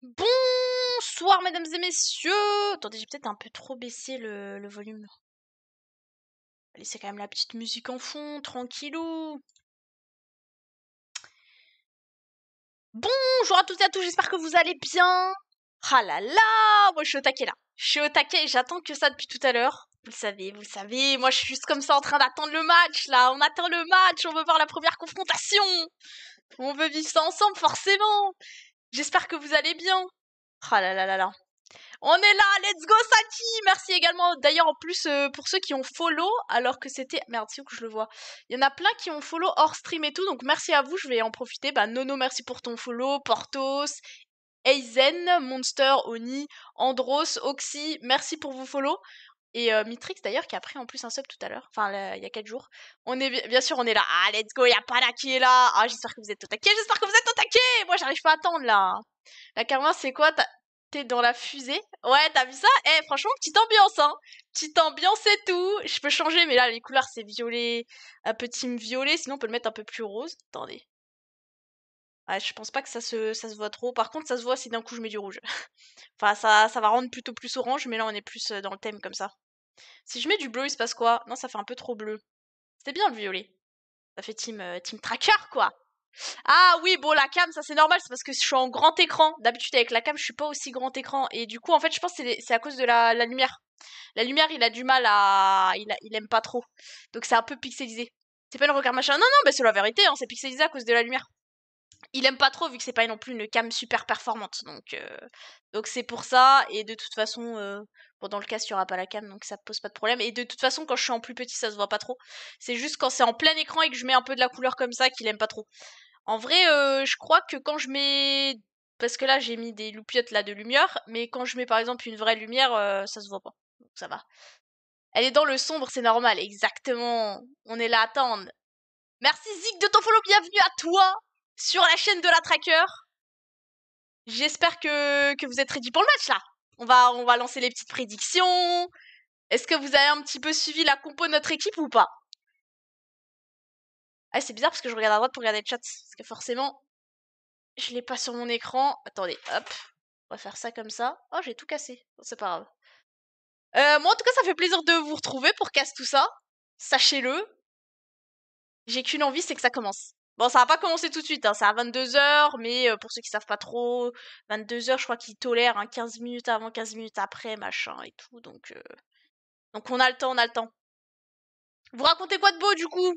Bonsoir mesdames et messieurs Attendez, j'ai peut-être un peu trop baissé le, volume. Allez, c'est quand même la petite musique en fond, tranquillou. Bonjour à toutes et à tous, j'espère que vous allez bien. Ah là là, moi je suis au taquet là. Je suis au taquet et j'attends que ça depuis tout à l'heure. Vous le savez, vous le savez, moi je suis juste comme ça en train d'attendre le match là. On attend le match, on veut voir la première confrontation. On veut vivre ça ensemble forcément. J'espère que vous allez bien. Oh là là là là. On est là, let's go Saki Merci également, d'ailleurs en plus euh, pour ceux qui ont follow, alors que c'était... Merde, c'est où que je le vois Il y en a plein qui ont follow hors stream et tout, donc merci à vous, je vais en profiter. Bah Nono, merci pour ton follow, Portos, Aizen, Monster, Oni, Andros, Oxy, merci pour vos follow. Et euh, Mitrix d'ailleurs qui a pris en plus un sub tout à l'heure, enfin il y a 4 jours. On est bien sûr on est là. Ah let's go, il y a Pana qui est là. Ah j'espère que vous êtes au taquet, j'espère que vous êtes au taquet. Moi j'arrive pas à attendre là. La caméra, c'est quoi T'es dans la fusée Ouais, t'as vu ça Eh franchement petite ambiance hein. Petite ambiance et tout. Je peux changer mais là les couleurs c'est violet, un petit violet, sinon on peut le mettre un peu plus rose. Attendez. Ouais, je pense pas que ça se, ça se voit trop. Par contre, ça se voit si d'un coup je mets du rouge. enfin, ça, ça va rendre plutôt plus orange, mais là on est plus euh, dans le thème comme ça. Si je mets du bleu, il se passe quoi Non, ça fait un peu trop bleu. C'était bien le violet. Ça fait team, euh, team tracker, quoi. Ah oui, bon, la cam, ça c'est normal, c'est parce que je suis en grand écran. D'habitude, avec la cam, je suis pas aussi grand écran. Et du coup, en fait, je pense que c'est à cause de la, la, lumière. La lumière, il a du mal à. Il, aime pas trop. Donc, c'est un peu pixelisé. C'est pas le regard machin. Non, non, mais c'est la vérité, hein, c'est pixelisé à cause de la lumière il aime pas trop vu que c'est pas non plus une cam super performante. Donc euh, donc c'est pour ça et de toute façon pendant euh, dans le cas il y aura pas la cam donc ça pose pas de problème et de toute façon quand je suis en plus petit ça se voit pas trop. C'est juste quand c'est en plein écran et que je mets un peu de la couleur comme ça qu'il aime pas trop. En vrai euh, je crois que quand je mets parce que là j'ai mis des loupiottes là de lumière mais quand je mets par exemple une vraie lumière ça se voit pas. Donc ça va. Elle est dans le sombre, c'est normal, exactement. On est là à attendre. Merci Zig de ton follow, bienvenue à toi sur la chaîne de la Tracker. J'espère que, que vous êtes réduits pour le match là. On va, on va lancer les petites prédictions. Est-ce que vous avez un petit peu suivi la compo de notre équipe ou pas ah, c'est bizarre parce que je regarde à droite pour regarder le chat. Parce que forcément, je l'ai pas sur mon écran. Attendez, hop. On va faire ça comme ça. Oh, j'ai tout cassé. C'est pas grave. Euh, moi, en tout cas, ça fait plaisir de vous retrouver pour Casse tout ça. Sachez-le. J'ai qu'une envie, c'est que ça commence. Bon, ça va pas commencer tout de suite, hein. c'est à 22h, mais euh, pour ceux qui savent pas trop, 22h, je crois qu'ils tolèrent 15 hein, minutes avant, 15 minutes après, machin et tout, donc... Euh, donc on a le temps, on a le temps. Vous racontez quoi de beau, du coup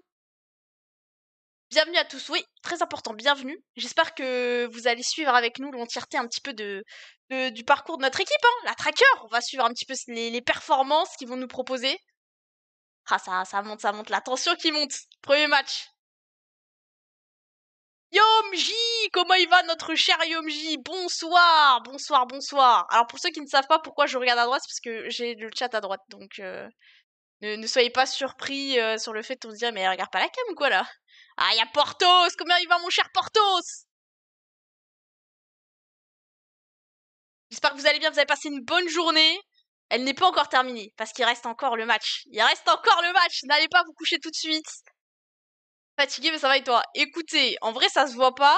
Bienvenue à tous, oui, très important, bienvenue. J'espère que vous allez suivre avec nous l'entièreté un petit peu de, du parcours de notre équipe, hein. la tracker. On va suivre un petit peu les, les performances qu'ils vont nous proposer. Ah, ça, ça monte, ça monte, la tension qui monte. Premier match. Yomji Comment il va notre cher Yomji Bonsoir Bonsoir, bonsoir Alors pour ceux qui ne savent pas pourquoi je regarde à droite, c'est parce que j'ai le chat à droite, donc euh, ne, soyez pas surpris euh, sur le fait de se dire « mais regarde pas la cam ou quoi là Ah, il y a Portos Comment il va mon cher Portos J'espère que vous allez bien, vous avez passé une bonne journée. Elle n'est pas encore terminée, parce qu'il reste encore le match. Il reste encore le match N'allez pas vous coucher tout de suite Fatiguée, mais ça va et toi Écoutez, en vrai, ça se voit pas,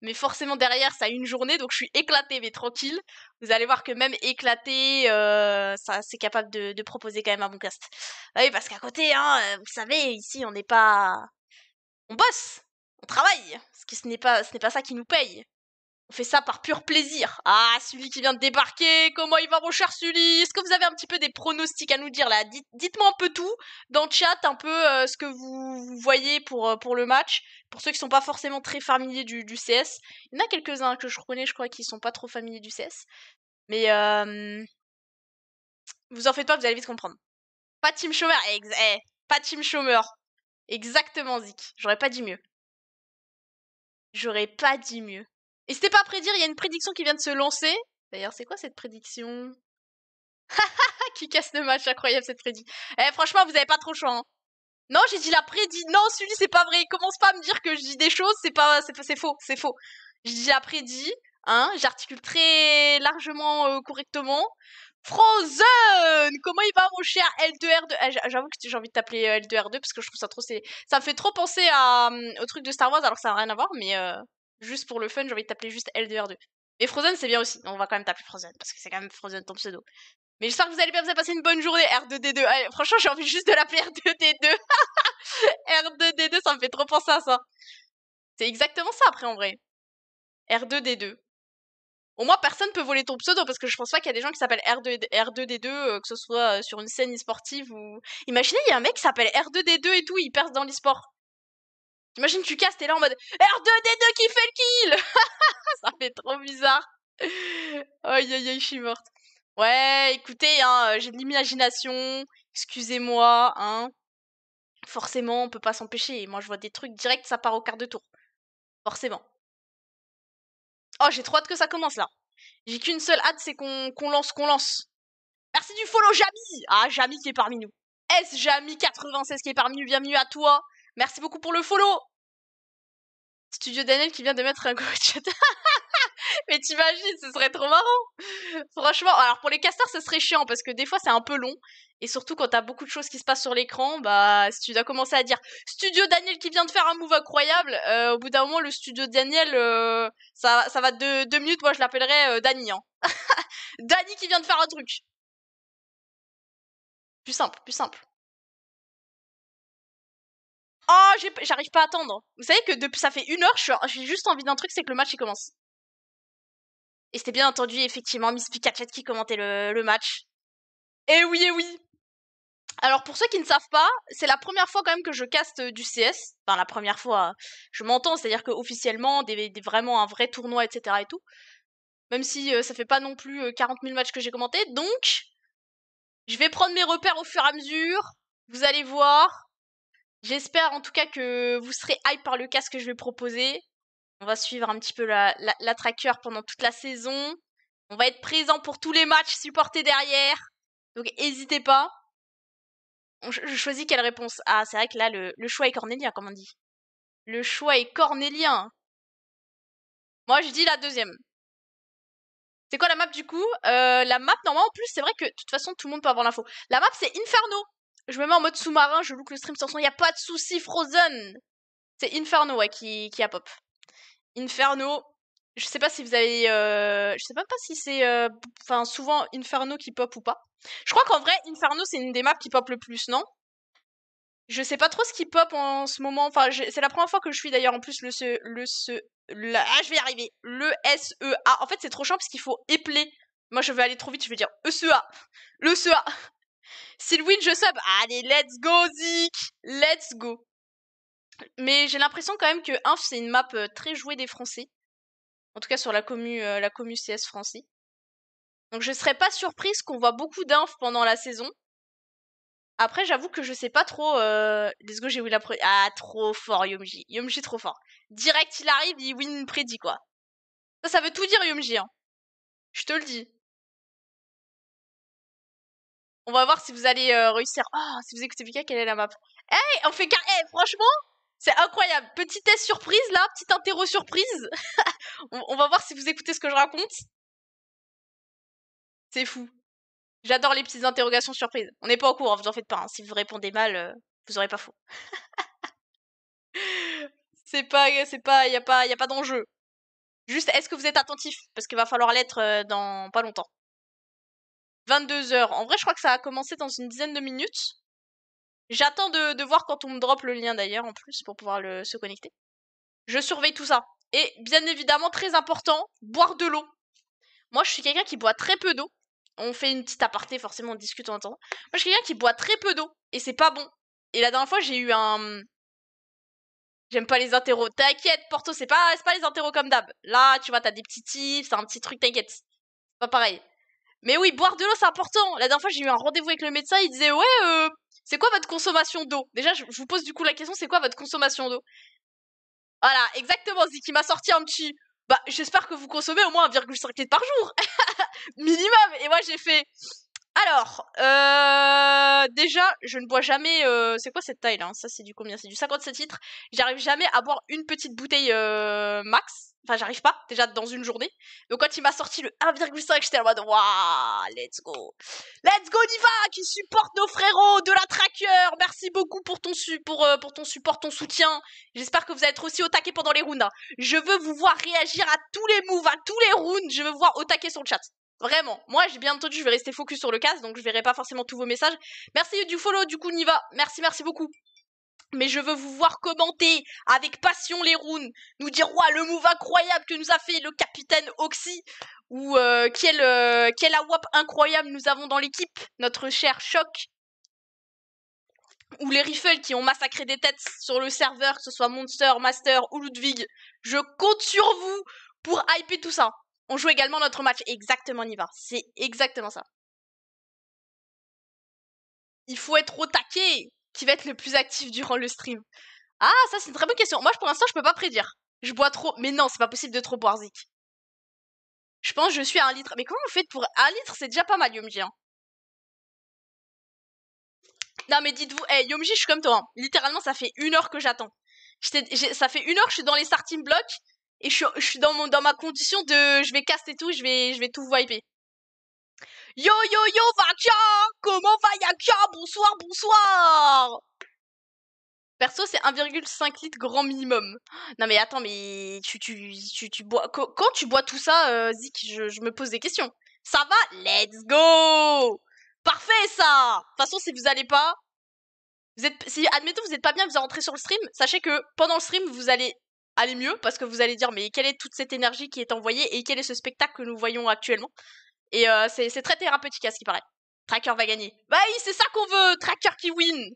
mais forcément derrière, ça a une journée, donc je suis éclatée, mais tranquille. Vous allez voir que même éclatée, euh, ça, c'est capable de, proposer quand même un bon cast. Ah oui, parce qu'à côté, hein, euh, vous savez, ici, on n'est pas, on bosse, on travaille, ce qui ce n'est pas, ce n'est pas ça qui nous paye fait ça par pur plaisir. Ah, Sully qui vient de débarquer, comment il va mon cher Sully Est-ce que vous avez un petit peu des pronostics à nous dire là Dites, moi un peu tout dans le chat, un peu euh, ce que vous voyez pour, euh, pour le match. Pour ceux qui sont pas forcément très familiers du, CS, il y en a quelques-uns que je connais, je crois, qui sont pas trop familiers du CS. Mais euh, vous en faites pas, vous allez vite comprendre. Pas Team Chômeur, eh, pas Team Chômeur. Exactement, Zik. J'aurais pas dit mieux. J'aurais pas dit mieux. Et c'était pas à prédire, il y a une prédiction qui vient de se lancer. D'ailleurs, c'est quoi cette prédiction Qui casse le match, incroyable cette prédiction. Eh, franchement, vous avez pas trop le choix. Hein. Non, j'ai dit la prédit. Non, celui c'est pas vrai. Commence pas à me dire que je dis des choses, c'est pas, c'est faux, c'est faux. J'ai dit la prédit. hein. J'articule très largement euh, correctement. Frozen Comment il va mon cher L2R2 eh, J'avoue que j'ai envie de t'appeler euh, L2R2 parce que je trouve ça trop... Ça me fait trop penser à, hum, au truc de Star Wars alors ça n'a rien à voir mais... Euh, juste pour le fun, j'ai envie de t'appeler juste l 2 r 2 Mais Frozen, c'est bien aussi. On va quand même t'appeler Frozen, parce que c'est quand même Frozen ton pseudo. Mais j'espère que vous allez bien, vous avez passé une bonne journée, R2D2. franchement, j'ai envie juste de l'appeler R2D2. R2D2, ça me fait trop penser à ça. C'est exactement ça, après, en vrai. R2D2. Au moins, personne peut voler ton pseudo parce que je pense pas qu'il y a des gens qui s'appellent R2, R2D2, euh, que ce soit euh, sur une scène e-sportive ou. Imaginez, il y a un mec qui s'appelle R2D2 et tout, il perce dans l'e-sport. T'imagines, tu casses, t'es là en mode R2D2 qui fait le kill Ça fait trop bizarre. Aïe aïe aïe, je suis morte. Ouais, écoutez, hein, euh, j'ai de l'imagination. Excusez-moi, hein. Forcément, on peut pas s'empêcher. Moi, je vois des trucs directs, ça part au quart de tour. Forcément. Oh, j'ai trop hâte que ça commence là. J'ai qu'une seule hâte, c'est qu'on lance, qu'on lance. Merci du follow, Jamy Ah, Jamy qui est parmi nous. S Jamy96 qui est parmi nous, bienvenue à toi. Merci beaucoup pour le follow. Studio Daniel qui vient de mettre un coach. Mais t'imagines, ce serait trop marrant. Franchement, alors pour les casteurs, ce serait chiant parce que des fois c'est un peu long. Et surtout quand t'as beaucoup de choses qui se passent sur l'écran, bah si tu dois commencer à dire Studio Daniel qui vient de faire un move incroyable, euh, au bout d'un moment le Studio Daniel, euh, ça, ça va de deux minutes, moi je l'appellerais euh, Dani. Hein. Dani qui vient de faire un truc. Plus simple, plus simple. Oh, j'arrive pas à attendre. Vous savez que depuis ça fait une heure, j'ai juste envie d'un truc, c'est que le match il commence. Et c'était bien entendu effectivement Miss Pikachu qui commentait le, match. Eh oui, eh oui. Alors pour ceux qui ne savent pas, c'est la première fois quand même que je caste euh, du CS. Enfin la première fois, je m'entends, c'est-à-dire que officiellement, des, vraiment un vrai tournoi, etc. et tout. Même si euh, ça fait pas non plus 40 euh, 000 matchs que j'ai commenté. Donc, je vais prendre mes repères au fur et à mesure. Vous allez voir. J'espère en tout cas que vous serez hype par le casque que je vais proposer. On va suivre un petit peu la, tracker pendant toute la saison. On va être présent pour tous les matchs, supportés derrière. Donc n'hésitez pas. je, choisis quelle réponse Ah, c'est vrai que là, le, choix est cornélien, comme on dit. Le choix est cornélien. Moi, je dis la deuxième. C'est quoi la map du coup euh, La map, normalement, en plus, c'est vrai que de toute façon, tout le monde peut avoir l'info. La map, c'est Inferno je me mets en mode sous-marin, je look le stream sans son, y a pas de souci, Frozen. C'est Inferno ouais, qui qui a pop. Inferno, je sais pas si vous avez, euh, je sais même pas si c'est, euh, enfin souvent Inferno qui pop ou pas. Je crois qu'en vrai Inferno c'est une des maps qui pop le plus, non Je sais pas trop ce qui pop en ce moment. Enfin, c'est la première fois que je suis d'ailleurs en plus le ce, le ah je vais y arriver. Le S E A. En fait c'est trop chiant parce qu'il faut épeler. Moi je vais aller trop vite, je vais dire E-S-E-A. le e SEA, s'il win, je sub. Allez, let's go, Zik Let's go Mais j'ai l'impression quand même que Inf, c'est une map euh, très jouée des Français. En tout cas, sur la commu, euh, la commu CS français. Donc je serais pas surprise qu'on voit beaucoup d'inf pendant la saison. Après, j'avoue que je sais pas trop. Euh, let's go, j'ai win la Ah, trop fort, Yomji. Yomji, trop fort. Direct, il arrive, il win prédit, quoi. Ça, ça veut tout dire, Yomji. Hein. Je te le dis. On va voir si vous allez euh, réussir. Oh, si vous écoutez Pika, quelle est la map Hey, on fait carré Hey, franchement, c'est incroyable. Petite surprise là, petite interro surprise. on, va voir si vous écoutez ce que je raconte. C'est fou. J'adore les petites interrogations surprises. On n'est pas au courant, vous en faites pas. Hein. Si vous répondez mal, euh, vous aurez pas faux. c'est pas, c'est pas, y a pas, y a pas d'enjeu. Juste, est-ce que vous êtes attentif Parce qu'il va falloir l'être euh, dans pas longtemps. 22h. En vrai, je crois que ça a commencé dans une dizaine de minutes. J'attends de, voir quand on me drop le lien d'ailleurs en plus pour pouvoir se connecter. Je surveille tout ça. Et bien évidemment, très important, boire de l'eau. Moi, je suis quelqu'un qui boit très peu d'eau. On fait une petite aparté, forcément, on discute en attendant. Moi, je suis quelqu'un qui boit très peu d'eau. Et c'est pas bon. Et la dernière fois, j'ai eu un. J'aime pas les interros. T'inquiète, Porto, c'est pas, pas les interros comme d'hab. Là, tu vois, t'as des petits tips, c'est un petit truc, t'inquiète. Pas pareil. Mais oui, boire de l'eau, c'est important. La dernière fois, j'ai eu un rendez-vous avec le médecin, il disait Ouais, euh, c'est quoi votre consommation d'eau Déjà, je vous pose du coup la question c'est quoi votre consommation d'eau Voilà, exactement, Ziki m'a sorti un petit. Bah, j'espère que vous consommez au moins 1,5 litre par jour Minimum Et moi, j'ai fait. Alors, euh, déjà, je ne bois jamais. Euh, c'est quoi cette taille là Ça, c'est du combien C'est du 57 litres. J'arrive jamais à boire une petite bouteille euh, max. Enfin, j'arrive pas, déjà, dans une journée. Donc, quand il m'a sorti le 1,5, j'étais en mode, waouh, let's go. Let's go, Niva, qui supporte nos frérots de la tracker. Merci beaucoup pour ton, euh, pour, ton support, ton soutien. J'espère que vous allez être aussi au taquet pendant les rounds. Hein. Je veux vous voir réagir à tous les moves, à tous les rounds. Je veux vous voir au taquet sur le chat. Vraiment. Moi, j'ai bien entendu, je vais rester focus sur le casque, donc je verrai pas forcément tous vos messages. Merci du follow, du coup, Niva. Merci, merci beaucoup mais je veux vous voir commenter avec passion les runes, nous dire le move incroyable que nous a fait le capitaine Oxy ou euh, quel, euh, quel AWAP incroyable nous avons dans l'équipe, notre cher Choc ou les rifles qui ont massacré des têtes sur le serveur, que ce soit Monster, Master ou Ludwig. Je compte sur vous pour hyper tout ça. On joue également notre match. Exactement, y va. C'est exactement ça. Il faut être au taquet qui va être le plus actif durant le stream Ah, ça c'est une très bonne question. Moi, pour l'instant, je peux pas prédire. Je bois trop. Mais non, c'est pas possible de trop boire, Zik. Je pense que je suis à 1 litre. Mais comment vous faites pour 1 litre C'est déjà pas mal, Yomji. Hein. Non, mais dites-vous, hey, Yomji, je suis comme toi. Hein. Littéralement, ça fait une heure que j'attends. Ça fait une heure que je suis dans les starting blocks et je suis, dans, ma condition de je vais cast tout, je vais, je vais tout wiper. Yo yo yo Vakia Comment va Yakia Bonsoir, bonsoir Perso, c'est 1,5 litre grand minimum. Non mais attends, mais tu, tu, tu, bois... Quand tu bois tout ça, euh, Zik, je, je me pose des questions. Ça va Let's go Parfait ça De toute façon, si vous allez pas, vous êtes, si admettons vous n'êtes pas bien, vous êtes rentré sur le stream, sachez que pendant le stream vous allez aller mieux parce que vous allez dire mais quelle est toute cette énergie qui est envoyée et quel est ce spectacle que nous voyons actuellement. Et euh, c'est très thérapeutique à ce qui paraît. Tracker va gagner. Bah oui, c'est ça qu'on veut, Tracker qui win.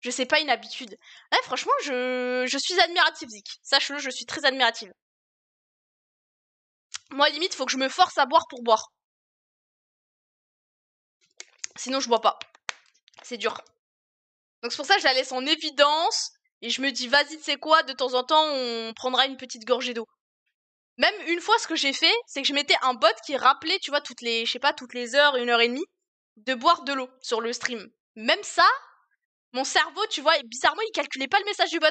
Je sais pas une habitude. Ouais, franchement, je, je suis admirative, Zik. Sache-le, je suis très admirative. Moi, limite, faut que je me force à boire pour boire. Sinon, je bois pas. C'est dur. Donc c'est pour ça que je la laisse en évidence. Et je me dis, vas-y, tu sais quoi, de temps en temps, on prendra une petite gorgée d'eau. Même une fois, ce que j'ai fait, c'est que je mettais un bot qui rappelait, tu vois, toutes les, je sais pas, toutes les heures, une heure et demie, de boire de l'eau sur le stream. Même ça, mon cerveau, tu vois, bizarrement, il calculait pas le message du bot.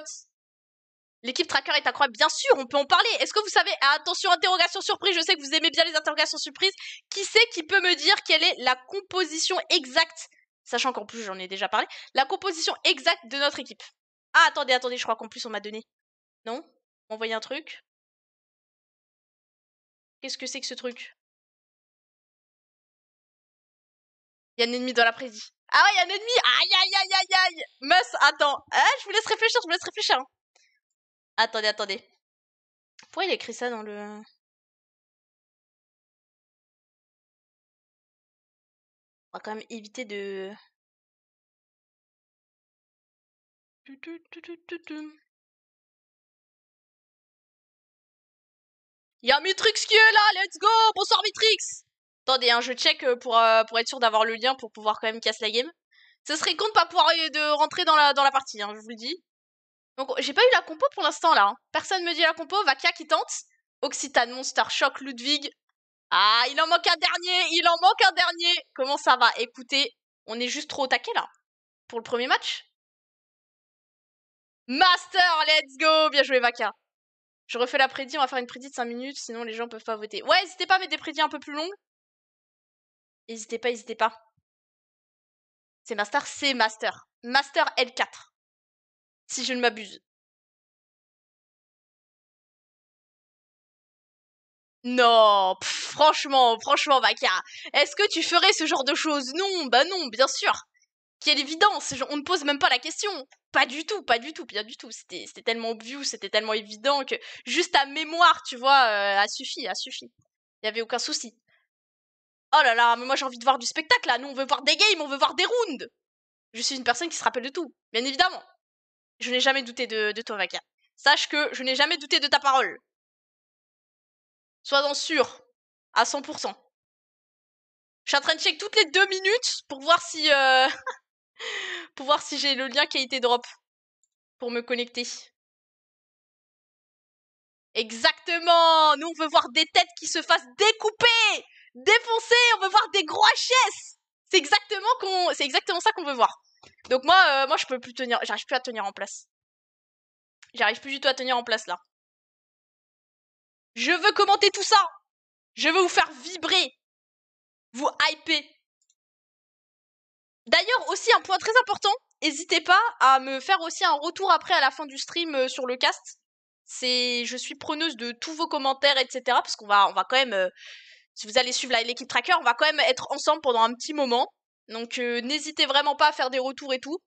L'équipe tracker est incroyable. Bien sûr, on peut en parler. Est-ce que vous savez Attention, interrogation surprise. Je sais que vous aimez bien les interrogations surprises. Qui c'est qui peut me dire quelle est la composition exacte Sachant qu'en plus, j'en ai déjà parlé. La composition exacte de notre équipe. Ah, attendez, attendez. Je crois qu'en plus, on m'a donné. Non On voyait un truc Qu'est-ce que c'est que ce truc Il y a un ennemi dans la prédie. Ah ouais, il y a un ennemi Aïe, aïe, aïe, aïe, aïe Meuf, attends. Hein je vous laisse réfléchir, je vous laisse réfléchir. Hein. Attendez, attendez. Pourquoi il a écrit ça dans le... On va quand même éviter de... Y'a Mitrix qui est là, let's go, bonsoir Mitrix Attendez, hein, je check euh, pour, euh, pour être sûr d'avoir le lien pour pouvoir quand même casser la game. Ce serait con de pas pouvoir euh, de rentrer dans la, dans la partie, hein, je vous le dis. Donc j'ai pas eu la compo pour l'instant là. Hein. Personne me dit la compo, Vakia qui tente. Occitane, Monster Shock, Ludwig. Ah, il en manque un dernier, il en manque un dernier Comment ça va Écoutez, on est juste trop au taquet là. Pour le premier match. Master, let's go Bien joué Vakia. Je refais la prédit, on va faire une prédit de 5 minutes, sinon les gens peuvent pas voter. Ouais, n'hésitez pas à mettre des prédits un peu plus longues. N'hésitez pas, n'hésitez pas. C'est Master, c'est Master. Master L4. Si je ne m'abuse. Non, franchement, franchement, vaca, est-ce que tu ferais ce genre de choses Non, bah non, bien sûr quelle évidence On ne pose même pas la question. Pas du tout, pas du tout, bien du tout. C'était tellement obvious, c'était tellement évident que juste à mémoire, tu vois, euh, a suffi, a suffi. Il n'y avait aucun souci. Oh là là, mais moi j'ai envie de voir du spectacle là. Nous on veut voir des games, on veut voir des rounds. Je suis une personne qui se rappelle de tout, bien évidemment. Je n'ai jamais douté de, toi, Vaka. Sache que je n'ai jamais douté de ta parole. Sois-en sûr, à 100%. Je suis en train de check toutes les deux minutes pour voir si, euh, pour voir si j'ai le lien qui a été drop pour me connecter. Exactement Nous, on veut voir des têtes qui se fassent découper, défoncer, on veut voir des gros HS C'est exactement, c'est exactement ça qu'on veut voir. Donc moi, euh, moi je peux plus tenir, j'arrive plus à tenir en place. J'arrive plus du tout à tenir en place là. Je veux commenter tout ça Je veux vous faire vibrer Vous hyper D'ailleurs, aussi un point très important, n'hésitez pas à me faire aussi un retour après à la fin du stream euh, sur le cast. C'est, je suis preneuse de tous vos commentaires, etc. Parce qu'on va, on va quand même, euh, si vous allez suivre l'équipe tracker, on va quand même être ensemble pendant un petit moment. Donc euh, n'hésitez vraiment pas à faire des retours et tout.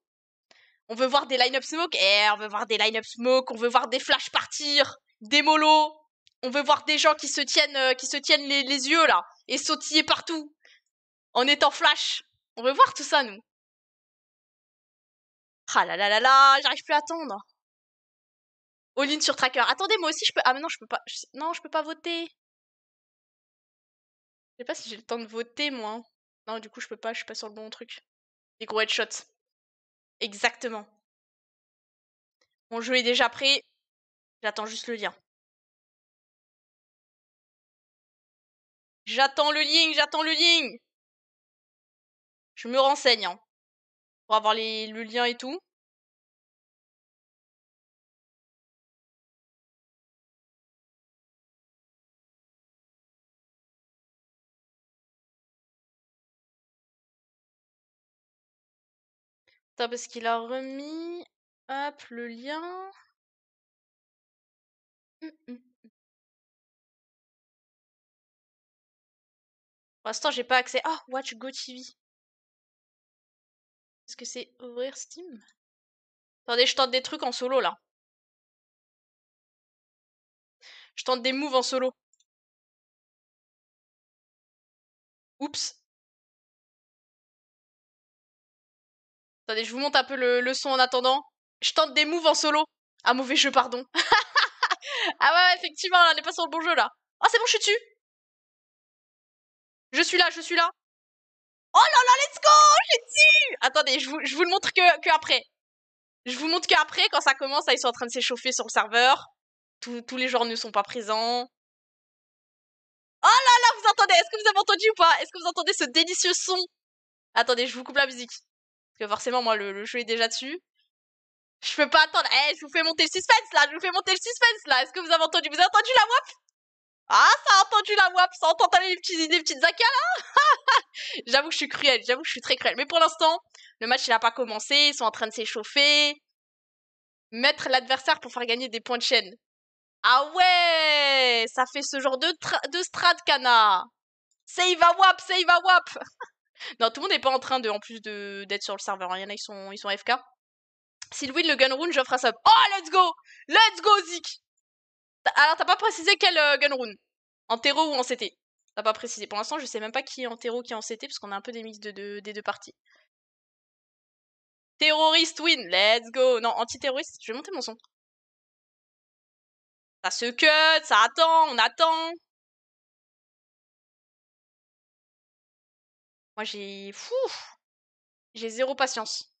On veut voir des line-up smoke, eh, on veut voir des line smoke, on veut voir des flash partir, des molos, On veut voir des gens qui se tiennent, qui se tiennent les, les yeux là et sautiller partout en étant flash. On veut voir tout ça, nous. Ah là là là là, j'arrive plus à attendre. All-in sur tracker. Attendez, moi aussi je peux. Ah, mais non, je peux pas. Non, je peux pas voter. Je sais pas si j'ai le temps de voter, moi. Hein. Non, du coup, je peux pas, je suis pas sur le bon truc. Des gros headshots. Exactement. Mon jeu est déjà prêt. J'attends juste le lien. J'attends le lien, j'attends le lien. Je me renseigne hein, pour avoir les, le lien et tout. Attends, parce qu'il a remis. Hop, le lien. Hum, hum, hum. Pour l'instant, j'ai pas accès. oh, Watch Go TV. Est-ce que c'est ouvrir Steam Attendez, je tente des trucs en solo là. Je tente des moves en solo. Oups. Attendez, je vous monte un peu le, son en attendant. Je tente des moves en solo. Ah, mauvais jeu, pardon. ah ouais, effectivement, on n'est pas sur le bon jeu là. Ah, oh, c'est bon, je suis dessus. Je suis là, je suis là. Oh là là, let's go, j'ai dit Attendez, je vous, je vous le montre que, que après. Je vous montre qu'après, quand ça commence, ils sont en train de s'échauffer sur le serveur. Tous, tous les joueurs ne sont pas présents. Oh là là, vous entendez Est-ce que vous avez entendu ou pas Est-ce que vous entendez ce délicieux son Attendez, je vous coupe la musique. Parce que forcément, moi, le, jeu est déjà dessus. Je peux pas attendre. Eh, je vous fais monter le suspense, là Je vous fais monter le suspense, là Est-ce que vous avez entendu Vous avez entendu la WAP Ah, ça a entendu la WAP Ça entend les, petits, les petites acas, là j'avoue que je suis cruelle, j'avoue que je suis très cruelle. Mais pour l'instant, le match, n'a pas commencé, ils sont en train de s'échauffer. Mettre l'adversaire pour faire gagner des points de chaîne. Ah ouais Ça fait ce genre de, de strat, Kana Save a wap, save a wap Non, tout le monde n'est pas en train de, en plus d'être sur le serveur. Il y en a, ils sont, ils sont FK. S'il le gun run, j'offre un sub. Oh, let's go Let's go, Zik Alors, t'as pas précisé quel euh, gun run En terreau ou en CT n'a pas précisé. Pour l'instant, je sais même pas qui est en terreau, qui est en CT, parce qu'on a un peu des mix de, des deux parties. Terroriste win, let's go Non, anti-terroriste je vais monter mon son. Ça se cut, ça attend, on attend Moi, j'ai... Fou J'ai zéro patience.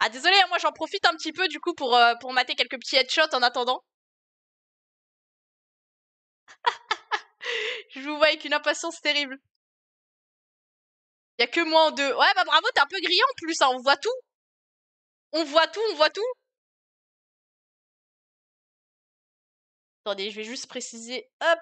Ah, désolé, hein, moi j'en profite un petit peu du coup pour, euh, pour mater quelques petits headshots en attendant. je vous vois avec une impatience terrible. Il y a que moi en deux. Ouais, bah bravo, t'es un peu grillant en plus, hein, on voit tout. On voit tout, on voit tout. Attendez, je vais juste préciser. Hop.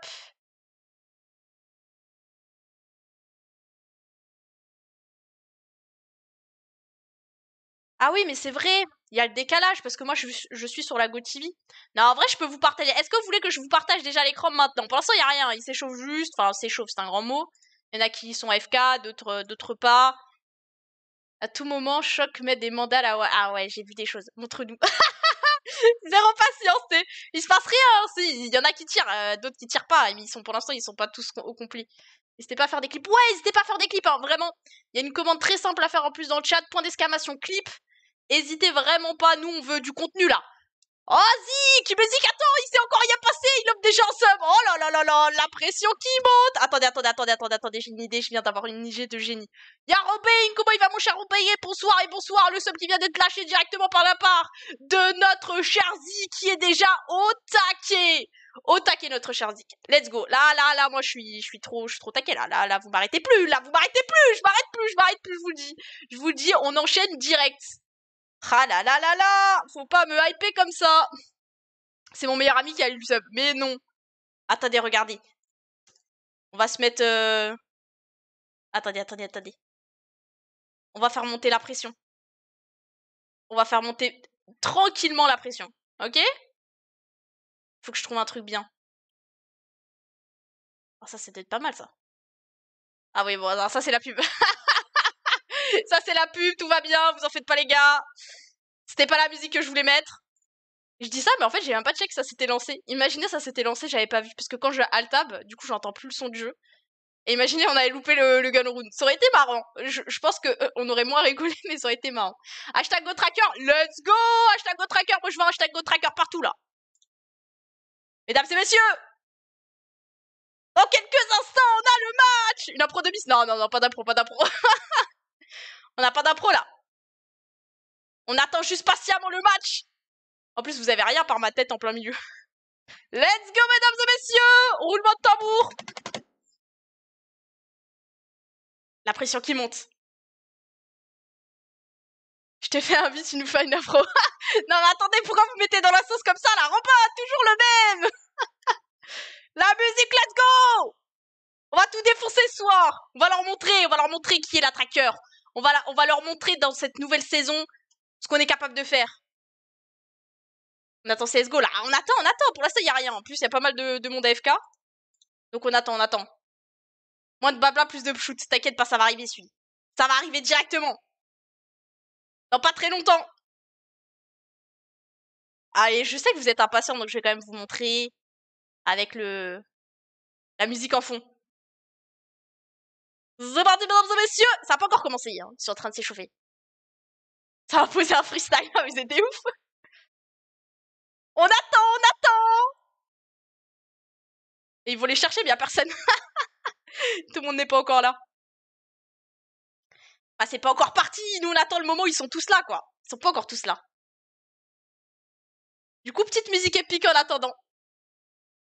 Ah oui, mais c'est vrai il y a le décalage parce que moi je, suis sur la GoTV. Non, en vrai, je peux vous partager. Est-ce que vous voulez que je vous partage déjà l'écran maintenant Pour l'instant, il y a rien. Il s'échauffe juste. Enfin, s'échauffe, c'est un grand mot. Il y en a qui sont FK, euh, d'autres, pas. À tout moment, Choc met des mandats à... Ah ouais, j'ai vu des choses. Montre-nous. Zéro patience. Il se passe rien. Hein, il y en a qui tirent, euh, d'autres qui tirent pas. ils sont, pour l'instant, ils sont pas tous au complet. N'hésitez pas à faire des clips. Ouais, n'hésitez pas à faire des clips, hein, vraiment. Il y a une commande très simple à faire en plus dans le chat. Point d'exclamation clip hésitez vraiment pas, nous on veut du contenu là. Oh Zik, qui me attends, il s'est encore rien passé, il up déjà en somme. Oh là là là là, la pression qui monte. Attendez, attendez, attendez, attendez, attendez, j'ai une idée, je viens d'avoir une idée de génie. Y'a Robin, comment il va mon cher Robin Bonsoir et bonsoir, le somme qui vient d'être lâché directement par la part de notre cher Zik qui est déjà au taquet. Au taquet notre cher Zik. Let's go. Là, là, là, moi je suis, je suis trop, je suis trop taquet là. Là, là, vous m'arrêtez plus, là, vous m'arrêtez plus, je m'arrête plus, je m'arrête plus, je vous dis. Je vous dis, on enchaîne direct. Ah là là là là Faut pas me hyper comme ça C'est mon meilleur ami qui a eu le sub. Mais non Attendez, regardez. On va se mettre... Euh, attendez, attendez, attendez. On va faire monter la pression. On va faire monter tranquillement la pression. Ok Faut que je trouve un truc bien. Ah ça, c'est peut-être pas mal, ça. Ah oui, bon, ça, c'est la pub. ça c'est la pub, tout va bien, vous en faites pas les gars. C'était pas la musique que je voulais mettre. Je dis ça, mais en fait, j'ai même pas check ça s'était lancé. Imaginez, ça s'était lancé, j'avais pas vu. Parce que quand je alt-tab, du coup, j'entends plus le son du jeu. Et imaginez, on avait loupé le, le gun round. Ça aurait été marrant. Je, pense que euh, on aurait moins rigolé, mais ça aurait été marrant. Hashtag GoTracker, let's go Hashtag GoTracker, moi je vois un hashtag GoTracker partout là. Mesdames et messieurs En quelques instants, on a le match Une impro de bis. Non, non, non, pas d'impro, pas d'impro. On n'a pas d'impro là. On attend juste patiemment le match. En plus, vous avez rien par ma tête en plein milieu. Let's go, mesdames et messieurs Roulement de tambour La pression qui monte. Je t'ai fait un vite, tu nous fais une non mais attendez, pourquoi vous mettez dans la sauce comme ça la repas Toujours le même La musique, let's go On va tout défoncer ce soir On va leur montrer, on va leur montrer qui est l'attraqueur on va, leur montrer dans cette nouvelle saison ce qu'on est capable de faire. On attend CSGO là. On attend, on attend. Pour l'instant, il n'y a rien. En plus, il y a pas mal de, monde AFK. Donc on attend, on attend. Moins de babla, plus de shoot. T'inquiète pas, ça va arriver celui. Ça va arriver directement. Dans pas très longtemps. Allez, ah, je sais que vous êtes impatients, donc je vais quand même vous montrer avec la musique en fond. C'est mesdames et messieurs Ça n'a pas encore commencé, hein. ils en train de s'échauffer. Ça va poser un freestyle, vous êtes des ouf On attend, on attend Et ils vont les chercher, mais il n'y a personne. Tout le monde n'est pas encore là. Ah, c'est pas encore parti Nous, on attend le moment ils sont tous là, quoi. Ils sont pas encore tous là. Du coup, petite musique épique en attendant.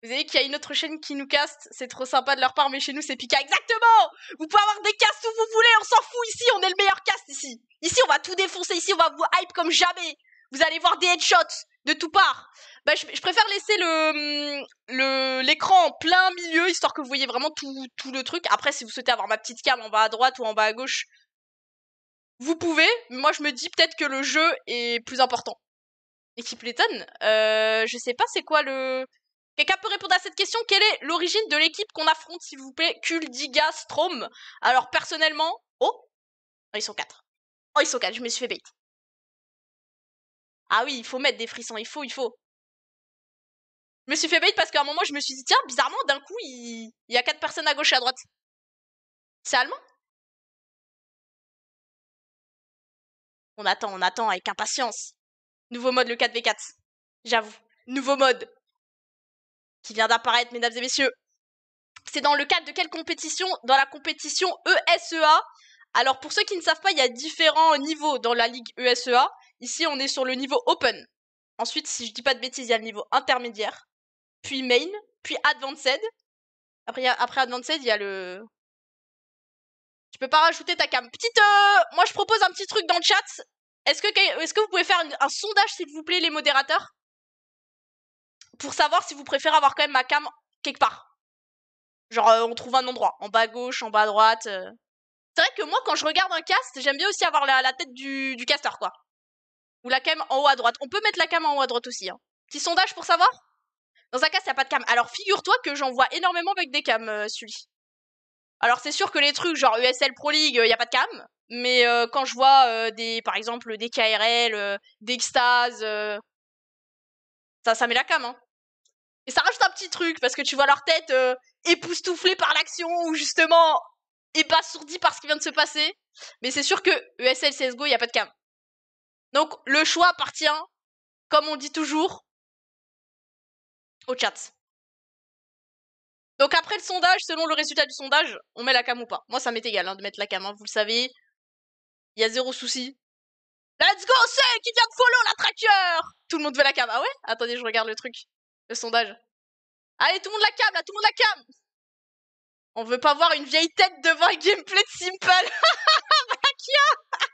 Vous savez qu'il y a une autre chaîne qui nous caste, c'est trop sympa de leur part, mais chez nous c'est Pika. Exactement Vous pouvez avoir des castes où vous voulez, on s'en fout ici, on est le meilleur cast ici. Ici on va tout défoncer, ici on va vous hype comme jamais. Vous allez voir des headshots de tout part. Bah, je, préfère laisser le l'écran en plein milieu, histoire que vous voyez vraiment tout, le truc. Après, si vous souhaitez avoir ma petite cam en bas à droite ou en bas à gauche, vous pouvez. Moi, je me dis peut-être que le jeu est plus important. Équipe Letton, euh, je sais pas c'est quoi le... Quelqu'un peut répondre à cette question Quelle est l'origine de l'équipe qu'on affronte, s'il vous plaît Kuldiga Strom. Alors, personnellement. Oh, oh Ils sont quatre. Oh, ils sont quatre, je me suis fait bait. Ah oui, il faut mettre des frissons, il faut, il faut. Je me suis fait bait parce qu'à un moment, je me suis dit, tiens, bizarrement, d'un coup, il... il... y a quatre personnes à gauche et à droite. C'est allemand On attend, on attend avec impatience. Nouveau mode, le 4v4. J'avoue. Nouveau mode qui vient d'apparaître, mesdames et messieurs. C'est dans le cadre de quelle compétition Dans la compétition ESEA. Alors pour ceux qui ne savent pas, il y a différents niveaux dans la ligue ESEA. Ici, on est sur le niveau Open. Ensuite, si je dis pas de bêtises, il y a le niveau intermédiaire, puis Main, puis Advanced. Après, Advanced, il y a le... Tu peux pas rajouter ta cam. Petite... Euh, moi, je propose un petit truc dans le chat. Est-ce que, est que vous pouvez faire un sondage, s'il vous plaît, les modérateurs pour savoir si vous préférez avoir quand même ma cam quelque part. Genre, euh, on trouve un endroit, en bas à gauche, en bas à droite. Euh. C'est vrai que moi, quand je regarde un cast, j'aime bien aussi avoir la, tête du, caster, quoi. Ou la cam en haut à droite. On peut mettre la cam en haut à droite aussi. Hein. Petit sondage pour savoir Dans un cast, il n'y a pas de cam. Alors, figure-toi que j'en vois énormément avec des cams, euh, Sully. celui. Alors, c'est sûr que les trucs genre ESL Pro League, il n'y a pas de cam. Mais quand je vois des, par exemple, des KRL, des ça, ça met la cam, hein. Et ça rajoute un petit truc, parce que tu vois leur tête euh, époustouflée par l'action, ou justement ébassourdie par ce qui vient de se passer. Mais c'est sûr que ESL CSGO, il n'y a pas de cam. Donc le choix appartient, comme on dit toujours, au chat. Donc après le sondage, selon le résultat du sondage, on met la cam ou pas. Moi, ça m'est égal hein, de mettre la cam, hein, vous le savez. Il y a zéro souci. Let's go, c'est qui vient de follow la tracker Tout le monde veut la cam. Ah ouais Attendez, je regarde le truc. Le sondage. Allez, tout le monde la cam, là, tout le monde la cam On veut pas voir une vieille tête devant un gameplay de Simple Vakia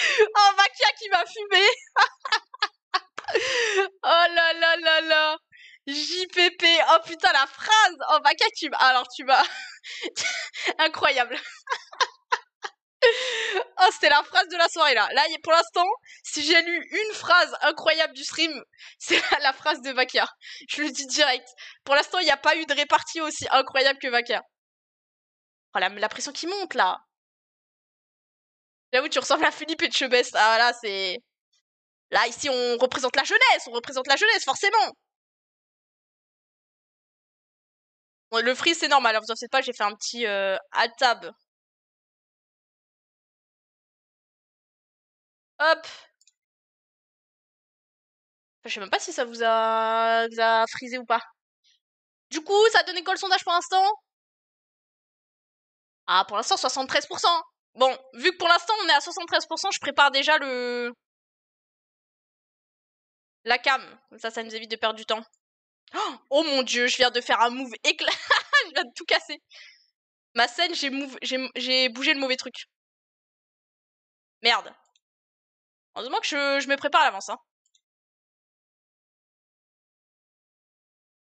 Oh, Vakia qui m'a fumé Oh là là là là JPP Oh putain, la phrase Oh, Vakia, tu Alors, tu m'as... Incroyable oh, c'était la phrase de la soirée là. Là, pour l'instant, si j'ai lu une phrase incroyable du stream, c'est la, phrase de Vakia. Je le dis direct. Pour l'instant, il n'y a pas eu de répartie aussi incroyable que Vakia. Oh, la, la pression qui monte là. J'avoue, tu ressembles à Philippe et Chebest. Ah là, c'est. Là, ici, on représente la jeunesse. On représente la jeunesse, forcément. le freeze c'est normal. Hein, vous en faites pas, j'ai fait un petit euh, tab Hop Je sais même pas si ça vous a, frisé ou pas. Du coup, ça a donné quoi le sondage pour l'instant Ah, pour l'instant, 73%. Bon, vu que pour l'instant, on est à 73%, je prépare déjà le... La cam. ça, ça nous évite de perdre du temps. Oh mon dieu, je viens de faire un move éclat. je viens de tout casser. Ma scène, j'ai bougé le mauvais truc. Merde. Heureusement que je, me prépare à l'avance. Hein.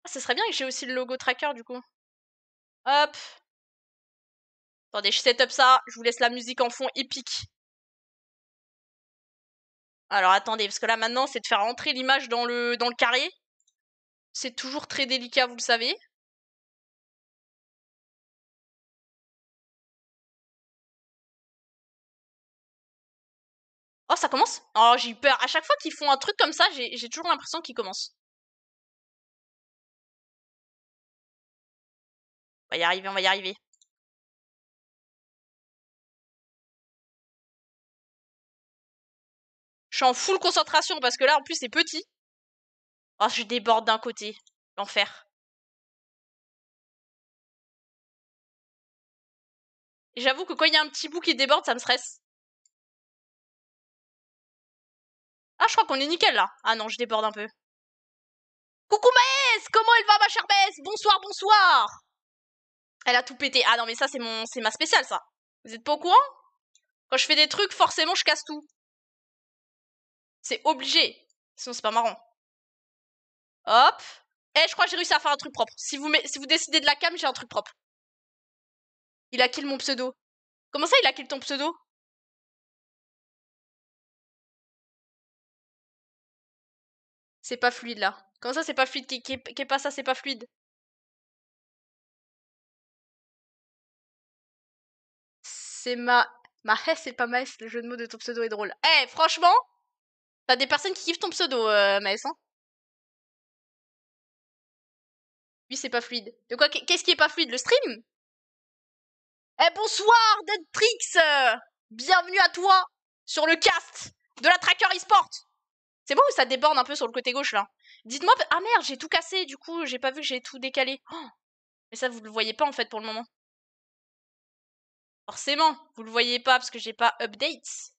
ça ah, serait bien que j'ai aussi le logo tracker du coup. Hop. Attendez, je setup up ça. Je vous laisse la musique en fond épique. Alors attendez, parce que là maintenant, c'est de faire entrer l'image dans le, dans le carré. C'est toujours très délicat, vous le savez. Oh, ça commence Oh, j'ai eu peur. À chaque fois qu'ils font un truc comme ça, j'ai toujours l'impression qu'ils commencent. On va y arriver, on va y arriver. Je suis en full concentration parce que là, en plus, c'est petit. Oh, je déborde d'un côté. L'enfer. J'avoue que quand il y a un petit bout qui déborde, ça me stresse. Ah, je crois qu'on est nickel là. Ah non, je déborde un peu. Coucou Maës Comment elle va ma chère Maës Bonsoir, bonsoir Elle a tout pété. Ah non, mais ça c'est mon, c'est ma spéciale ça. Vous êtes pas au courant Quand je fais des trucs, forcément je casse tout. C'est obligé. Sinon c'est pas marrant. Hop. Eh, je crois que j'ai réussi à faire un truc propre. Si vous, si vous décidez de la cam, j'ai un truc propre. Il a kill mon pseudo. Comment ça, il a kill ton pseudo C'est pas fluide là. Comment ça, c'est pas fluide Qu'est pas ça, c'est pas fluide C'est ma. Ma c'est pas maest le jeu de mots de ton pseudo est drôle. Eh, franchement T'as des personnes qui kiffent ton pseudo, euh, hein c'est pas fluide. De quoi Qu'est-ce qui est pas fluide Le stream Eh, bonsoir bonsoir, Tricks, Bienvenue à toi sur le cast de la Tracker eSport c'est bon ou ça déborde un peu sur le côté gauche là Dites-moi. Ah merde, j'ai tout cassé du coup, j'ai pas vu que j'ai tout décalé. Oh mais ça, vous le voyez pas en fait pour le moment. Forcément, vous le voyez pas parce que j'ai pas updates.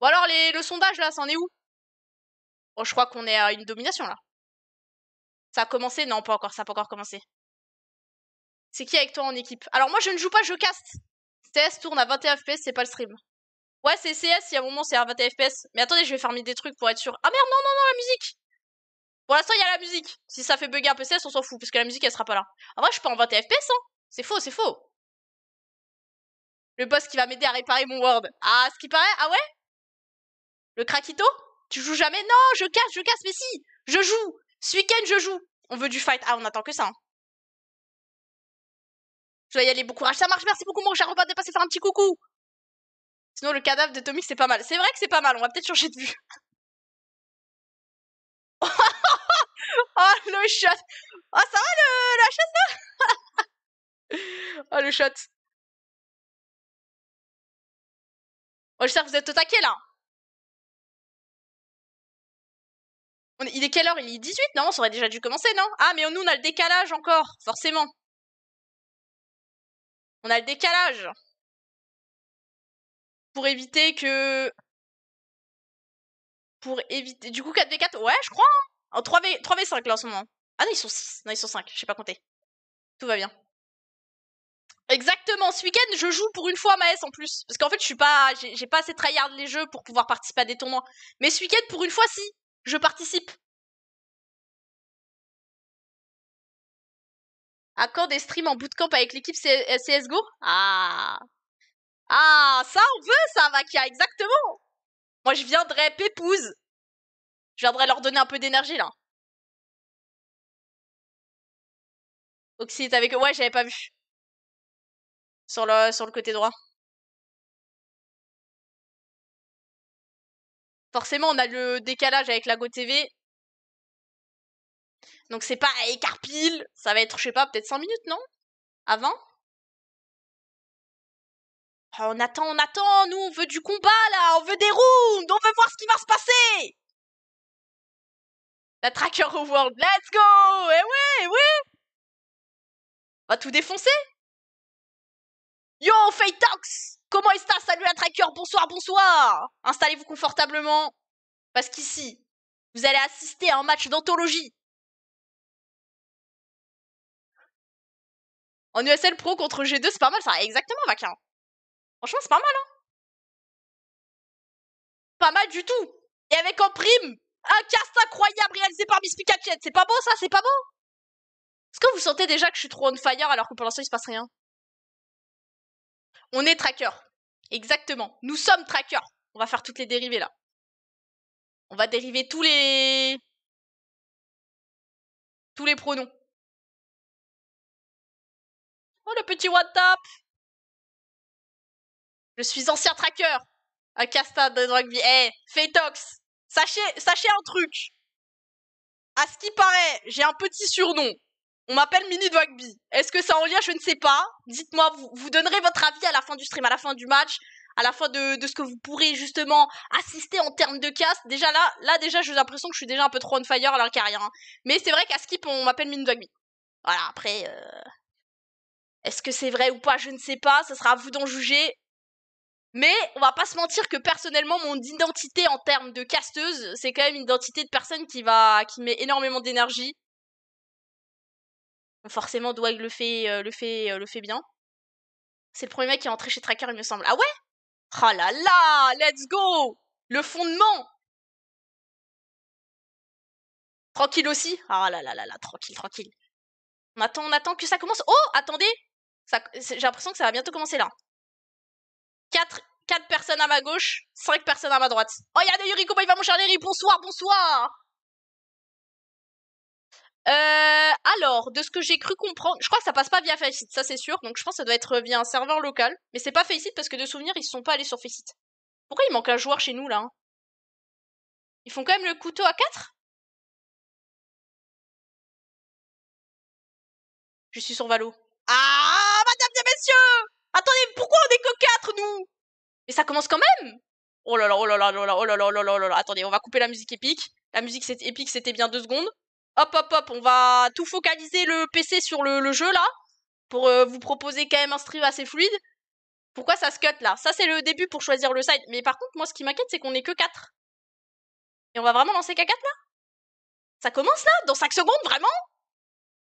Ou alors les, le sondage là, ça en est où Oh, je crois qu'on est à une domination là. Ça a commencé Non, pas encore, ça a pas encore commencé. C'est qui avec toi en équipe Alors moi je ne joue pas, je caste. TS tourne à 21 FPS, c'est pas le stream. Ouais, c'est CS, si y un moment, c'est à 20 FPS. Mais attendez, je vais farmer des trucs pour être sûr. Ah merde, non, non, non, la musique Pour l'instant, il y a la musique. Si ça fait bugger un peu CS, on s'en fout, parce que la musique, elle sera pas là. Ah moi je suis pas en 20 FPS, hein C'est faux, c'est faux Le boss qui va m'aider à réparer mon world. Ah, ce qui paraît, ah ouais Le Krakito Tu joues jamais Non, je casse, je casse, mais si Je joue Ce week-end, je joue On veut du fight. Ah, on attend que ça, hein. Je dois y aller, bon courage, ça marche, merci beaucoup, mon cher, on de passer faire un petit coucou Sinon, le cadavre de Tommy, c'est pas mal. C'est vrai que c'est pas mal, on va peut-être changer de vue. oh, le shot Oh, ça va, le... la chasse, là Oh, le shot Oh, j'espère que vous êtes au taquet, là Il est quelle heure Il est 18, non on aurait déjà dû commencer, non Ah, mais nous, on a le décalage encore, forcément. On a le décalage pour éviter que. Pour éviter. Du coup, 4v4, ouais, je crois. en hein. 3 v 3v5 là en ce moment. Ah non, ils sont 6. Non, ils sont 5. Je sais pas compté. Tout va bien. Exactement, ce week-end, je joue pour une fois à Maes en plus. Parce qu'en fait, je suis pas, j'ai pas assez tryhard les jeux pour pouvoir participer à des tournois. Mais ce week-end, pour une fois, si, je participe. Accord des streams en bootcamp avec l'équipe CSGO euh, Ah ah, ça on veut ça, Vakia, exactement. Moi je viendrai pépouze. Je viendrais leur donner un peu d'énergie là. Oxy avec Ouais, j'avais pas vu. Sur le, sur le côté droit. Forcément, on a le décalage avec la GoTV. Donc c'est pas à Ça va être, je sais pas, peut-être 5 minutes, non Avant ah, on attend, on attend, nous on veut du combat là, on veut des rounds, on veut voir ce qui va se passer La Tracker au World, let's go Eh oui, eh oui On va tout défoncer Yo, Faytox Comment est-ce Salut la Tracker, bonsoir, bonsoir Installez-vous confortablement, parce qu'ici, vous allez assister à un match d'anthologie En USL Pro contre G2, c'est pas mal ça, exactement Vaquin Franchement, c'est pas mal, hein Pas mal du tout Et avec en prime, un cast incroyable réalisé par Miss Pikachu C'est pas beau, ça C'est pas beau Est-ce que vous sentez déjà que je suis trop on fire alors que pour ça, il se passe rien On est tracker. Exactement. Nous sommes tracker. On va faire toutes les dérivées, là. On va dériver tous les... Tous les pronoms. Oh, le petit one je suis ancien tracker à Casta de Rugby. Eh, hey, sachez, sachez un truc. À ce qui paraît, j'ai un petit surnom. On m'appelle Mini Rugby. Est-ce que ça en lien Je ne sais pas. Dites-moi, vous, donnerez votre avis à la fin du stream, à la fin du match, à la fin de, ce que vous pourrez justement assister en termes de cast. Déjà là, là déjà, j'ai l'impression que je suis déjà un peu trop on fire à qu'il carrière. Hein. Mais c'est vrai qu'à Skip, on m'appelle Mini Rugby. Voilà, après, euh, est-ce que c'est vrai ou pas Je ne sais pas. Ça sera à vous d'en juger. Mais on va pas se mentir que personnellement, mon identité en termes de casteuse, c'est quand même une identité de personne qui va, qui met énormément d'énergie. Forcément, Dwight le fait, euh, le fait, euh, le fait bien. C'est le premier mec qui est entré chez Tracker, il me semble. Ah ouais oh là là, let's go Le fondement Tranquille aussi Ah oh là là là là, tranquille, tranquille. On attend, on attend que ça commence. Oh, attendez J'ai l'impression que ça va bientôt commencer là. 4, personnes à ma gauche, 5 personnes à ma droite. Oh, des Yuriko, il va mon cher Bonsoir, bonsoir. Euh, alors, de ce que j'ai cru comprendre, je crois que ça passe pas via Faceit, ça c'est sûr. Donc je pense que ça doit être via un serveur local. Mais c'est pas Faceit parce que de souvenir, ils sont pas allés sur Faceit. Pourquoi il manque un joueur chez nous là hein Ils font quand même le couteau à 4 Je suis sur Valo. Ah, madame et messieurs Attendez, pourquoi on est que 4, nous Mais ça commence quand même Oh là là, oh là là, oh là oh là, oh là là, là oh là, là Attendez, on va couper la musique épique. La musique épique, c'était bien 2 secondes. Hop, hop, hop, on va tout focaliser le PC sur le, jeu, là, pour euh, vous proposer quand même un stream assez fluide. Pourquoi ça se cut, là Ça, c'est le début pour choisir le side. Mais par contre, moi, ce qui m'inquiète, c'est qu'on est que 4. Et on va vraiment lancer qu'à 4, là Ça commence, là Dans 5 secondes, vraiment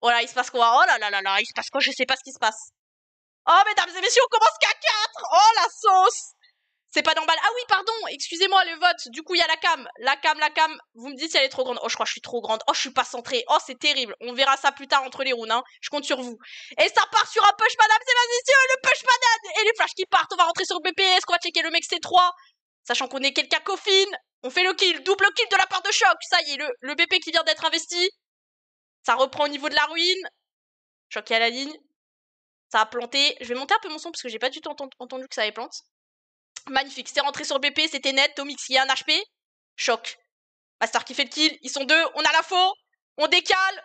Oh là, il se passe quoi Oh là là là là, il se passe quoi Je sais pas ce qui se passe. Oh, mesdames et messieurs, on commence qu'à 4 Oh, la sauce C'est pas normal. Ah oui, pardon, excusez-moi le vote. Du coup, il y a la cam. La cam, la cam. Vous me dites si elle est trop grande. Oh, je crois que je suis trop grande. Oh, je suis pas centrée. Oh, c'est terrible. On verra ça plus tard entre les rounds. Hein. Je compte sur vous. Et ça part sur un push, madame et messieurs, le push madame Et les flashs qui partent. On va rentrer sur le BPS. qu'on va checker le mec C3. Sachant qu'on est quelqu'un coffine. On fait le kill. Double kill de la part de Choc. Ça y est, le, le BP qui vient d'être investi. Ça reprend au niveau de la ruine. Choc à la ligne. Ça a planté. Je vais monter un peu mon son parce que j'ai pas du tout entendu que ça ait planté. Magnifique. C'est rentré sur BP, c'était net. Tomix, il y a un HP. Choc. Master qui fait le kill. Ils sont deux. On a la faux. On décale.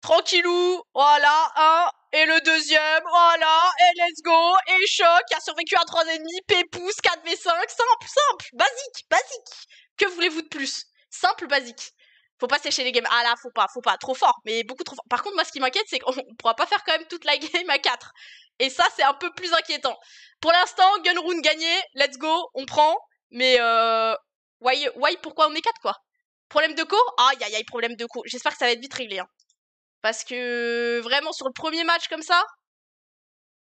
Tranquillou. Voilà. Un. Et le deuxième. Voilà. Et let's go. Et choc. A survécu à P, Pépouce, 4v5. Simple, simple. Basique. Basique. Que voulez-vous de plus Simple, basique faut pas sécher les games. Ah là, faut pas, faut pas, trop fort, mais beaucoup trop fort. Par contre, moi, ce qui m'inquiète, c'est qu'on pourra pas faire quand même toute la game à 4. Et ça, c'est un peu plus inquiétant. Pour l'instant, Gunrun gagné, let's go, on prend, mais euh, why, why, pourquoi on est 4, quoi Problème de co Aïe, a aïe, problème de co. J'espère que ça va être vite réglé, hein. Parce que, vraiment, sur le premier match comme ça,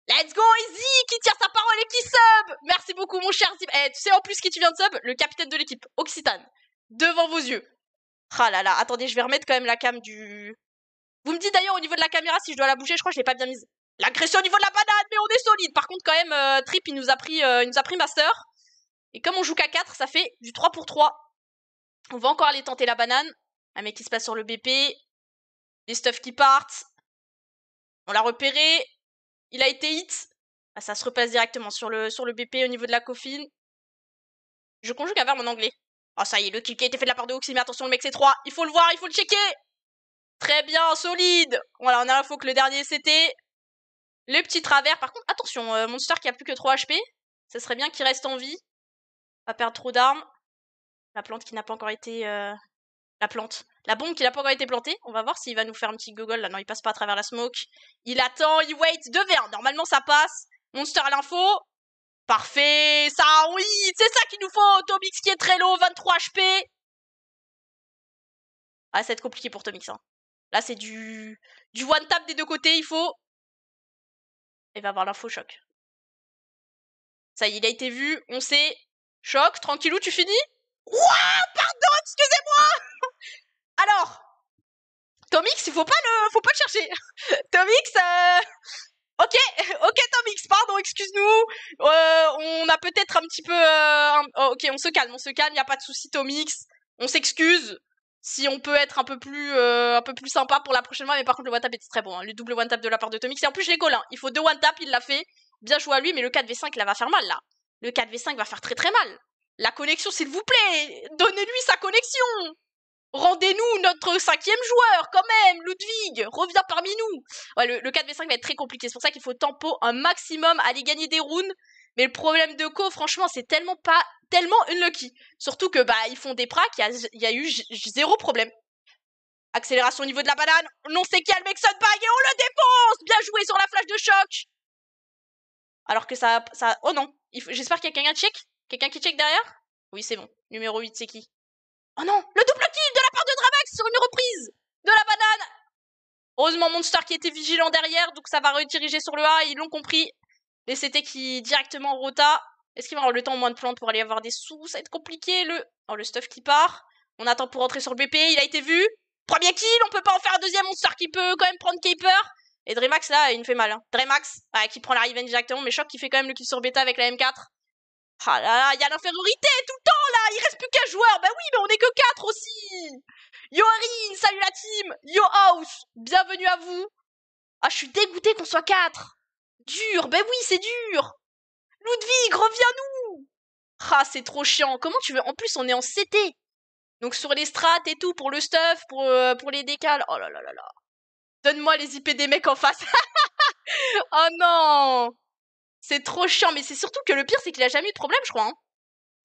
Let's go, Easy, qui tire sa parole et qui sub Merci beaucoup, mon cher Zip. Eh, tu sais en plus qui tu viens de sub Le capitaine de l'équipe, Occitane. Devant vos yeux. Ah là là, attendez, je vais remettre quand même la cam du... Vous me dites d'ailleurs au niveau de la caméra si je dois la bouger, je crois que je l'ai pas bien mise. L'agression au niveau de la banane, mais on est solide. Par contre, quand même, euh, Trip, il nous, a pris, euh, il nous a pris Master. Et comme on joue qu'à 4, ça fait du 3 pour 3. On va encore aller tenter la banane. Un mec qui se passe sur le BP. Les stuff qui partent. On l'a repéré. Il a été hit. Ah, ça se repasse directement sur le, sur le BP au niveau de la coffine. Je conjugue à verbe en anglais. Oh, ça y est, le kill a été fait de la part de Oxy, mais attention, le mec c'est 3. Il faut le voir, il faut le checker. Très bien, solide. Voilà, on a l'info que le dernier c'était le petit travers. Par contre, attention, euh, Monster qui a plus que 3 HP. Ça serait bien qu'il reste en vie. Pas perdre trop d'armes. La plante qui n'a pas encore été. Euh, la plante. La bombe qui n'a pas encore été plantée. On va voir s'il va nous faire un petit gogol. Là, non, il passe pas à travers la smoke. Il attend, il wait. Deux 1 Normalement, ça passe. Monster à l'info. Parfait, ça, oui, c'est ça qu'il nous faut, Tomix qui est très low, 23 HP. Ah, ça va être compliqué pour Tomix. Hein. Là, c'est du... du one tap des deux côtés, il faut... Il va avoir l'info choc. Ça y est, il a été vu, on sait. Choc, tranquillou, tu finis Ouah, pardon, excusez-moi Alors, Tomix, il faut pas le, faut pas le chercher. Tomix, euh... Ok, ok Tomix, pardon, excuse-nous. Euh, on a peut-être un petit peu. Euh, oh, ok, on se calme, on se calme, n'y a pas de souci Tomix. On s'excuse si on peut être un peu plus euh, un peu plus sympa pour la prochaine fois. Mais par contre, le one tap était très bon, hein. le double one tap de la part de Tomix. Et en plus, j'ai hein. Il faut deux one tap, il l'a fait. Bien joué à lui, mais le 4v5 là va faire mal là. Le 4v5 va faire très très mal. La connexion, s'il vous plaît, donnez-lui sa connexion rendez-nous notre cinquième joueur quand même, Ludwig, reviens parmi nous. Ouais, le, 4v5 va être très compliqué, c'est pour ça qu'il faut tempo un maximum, aller gagner des runes. Mais le problème de Co, franchement, c'est tellement pas, tellement unlucky. Surtout que bah ils font des pracs, il y a, eu zéro problème. Accélération au niveau de la banane, non c'est calme son bague, et on le dépense Bien joué sur la flash de choc Alors que ça... ça... Oh non, j'espère qu'il y a quelqu'un qui check Quelqu'un qui check derrière Oui c'est bon, numéro 8 c'est qui Oh non, le double kill sur une reprise de la banane. Heureusement Monster qui était vigilant derrière, donc ça va rediriger sur le A, ils l'ont compris. Les CT qui directement rota. Est-ce qu'il va avoir le temps moins de plantes pour aller avoir des sous Ça va être compliqué. Le... Oh, le stuff qui part. On attend pour rentrer sur le BP, il a été vu. Premier kill, on peut pas en faire un deuxième, Monster qui peut quand même prendre Keeper. Et Dremax là, il me fait mal. Hein. Dremax, qui prend la revenge directement, mais choc qui fait quand même le kill sur bêta avec la M4. Ah là il y a l'infériorité tout le temps là, il reste plus qu'un joueur. Bah oui, mais on est que quatre aussi. Yo Arine, salut la team Yo House, bienvenue à vous Ah, je suis dégoûté qu'on soit quatre Dur, ben oui, c'est dur Ludwig, reviens-nous Ah, c'est trop chiant, comment tu veux En plus, on est en CT Donc sur les strats et tout, pour le stuff, pour, euh, pour les décales... Oh là là là là Donne-moi les IP des mecs en face Oh non C'est trop chiant, mais c'est surtout que le pire, c'est qu'il a jamais eu de problème, je crois. Hein.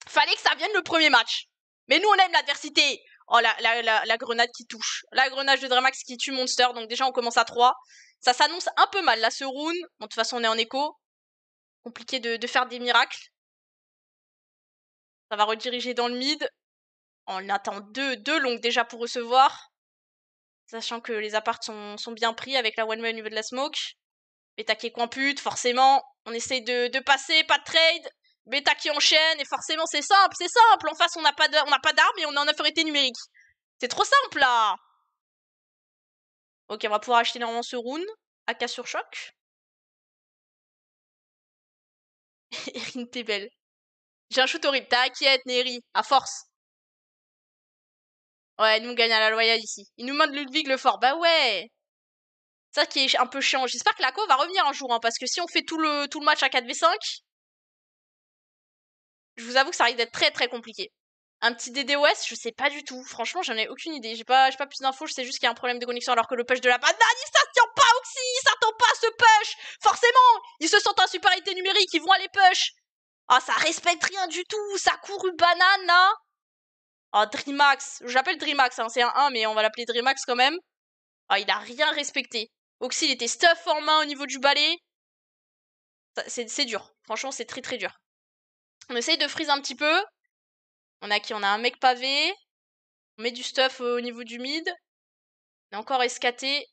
Fallait que ça vienne le premier match. Mais nous, on aime l'adversité. Oh, la, la, la, grenade qui touche. La grenade de Dramax qui tue Monster. Donc déjà, on commence à 3. Ça s'annonce un peu mal, là, ce round. Bon, de toute façon, on est en écho. Compliqué de, faire des miracles. Ça va rediriger dans le mid. On attend deux, deux longues déjà pour recevoir. Sachant que les apparts sont, bien pris avec la one man au niveau de la smoke. Pétaquer coin pute, forcément. On essaye de, de passer, pas de trade. Beta qui enchaîne, et forcément c'est simple, c'est simple. En face, on n'a pas d'armes et on est en infériorité numérique. C'est trop simple là Ok, on va pouvoir acheter normalement ce rune. AK sur choc. Erin, t'es belle. J'ai un shoot horrible. T'inquiète, Neri. À force. Ouais, nous, on gagne à la loyale ici. Il nous manque Ludwig le fort. Bah ouais. Ça qui est un peu chiant. J'espère que la co va revenir un jour. Hein, parce que si on fait tout le, tout le match à 4v5, je vous avoue que ça arrive d'être très très compliqué. Un petit DDoS, je sais pas du tout. Franchement, j'en ai aucune idée. J'ai pas, pas plus d'infos. Je sais juste qu'il y a un problème de connexion alors que le push de la banane, ah, il s'attend pas Oxy il s'attend pas à ce push. Forcément, ils se sentent en supériorité numérique, ils vont aller push. Ah, ça respecte rien du tout. Ça court banane là. Hein. Ah, Dreamax. J'appelle l'appelle Dreamax, hein. c'est un 1, mais on va l'appeler Dreamax quand même. Ah, il a rien respecté. Oxy, il était stuff en main au niveau du balai. C'est dur. Franchement, c'est très très dur. On essaye de freeze un petit peu. On a qui On a un mec pavé. On met du stuff au niveau du mid. On est encore escaté.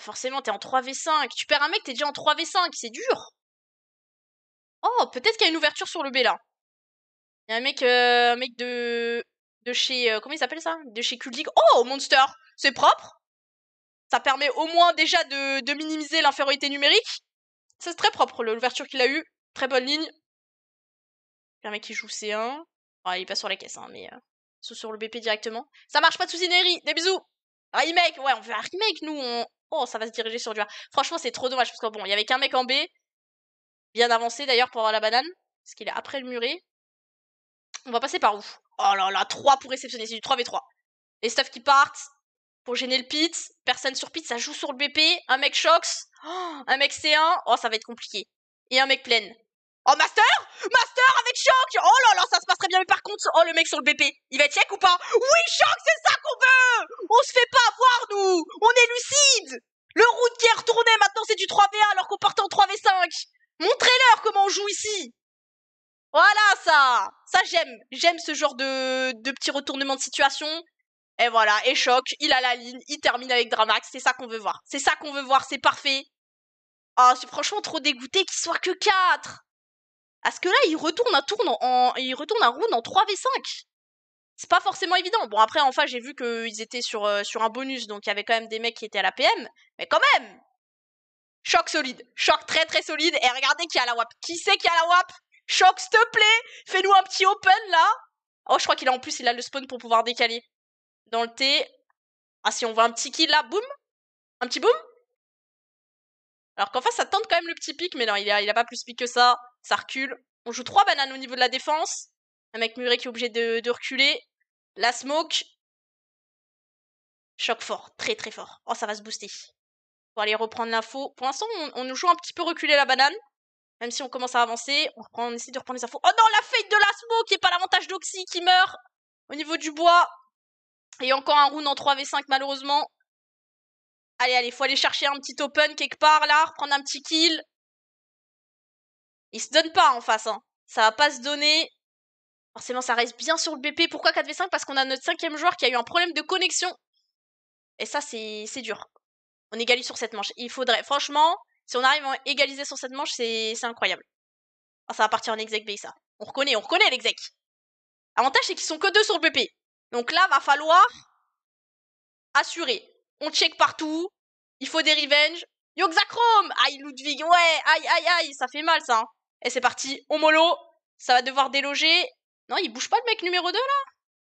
forcément, t'es en 3v5. Tu perds un mec, t'es déjà en 3v5. C'est dur. Oh, peut-être qu'il y a une ouverture sur le B là. Il y a un mec, euh, un mec de, de chez. Euh, comment il s'appelle ça De chez Kuldig. Oh, Monster C'est propre Ça permet au moins déjà de, de minimiser l'infériorité numérique. c'est très propre l'ouverture qu'il a eue. Très bonne ligne un mec qui joue C1. il est pas sur la caisse, hein, mais euh, sous sur le BP directement. Ça marche pas de soucis, Des bisous Un remake Ouais, on fait un remake, nous Oh, ça va se diriger sur du A. Franchement, c'est trop dommage, parce que bon, il y avait qu'un mec en B. Bien avancé, d'ailleurs, pour avoir la banane. Parce qu'il est après le muret. On va passer par où Oh là là, 3 pour réceptionner, c'est du 3v3. Les stuff qui partent, pour gêner le pit. Personne sur pit, ça joue sur le BP. Un mec shocks. Oh, un mec C1. Oh, ça va être compliqué. Et un mec plein. Oh, master Master avec choc Oh là là, ça se passe très bien, mais par contre, oh le mec sur le BP, il va être sec ou pas Oui, choc, c'est ça qu'on veut On se fait pas avoir, nous On est lucide Le route qui est retourné, maintenant c'est du 3v1 alors qu'on partait en 3v5 Montrez-leur comment on joue ici Voilà ça Ça j'aime, j'aime ce genre de, de petit retournement de situation. Et voilà, et choc, il a la ligne, il termine avec Dramax, c'est ça qu'on veut voir. C'est ça qu'on veut voir, c'est parfait. Ah, oh, c'est franchement trop dégoûté qu'il soit que 4 parce ce que là, il retourne un tourne en, il retourne un round en 3v5. C'est pas forcément évident. Bon, après, en j'ai vu qu'ils étaient sur, euh, sur un bonus, donc il y avait quand même des mecs qui étaient à la PM, mais quand même! Choc solide. Choc très très solide. Et regardez qui a la WAP. Qui c'est qui a la WAP? Choc, s'il te plaît! Fais-nous un petit open là! Oh, je crois qu'il a en plus, il a le spawn pour pouvoir décaler. Dans le T. Ah, si on voit un petit kill là, boum! Un petit boum! Alors qu'en face, ça tente quand même le petit pic, mais non, il a, il a pas plus pic que ça ça recule. On joue trois bananes au niveau de la défense. Un mec Muret qui est obligé de, reculer. La smoke. Choc fort, très très fort. Oh, ça va se booster. Pour aller reprendre l'info. Pour l'instant, on, nous joue un petit peu reculer la banane. Même si on commence à avancer, on, essaie de reprendre les infos. Oh non, la fête de la smoke qui est pas l'avantage d'Oxy qui meurt au niveau du bois. Et encore un round en 3v5 malheureusement. Allez, allez, faut aller chercher un petit open quelque part là, reprendre un petit kill. Il se donne pas en face. Hein. Ça va pas se donner. Forcément, ça reste bien sur le BP. Pourquoi 4v5 Parce qu'on a notre cinquième joueur qui a eu un problème de connexion. Et ça, c'est dur. On égalise sur cette manche. Il faudrait, franchement, si on arrive à égaliser sur cette manche, c'est incroyable. Ah, ça va partir en exec B, ça. On reconnaît, on reconnaît l'exec. Avantage, c'est qu'ils sont que deux sur le BP. Donc là, va falloir assurer. On check partout. Il faut des revenge. Yoxachrome Aïe, Ludwig, ouais, aïe, aïe, aïe, ça fait mal, ça. Hein. Et c'est parti, on mollo, ça va devoir déloger. Non, il bouge pas le mec numéro 2 là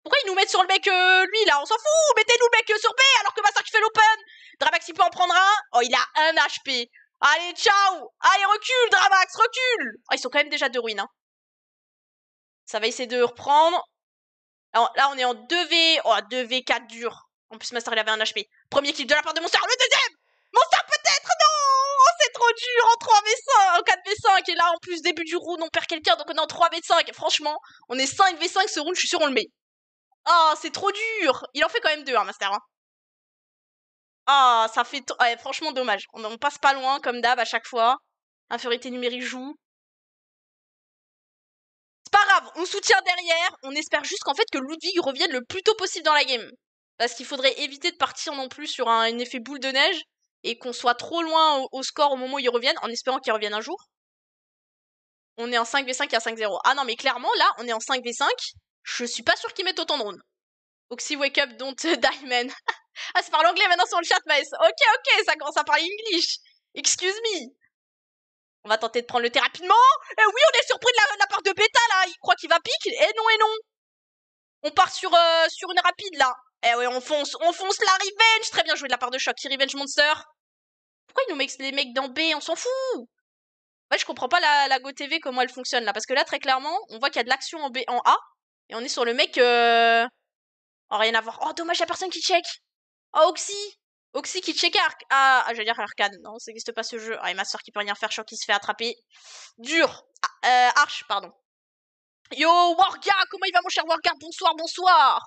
Pourquoi ils nous mettent sur le mec euh, lui là On s'en fout Mettez-nous le mec euh, sur B alors que qui fait l'open Dramax il peut en prendre un Oh il a un HP Allez, ciao Allez, recule, Dramax, recule oh, Ils sont quand même déjà de ruines. Hein. Ça va essayer de reprendre. Alors, là, on est en 2v... Oh, 2v4 dur. En plus, Master, il avait un HP. Premier kill de la part de Monster. Le deuxième Monster, peut-être Non trop dur en 3v5, en 4v5. Et là, en plus, début du round, on perd quelqu'un, donc on est en 3v5. franchement, on est 5v5 ce round, je suis sûr, on le met. Ah, oh, c'est trop dur. Il en fait quand même deux, hein, Master. Hein. Ah, oh, ça fait. franchement, dommage. On, passe pas loin, comme d'hab, à chaque fois. Infériorité numérique joue. C'est pas grave, on soutient derrière. On espère juste qu'en fait, que Ludwig revienne le plus tôt possible dans la game. Parce qu'il faudrait éviter de partir non plus sur un effet boule de neige et qu'on soit trop loin au, score au moment où ils reviennent, en espérant qu'ils reviennent un jour. On est en 5v5 et à 5-0. Ah non, mais clairement, là, on est en 5v5. Je suis pas sûr qu'ils mettent autant de rounds. Oxy Wake Up Don't Die Man. ah, c'est par l'anglais maintenant sur le chat, mais Ok, ok, ça commence à parler English. Excuse me. On va tenter de prendre le thé rapidement. Eh oui, on est surpris de la, part de Beta là. Il croit qu'il va pique. Eh non, eh non. On part sur, euh, sur une rapide là. Eh ouais, on fonce, on fonce la revenge Très bien joué de la part de Choc, Revenge Monster Pourquoi ils nous mettent les mecs dans B On s'en fout Ouais, je comprends pas la, GoTV, comment elle fonctionne là, parce que là, très clairement, on voit qu'il y a de l'action en B, en A, et on est sur le mec... Euh... Oh, rien à voir. Oh, dommage, la personne qui check Oh, Oxy Oxy qui check Arc ah, ah, j'allais dire Arcane. Non, ça n'existe pas ce jeu. Ah, et ma soeur qui peut rien faire, Choc qui se fait attraper. Dur ah, euh, Arche, pardon. Yo, Warga Comment il va, mon cher Warga Bonsoir, bonsoir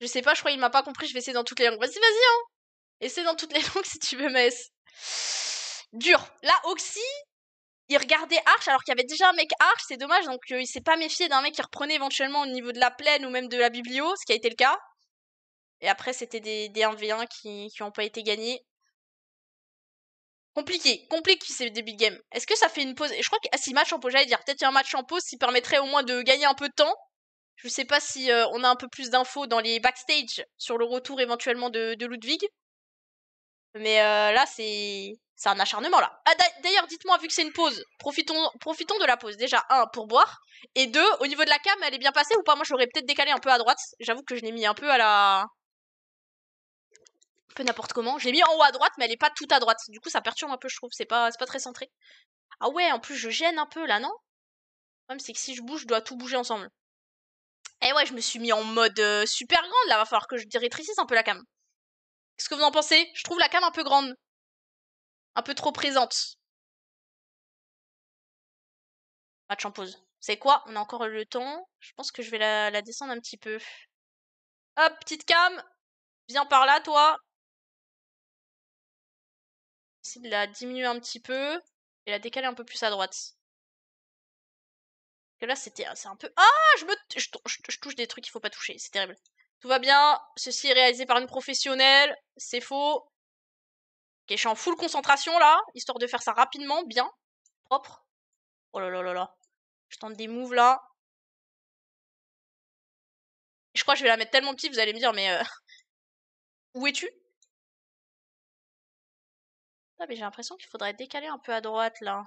je sais pas, je crois qu'il m'a pas compris, je vais essayer dans toutes les langues. Vas-y, vas-y, hein Essaye dans toutes les langues si tu veux, Maes. Dur. Là, Oxy, il regardait Arch alors qu'il y avait déjà un mec Arch, c'est dommage, donc euh, il s'est pas méfié d'un mec qui reprenait éventuellement au niveau de la plaine ou même de la biblio, ce qui a été le cas. Et après, c'était des, 1v1 qui n'ont pas été gagnés. Compliqué, compliqué ces début de game. Est-ce que ça fait une pause Je crois que ah, si match en pause, j'allais dire, peut-être un match en pause qui permettrait au moins de gagner un peu de temps. Je sais pas si euh, on a un peu plus d'infos dans les backstage sur le retour éventuellement de, Ludwig. Mais euh, là, c'est c'est un acharnement là. Ah, d'ailleurs, dites-moi, vu que c'est une pause, profitons, profitons de la pause. Déjà, un, pour boire. Et deux, au niveau de la cam, elle est bien passée ou pas Moi, j'aurais peut-être décalé un peu à droite. J'avoue que je l'ai mis un peu à la... Un peu n'importe comment. Je l'ai mis en haut à droite, mais elle est pas tout à droite. Du coup, ça perturbe un peu, je trouve. C'est pas, pas très centré. Ah ouais, en plus, je gêne un peu là, non Même c'est que si je bouge, je dois tout bouger ensemble. Eh ouais, je me suis mis en mode euh, super grande, là, va falloir que je rétrécisse un peu la cam. Qu'est-ce que vous en pensez Je trouve la cam un peu grande. Un peu trop présente. Match en pause. C'est quoi On a encore le temps. Je pense que je vais la, la descendre un petit peu. Hop, petite cam. Viens par là, toi. Essaye de la diminuer un petit peu et la décaler un peu plus à droite. Que là, c'était euh, c'est un peu. Ah, je me, je, touche des trucs qu'il faut pas toucher. C'est terrible. Tout va bien. Ceci est réalisé par une professionnelle. C'est faux. Ok, je suis en full concentration là, histoire de faire ça rapidement, bien, propre. Oh là là là là. Je tente des moves là. Je crois que je vais la mettre tellement petite, vous allez me dire, mais euh, où es-tu Ah, mais j'ai l'impression qu'il faudrait décaler un peu à droite là.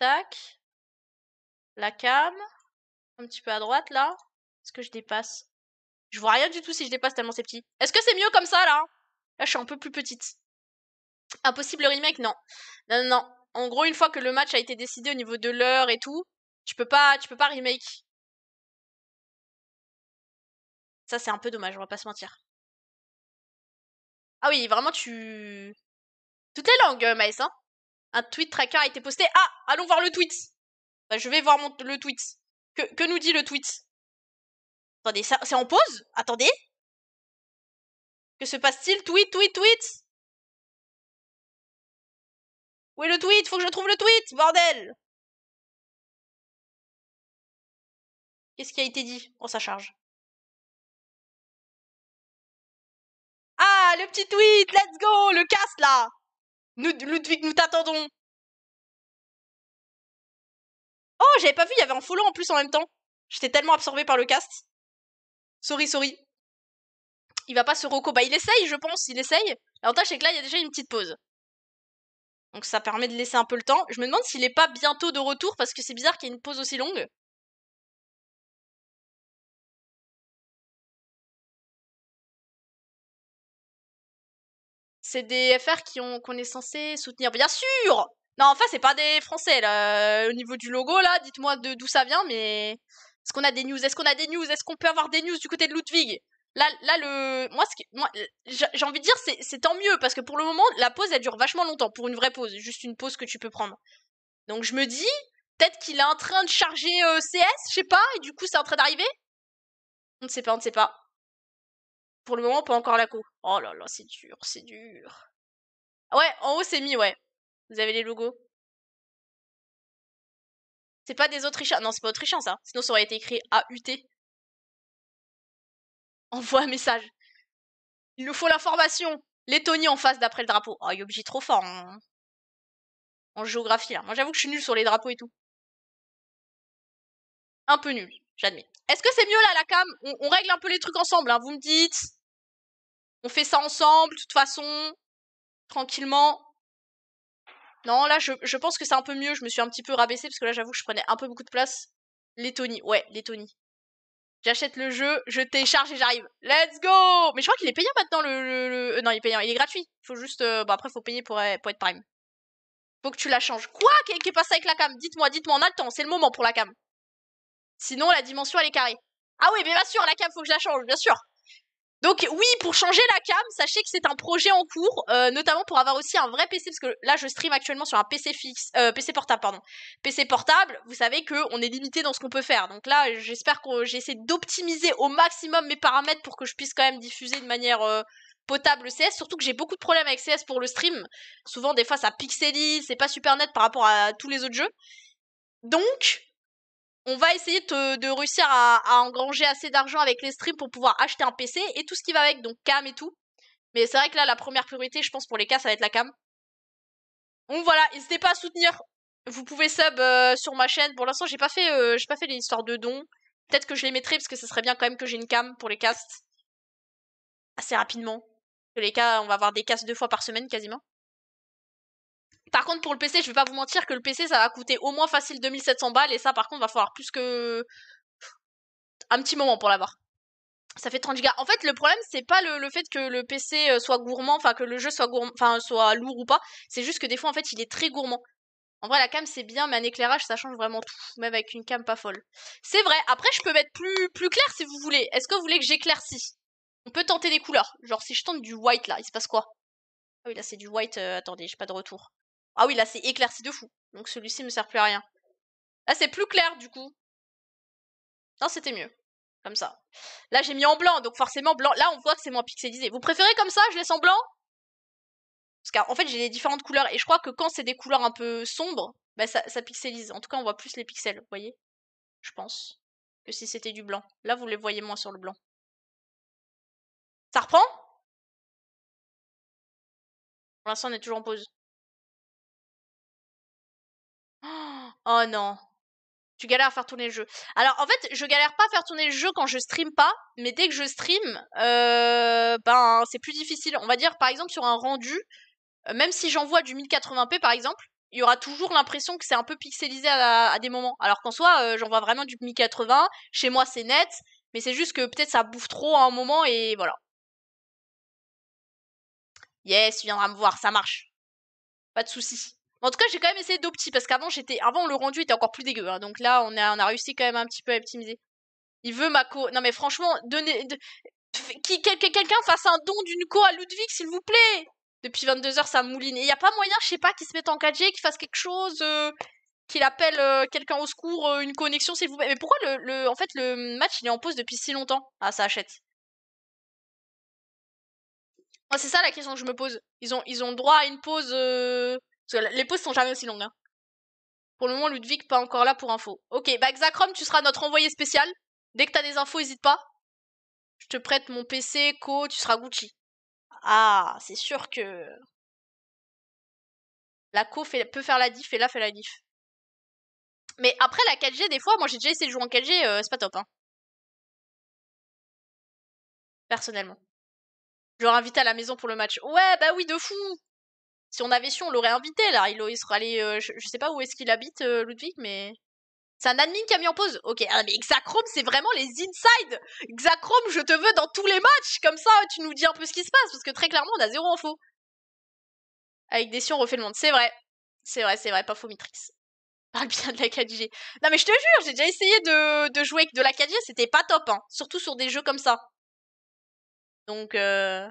Tac la cam, un petit peu à droite là. Est-ce que je dépasse Je vois rien du tout si je dépasse tellement c'est petit. Est-ce que c'est mieux comme ça là Là je suis un peu plus petite. Impossible remake Non, non, non. non. En gros, une fois que le match a été décidé au niveau de l'heure et tout, tu peux pas, tu peux pas remake. Ça c'est un peu dommage, on va pas se mentir. Ah oui, vraiment tu. Toutes les langues, euh, Maïs, hein Un tweet tracker a été posté. Ah Allons voir le tweet bah, je vais voir mon le tweet. Que, que nous dit le tweet Attendez, c'est en pause Attendez Que se passe-t-il Tweet, tweet, tweet Où est le tweet Faut que je trouve le tweet Bordel Qu'est-ce qui a été dit On oh, charge. Ah, le petit tweet Let's go Le casse, là nous, Ludwig, nous t'attendons Oh, j'avais pas vu, il y avait un follow en plus en même temps. J'étais tellement absorbée par le cast. Sorry, sorry. Il va pas se reco. Bah, il essaye, je pense, il essaye. L'avantage, c'est que là, il y a déjà une petite pause. Donc ça permet de laisser un peu le temps. Je me demande s'il est pas bientôt de retour parce que c'est bizarre qu'il y ait une pause aussi longue. C'est des FR qui ont qu'on est censé soutenir. Bien sûr non, en fait, c'est pas des Français là. Euh, au niveau du logo là, dites-moi d'où ça vient, mais est-ce qu'on a des news Est-ce qu'on a des news Est-ce qu'on peut avoir des news du côté de Ludwig Là, là le moi, ce j'ai envie de dire c'est c'est tant mieux parce que pour le moment la pause elle dure vachement longtemps pour une vraie pause, juste une pause que tu peux prendre. Donc je me dis peut-être qu'il est en train de charger euh, CS, je sais pas, et du coup c'est en train d'arriver. On ne sait pas, on ne sait pas. Pour le moment, pas encore la co. Oh là là, c'est dur, c'est dur. Ah ouais, en haut c'est mis, ouais. Vous avez les logos. C'est pas des Autrichiens. Non, c'est pas Autrichien ça. Sinon, ça aurait été écrit AUT. Envoie un message. Il nous faut l'information. Lettonie en face d'après le drapeau. Oh, il obligé trop fort hein. en, géographie là. Moi, j'avoue que je suis nulle sur les drapeaux et tout. Un peu nul, j'admets. Est-ce que c'est mieux là, la cam on, règle un peu les trucs ensemble, hein, vous me dites. On fait ça ensemble, de toute façon. Tranquillement. Non, là, je, je pense que c'est un peu mieux. Je me suis un petit peu rabaissée parce que là, j'avoue que je prenais un peu beaucoup de place. Tony, ouais, les Tony. J'achète le jeu, je télécharge et j'arrive. Let's go Mais je crois qu'il est payant maintenant le... Euh, non, il est payant, il est gratuit. Faut juste... Euh, bon, après, faut payer pour, euh, pour être prime. Faut que tu la changes. Quoi Qu'est-ce qui est passé avec la cam Dites-moi, dites-moi, on a le temps, c'est le moment pour la cam. Sinon, la dimension, elle est carrée. Ah oui, mais bien sûr, la cam, faut que je la change, bien sûr. Donc oui, pour changer la cam, sachez que c'est un projet en cours, euh, notamment pour avoir aussi un vrai PC, parce que là je stream actuellement sur un PC fixe, euh, PC portable, pardon, PC portable. Vous savez que on est limité dans ce qu'on peut faire. Donc là, j'espère que j'essaie d'optimiser au maximum mes paramètres pour que je puisse quand même diffuser de manière euh, potable CS. Surtout que j'ai beaucoup de problèmes avec CS pour le stream. Souvent, des fois, ça pixelise, c'est pas super net par rapport à tous les autres jeux. Donc, on va essayer de réussir à, engranger assez d'argent avec les streams pour pouvoir acheter un PC et tout ce qui va avec, donc cam et tout. Mais c'est vrai que là, la première priorité, je pense, pour les cas, ça va être la cam. Donc voilà, n'hésitez pas à soutenir. Vous pouvez sub euh, sur ma chaîne. Pour l'instant, j'ai pas fait, euh, pas fait les de dons. Peut-être que je les mettrai parce que ce serait bien quand même que j'ai une cam pour les castes assez rapidement. que les cas, on va avoir des castes deux fois par semaine quasiment. Par contre, pour le PC, je vais pas vous mentir que le PC, ça va coûter au moins facile 2700 balles. Et ça, par contre, va falloir plus que. Un petit moment pour l'avoir. Ça fait 30 Go. En fait, le problème, c'est pas le, fait que le PC euh, soit gourmand, enfin que le jeu soit gourmand, soit lourd ou pas. C'est juste que des fois, en fait, il est très gourmand. En vrai, la cam, c'est bien, mais un éclairage, ça change vraiment tout. Même avec une cam pas folle. C'est vrai. Après, je peux mettre plus, plus clair si vous voulez. Est-ce que vous voulez que j'éclaircisse On peut tenter des couleurs. Genre, si je tente du white, là, il se passe quoi Ah oui, là, c'est du white. Euh, attendez, j'ai pas de retour. Ah oui, là, c'est éclairci de fou. Donc celui-ci me sert plus à rien. Là, c'est plus clair, du coup. Non, c'était mieux. Comme ça. Là, j'ai mis en blanc, donc forcément, blanc. Là, on voit que c'est moins pixelisé. Vous préférez comme ça Je laisse en blanc Parce qu'en fait, j'ai des différentes couleurs. Et je crois que quand c'est des couleurs un peu sombres, bah, ça, ça pixelise. En tout cas, on voit plus les pixels, vous voyez Je pense. Que si c'était du blanc. Là, vous les voyez moins sur le blanc. Ça reprend Pour l'instant, on est toujours en pause. Oh non. Tu galères à faire tourner le jeu. Alors en fait, je galère pas à faire tourner le jeu quand je stream pas, mais dès que je stream, euh, ben c'est plus difficile. On va dire par exemple sur un rendu, euh, même si j'envoie du 1080p par exemple, il y aura toujours l'impression que c'est un peu pixelisé à, des moments. Alors qu'en soi, euh, j'envoie vraiment du 1080, chez moi c'est net, mais c'est juste que peut-être ça bouffe trop à un moment et voilà. Yes, tu viendra me voir, ça marche. Pas de soucis. En tout cas, j'ai quand même essayé d'opti parce qu'avant j'étais, avant le rendu était encore plus dégueu. Hein. donc là, on a, réussi quand même un petit peu à optimiser. Il veut ma co. Non mais franchement, donnez, qui quelqu'un fasse un don d'une co à Ludwig, s'il vous plaît. Depuis 22 h ça mouline. Et il y a pas moyen, je sais pas, qu'il se mette en 4G, qu'il fasse quelque chose, euh, qu'il appelle euh, quelqu'un au secours, euh, une connexion, s'il vous plaît. Mais pourquoi le, en fait, le match il est en pause depuis si longtemps Ah, ça achète. c'est ça la question que je me pose. Ils ont, ils ont le droit à une pause. Parce que les pauses sont jamais aussi longues. Hein. Pour le moment, Ludwig pas encore là pour info. Ok, bah Xacrom, tu seras notre envoyé spécial. Dès que t'as des infos, hésite pas. Je te prête mon PC, Co, tu seras Gucci. Ah, c'est sûr que... La Co peut faire la diff et là fait la diff. Mais après, la 4G, des fois, moi j'ai déjà essayé de jouer en 4G, euh, c'est pas top. Hein. Personnellement. Personnellement. leur invité à la maison pour le match. Ouais, bah oui, de fou si on avait su, on l'aurait invité là. Il, il serait allé. Euh, je, sais pas où est-ce qu'il habite, euh, Ludwig, mais. C'est un admin qui a mis en pause. Ok, ah, mais Xachrome, c'est vraiment les inside. Xachrome, je te veux dans tous les matchs. Comme ça, tu nous dis un peu ce qui se passe, parce que très clairement, on a zéro info. Avec des si on refait le monde. C'est vrai. C'est vrai, c'est vrai, pas faux Mitrix. Parle bien de la 4G. Non, mais je te jure, j'ai déjà essayé de, de, jouer avec de la 4G, c'était pas top, hein. Surtout sur des jeux comme ça. Donc, euh...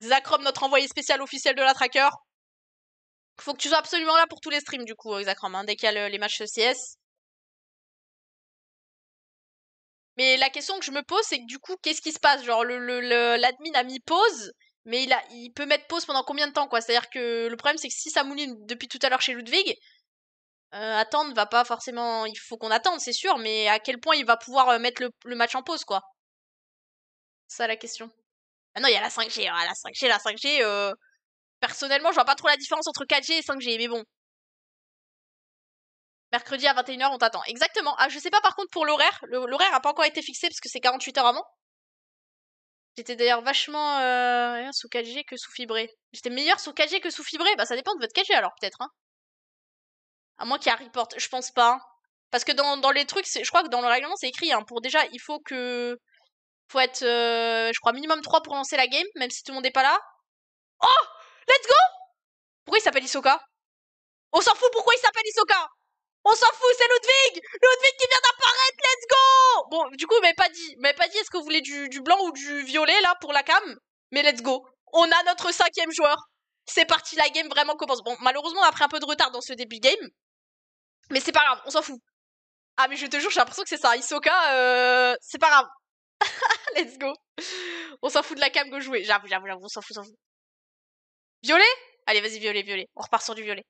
Zachrom, notre envoyé spécial officiel de la Tracker. Faut que tu sois absolument là pour tous les streams, du coup, euh, Zachrom, hein, dès qu'il y a les matchs CS. Mais la question que je me pose, c'est que du coup, qu'est-ce qui se passe Genre, l'admin a mis pause, mais il, peut mettre pause pendant combien de temps, quoi C'est-à-dire que le problème, c'est que si ça mouline depuis tout à l'heure chez Ludwig, euh, attendre va pas forcément... Il faut qu'on attende, c'est sûr, mais à quel point il va pouvoir euh, mettre le, match en pause, quoi ça la question. Ah non, il y a la 5G, hein, la 5G, la 5G. Euh, personnellement, je vois pas trop la différence entre 4G et 5G, mais bon. Mercredi à 21h, on t'attend. Exactement. Ah, je sais pas par contre pour l'horaire. L'horaire a pas encore été fixé parce que c'est 48 heures avant. J'étais d'ailleurs vachement euh, sous 4G que sous fibré. J'étais meilleur sous 4G que sous fibré. Bah ça dépend de votre 4G alors peut-être. Hein. À moins qu'il y ait Harry Potter, je pense pas. Hein. Parce que dans, dans les trucs, je crois que dans le règlement c'est écrit. pour déjà, il faut que faut être, euh, je crois, minimum 3 pour lancer la game, même si tout le monde n'est pas là. Oh Let's go Pourquoi il s'appelle Isoka On s'en fout pourquoi il s'appelle Isoka On s'en fout, c'est Ludwig Ludwig qui vient d'apparaître, let's go Bon, du coup, mais pas dit, dit est-ce que vous voulez du, blanc ou du violet, là, pour la cam Mais let's go On a notre cinquième joueur C'est parti, la game vraiment commence. Bon, malheureusement, on a pris un peu de retard dans ce début game. Mais c'est pas grave, on s'en fout. Ah, mais je te jure, j'ai l'impression que c'est ça, Isoka, euh... c'est pas grave. Let's go. On s'en fout de la cam, go jouer. J'avoue, j'avoue, j'avoue, on s'en fout, on s'en fout. Violet Allez, vas-y, violet, violet. On repart sur du violet.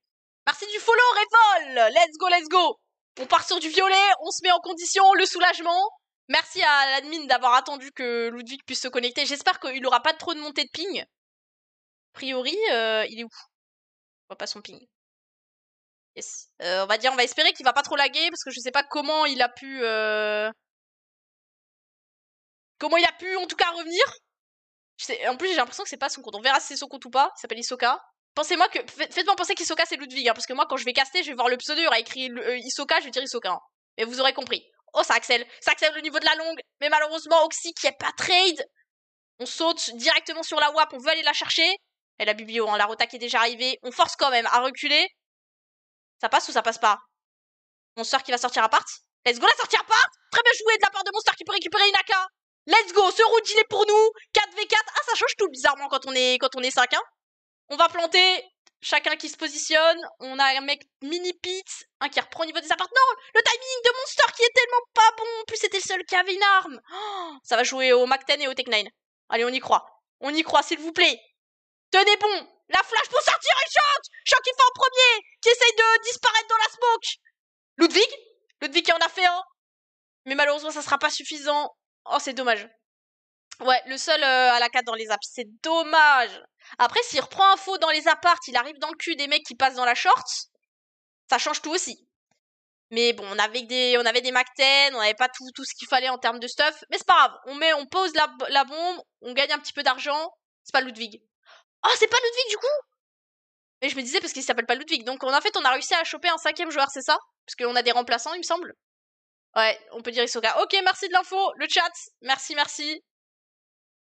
Merci du follow, Révol Let's go, let's go On part sur du violet, on se met en condition, le soulagement. Merci à l'admin d'avoir attendu que Ludwig puisse se connecter. J'espère qu'il n'aura pas trop de montée de ping. A priori, euh, il est où On voit pas son ping. Yes. Euh, on va dire, on va espérer qu'il va pas trop laguer parce que je sais pas comment il a pu. Euh, comment il a pu en tout cas revenir. en plus, j'ai l'impression que c'est pas son compte. On verra si c'est son compte ou pas. Il s'appelle Isoka. Pensez-moi que. Faites-moi penser qu'Isoka c'est Ludwig, hein, parce que moi quand je vais caster, je vais voir le pseudo, il aura écrit euh, Isoka, je vais dire Isoka. Hein. Mais vous aurez compris. Oh, ça accède. Ça accède le niveau de la longue. Mais malheureusement, Oxy qui est pas trade. On saute directement sur la WAP, on veut aller la chercher. Elle a biblio, hein, la rota qui est déjà arrivée. On force quand même à reculer. Ça passe ou ça passe pas Monster qui va sortir à part. Let's go la sortir à part Très bien joué de la part de Monster qui peut récupérer Inaka Let's go, ce route il est pour nous. 4v4. Ah, ça change tout bizarrement quand on est, quand on est 5. Hein. On va planter chacun qui se positionne. On a un mec mini pits un qui reprend au niveau des appartements. Non, le timing de Monster qui est tellement pas bon. En plus, c'était le seul qui avait une arme. Oh, ça va jouer au Mac 10 et au Tech 9. Allez, on y croit. On y croit, s'il vous plaît. Tenez bon. La flash pour sortir et Shock Shock qui fait en premier Qui essaye de disparaître dans la smoke Ludwig Ludwig qui en a fait un. Mais malheureusement, ça sera pas suffisant. Oh, c'est dommage. Ouais, le seul euh, à la 4 dans les apps, c'est dommage. Après, s'il reprend un faux dans les apparts, il arrive dans le cul des mecs qui passent dans la short, ça change tout aussi. Mais bon, on avait des, on avait des on n'avait pas tout, tout ce qu'il fallait en termes de stuff. Mais c'est pas grave, on, met, on pose la, la bombe, on gagne un petit peu d'argent. C'est pas Ludwig. Oh, c'est pas Ludwig du coup Mais je me disais parce qu'il s'appelle pas Ludwig. Donc en fait, on a réussi à choper un cinquième joueur, c'est ça Parce qu'on a des remplaçants, il me semble. Ouais, on peut dire Isoka. Ok, merci de l'info, le chat. Merci, merci.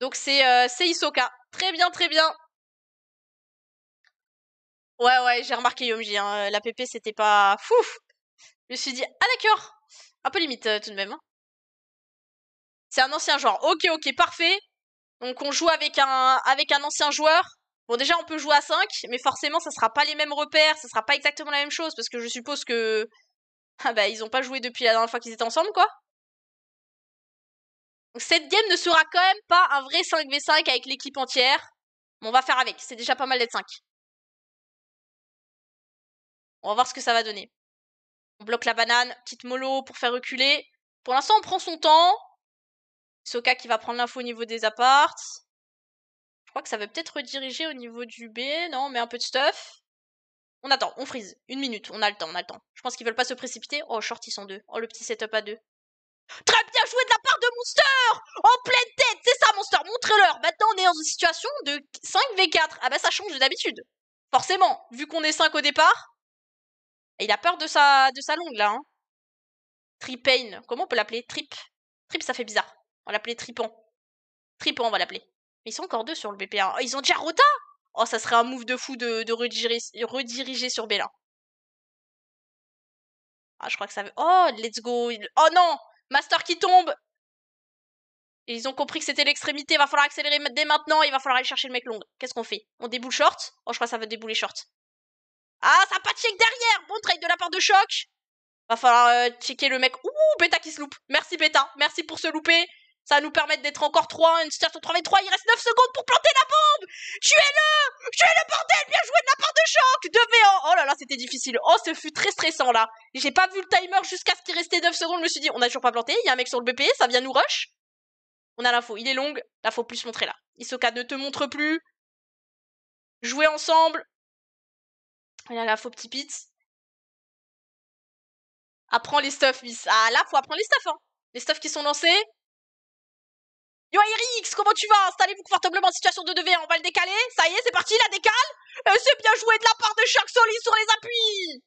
Donc c'est euh, Isoka. Très bien, très bien. Ouais, ouais, j'ai remarqué Yomji. L'APP, hein. euh, La PP, c'était pas fou. Je me suis dit, ah d'accord. Un peu limite euh, tout de même. Hein. C'est un ancien joueur. Ok, ok, parfait. Donc on joue avec un, avec un ancien joueur. Bon, déjà, on peut jouer à 5, mais forcément, ça sera pas les mêmes repères, ça sera pas exactement la même chose, parce que je suppose que ah bah ils ont pas joué depuis la dernière fois qu'ils étaient ensemble quoi Cette game ne sera quand même pas un vrai 5v5 avec l'équipe entière. Mais on va faire avec, c'est déjà pas mal d'être 5. On va voir ce que ça va donner. On bloque la banane, petite mollo pour faire reculer. Pour l'instant on prend son temps. Soka qui va prendre l'info au niveau des apparts. Je crois que ça va peut-être rediriger au niveau du B, non, met un peu de stuff. On attend, on freeze. Une minute, on a le temps, on a le temps. Je pense qu'ils veulent pas se précipiter. Oh, short, ils sont deux. Oh, le petit setup à deux. Très bien joué de la part de Monster En pleine tête C'est ça, Monster Montrez-leur Maintenant, on est dans une situation de 5v4. Ah bah, ça change d'habitude. Forcément, vu qu'on est 5 au départ. Il a peur de sa, de sa longue, là. Hein. Tripane. Comment on peut l'appeler Trip. Trip, ça fait bizarre. On l'appelait Tripan. Tripan, on va l'appeler. Mais ils sont encore deux sur le BPA. Oh, ils ont déjà Rota oh, ça serait un move de fou de, rediriger, sur Bella. Ah, je crois que ça veut. Oh, let's go. Oh non Master qui tombe ils ont compris que c'était l'extrémité. Il va falloir accélérer dès maintenant. Il va falloir aller chercher le mec long. Qu'est-ce qu'on fait On déboule short Oh, je crois que ça va débouler short. Ah, ça pas de check derrière Bon trade de la part de Choc Va falloir euh, checker le mec. Ouh, Beta qui se loupe. Merci Beta. Merci pour se louper. Ça va nous permettre d'être encore 3, hein, une situation 3v3, il reste 9 secondes pour planter la bombe Tuez-le Tuez-le bordel Bien joué de la part de Choc 2 v Oh là là, c'était difficile. Oh, ce fut très stressant là. J'ai pas vu le timer jusqu'à ce qu'il restait 9 secondes, je me suis dit, on a toujours pas planté, il y a un mec sur le BP, ça vient nous rush. On a l'info, il est long, là faut plus montrer là. Isoka ne te montre plus. Jouer ensemble. On a l'info petit pit. Apprends les stuffs, Miss. Ah là, faut apprendre les stuffs, hein. Les stuffs qui sont lancés, Yo comment tu vas Installez-vous confortablement en situation de 2v1, on va le décaler. Ça y est, c'est parti, la décale. Euh, c'est bien joué de la part de Shark Soli sur les appuis.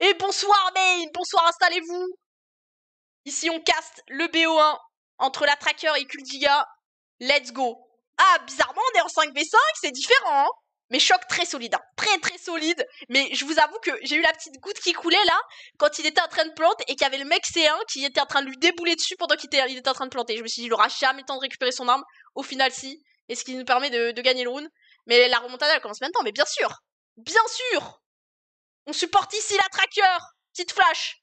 Et bonsoir main, bonsoir, installez-vous. Ici, on caste le BO1 entre la Tracker et Kuldiga. Let's go. Ah, bizarrement, on est en 5v5, c'est différent. Hein mais choc très solide, hein. très très solide. Mais je vous avoue que j'ai eu la petite goutte qui coulait là quand il était en train de planter et qu'il y avait le mec C1 qui était en train de lui débouler dessus pendant qu'il était, était en train de planter. Je me suis dit, il aura jamais le temps de récupérer son arme. Au final, si. Et ce qui nous permet de, gagner le round. Mais la remontada, elle commence maintenant. Mais bien sûr, bien sûr, on supporte ici la tracker. Petite flash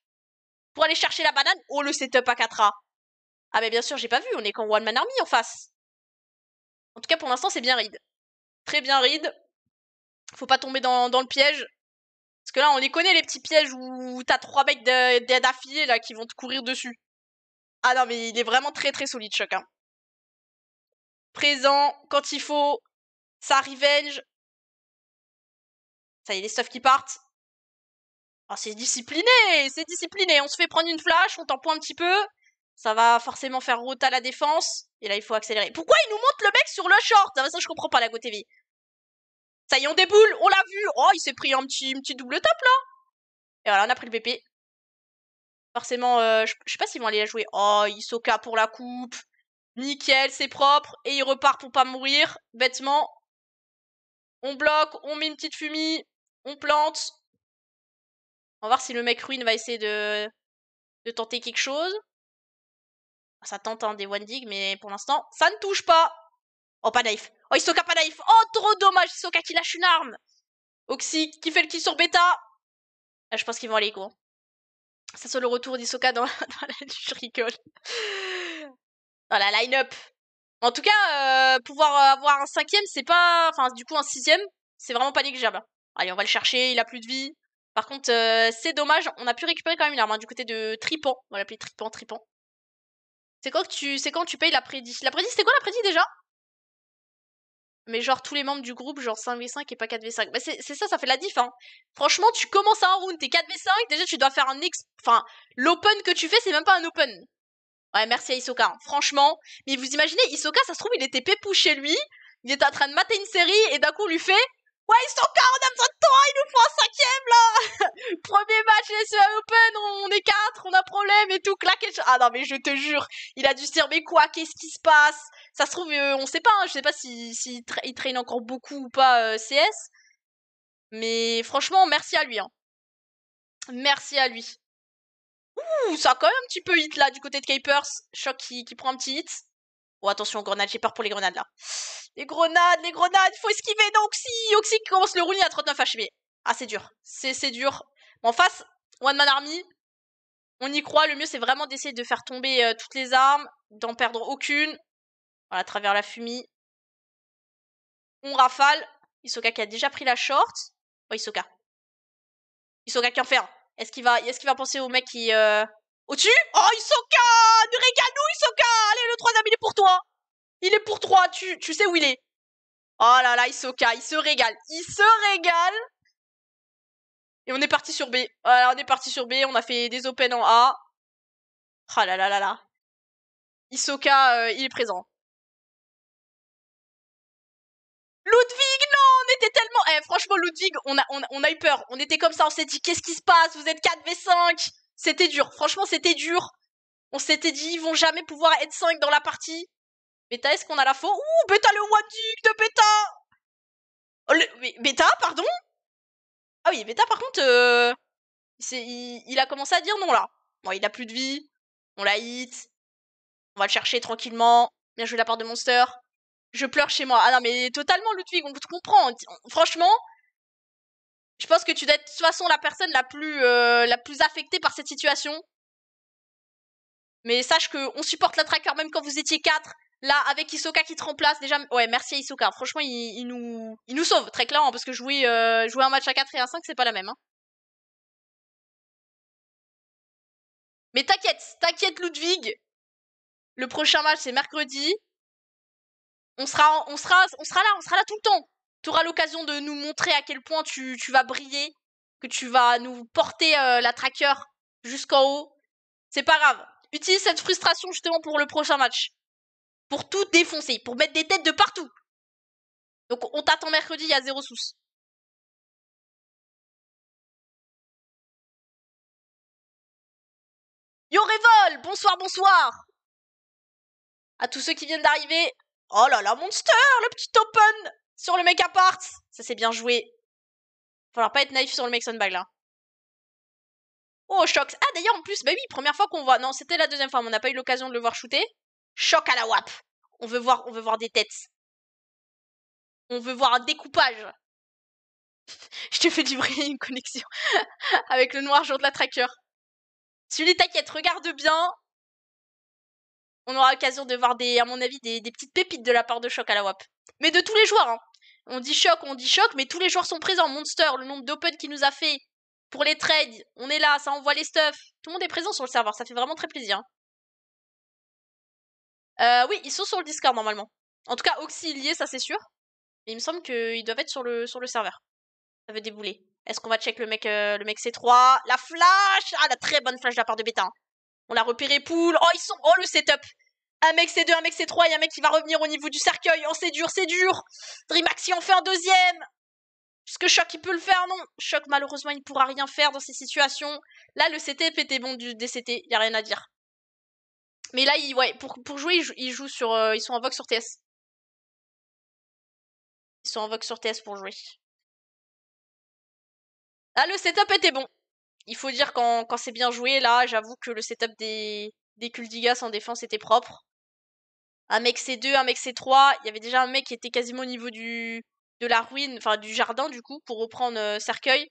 pour aller chercher la banane. Oh le setup à 4A. Ah mais bien sûr, j'ai pas vu. On est qu'en one man army en face. En tout cas, pour l'instant, c'est bien ride, Très bien ride. Faut pas tomber dans, le piège. Parce que là, on les connaît, les petits pièges où t'as trois mecs d'affilée là qui vont te courir dessus. Ah non, mais il est vraiment très très solide, chacun. Hein. Présent, quand il faut, ça revenge. Ça y est, les stuffs qui partent. Ah c'est discipliné, c'est discipliné. On se fait prendre une flash, on t'empoint un petit peu. Ça va forcément faire route à la défense. Et là, il faut accélérer. Pourquoi il nous monte le mec sur le short Ça, je comprends pas la vie. Ça y est, on déboule, on l'a vu. Oh, il s'est pris un petit, une petite double tape là. Et voilà, on a pris le BP. Forcément, euh, je, sais pas s'ils vont aller la jouer. Oh, Isoka pour la coupe. Nickel, c'est propre. Et il repart pour pas mourir. Bêtement. On bloque, on met une petite fumée, on plante. On va voir si le mec ruine va essayer de, de tenter quelque chose. Ça tente un hein, des one mais pour l'instant, ça ne touche pas. Oh, pas naïf Oh, Isoka pas naïf. Oh, trop dommage, Isoka qui lâche une arme. Oxy qui fait le kill sur Beta. Ah, je pense qu'ils vont aller gros. Ça soit le retour d'Isoka dans, la... dans, la... Je rigole. Dans la line-up. En tout cas, euh, pouvoir euh, avoir un cinquième, c'est pas... Enfin, du coup, un sixième, c'est vraiment pas négligeable. Allez, on va le chercher, il a plus de vie. Par contre, euh, c'est dommage, on a pu récupérer quand même une arme hein, du côté de Tripan. On va l'appeler Tripan, Tripan. C'est quand, tu... quand tu payes la prédit La prédit, c'était quoi la prédit déjà mais genre tous les membres du groupe, genre 5v5 et pas 4v5. Bah, c'est ça, ça fait la diff. Hein. Franchement, tu commences à un round, t'es 4v5, déjà tu dois faire un ex. Enfin, l'open que tu fais, c'est même pas un open. Ouais, merci à Isoka, hein. franchement. Mais vous imaginez, Isoka, ça se trouve, il était pépou chez lui, il était en train de mater une série, et d'un coup, on lui fait Ouais, ils sont 40 on a besoin de toi, ils nous font un cinquième, là! Premier match, les SEA Open, on, est quatre, on a problème et tout, claque Ah non, mais je te jure, il a dû se dire, mais quoi, qu'est-ce qui se passe? Ça se trouve, euh, on sait pas, hein, je sais pas s'il si, si traîne encore beaucoup ou pas euh, CS. Mais franchement, merci à lui, hein. Merci à lui. Ouh, ça a quand même un petit peu hit là du côté de Capers. Choc qui, qui prend un petit hit. Oh, attention, aux grenades. j'ai peur pour les grenades là. Les grenades, les grenades, il faut esquiver d'Oxy. Oxy commence le roulis à 39 HP. Ah, c'est dur. C'est dur. en face, One Man Army, on y croit. Le mieux, c'est vraiment d'essayer de faire tomber euh, toutes les armes, d'en perdre aucune. Voilà, à travers la fumée. On rafale. Isoka qui a déjà pris la short. Oh, Isoka. Isoka qui en fait Est-ce qu'il va, est va penser au mec qui, euh, au-dessus Oh, Isoka Ne régale-nous, Isoka Allez, le troisième, il est pour toi Il est pour toi, tu, tu sais où il est. Oh là là, Isoka, il se régale. Il se régale Et on est parti sur B. Voilà, on est parti sur B, on a fait des open en A. oh là là là là. Isoka, euh, il est présent. Ludwig, non, on était tellement... Eh, franchement, Ludwig, on a, on, on a eu peur. On était comme ça, on s'est dit, qu'est-ce qui se passe Vous êtes 4v5 c'était dur. Franchement, c'était dur. On s'était dit, ils vont jamais pouvoir être 5 dans la partie. Beta, est-ce qu'on a la faute Ouh, Beta le one de Beta oh, Beta, pardon Ah oui, Beta, par contre, euh, il... a commencé à dire non là. Bon, il a plus de vie. On la hit. On va le chercher tranquillement. Bien joué la part de Monster. Je pleure chez moi. Ah non, mais totalement, Ludwig, on vous comprend. Franchement, je pense que tu dois être de toute façon la personne la plus, euh, la plus affectée par cette situation. Mais sache qu'on supporte la tracker même quand vous étiez 4. Là, avec Isoka qui te remplace, déjà, ouais, merci à Isoka. Franchement, il, nous, il nous sauve, très clairement, parce que jouer, euh, jouer un match à 4 et à 5, c'est pas la même. Hein. Mais t'inquiète, t'inquiète, Ludwig. Le prochain match, c'est mercredi. On sera, on, sera, on sera là, on sera là tout le temps tu auras l'occasion de nous montrer à quel point tu, vas briller, que tu vas nous porter euh, la tracker jusqu'en haut. C'est pas grave. Utilise cette frustration justement pour le prochain match. Pour tout défoncer, pour mettre des têtes de partout. Donc on t'attend mercredi, il y a zéro sous Yo Revol bonsoir, bonsoir À tous ceux qui viennent d'arriver. Oh là là, Monster, le petit open sur le mec part Ça s'est bien joué. Falloir pas être naïf sur le mec bag là. Oh, choc. Ah, d'ailleurs, en plus, bah oui, première fois qu'on voit. Non, c'était la deuxième fois, mais on n'a pas eu l'occasion de le voir shooter. Choc à la WAP. On veut voir, on veut voir des têtes. On veut voir un découpage. Je te fais du bruit, une connexion avec le noir jaune de la tracker. Celui-là, t'inquiète, regarde bien on aura l'occasion de voir, des, à mon avis, des, petites pépites de la part de Choc à la WAP. Mais de tous les joueurs. Hein. On dit Choc, on dit Choc, mais tous les joueurs sont présents. Monster, le nombre d'open qu'il nous a fait pour les trades, on est là, ça envoie les stuffs. Tout le monde est présent sur le serveur, ça fait vraiment très plaisir. Hein. Euh, oui, ils sont sur le Discord normalement. En tout cas, Auxilier, ça c'est sûr. Mais il me semble qu'ils doivent être sur le, serveur. Ça veut débouler. Est-ce qu'on va check le mec, euh, le mec C3 La flash Ah, la très bonne flash de la part de Beta. Hein. On a repéré poule. Oh, ils sont. Oh, le setup. Un mec c'est 2 un mec c'est 3 a un mec qui va revenir au niveau du cercueil. Oh, c'est dur, c'est dur. DreamAxi en fait un deuxième. Est-ce que choc, il peut le faire, non Choc, malheureusement, il ne pourra rien faire dans ces situations. Là, le setup était bon du DCT, il n'y a rien à dire. Mais là, ouais, pour, jouer, ils jouent, sur, euh, ils sont en Vox sur TS. Ils sont en Vox sur TS pour jouer. Ah, le setup était bon il faut dire quand, quand c'est bien joué, là, j'avoue que le setup des, des Kuldigas en défense était propre. Un mec C2, un mec C3, il y avait déjà un mec qui était quasiment au niveau du, de la ruine, enfin du jardin du coup, pour reprendre euh, Cercueil.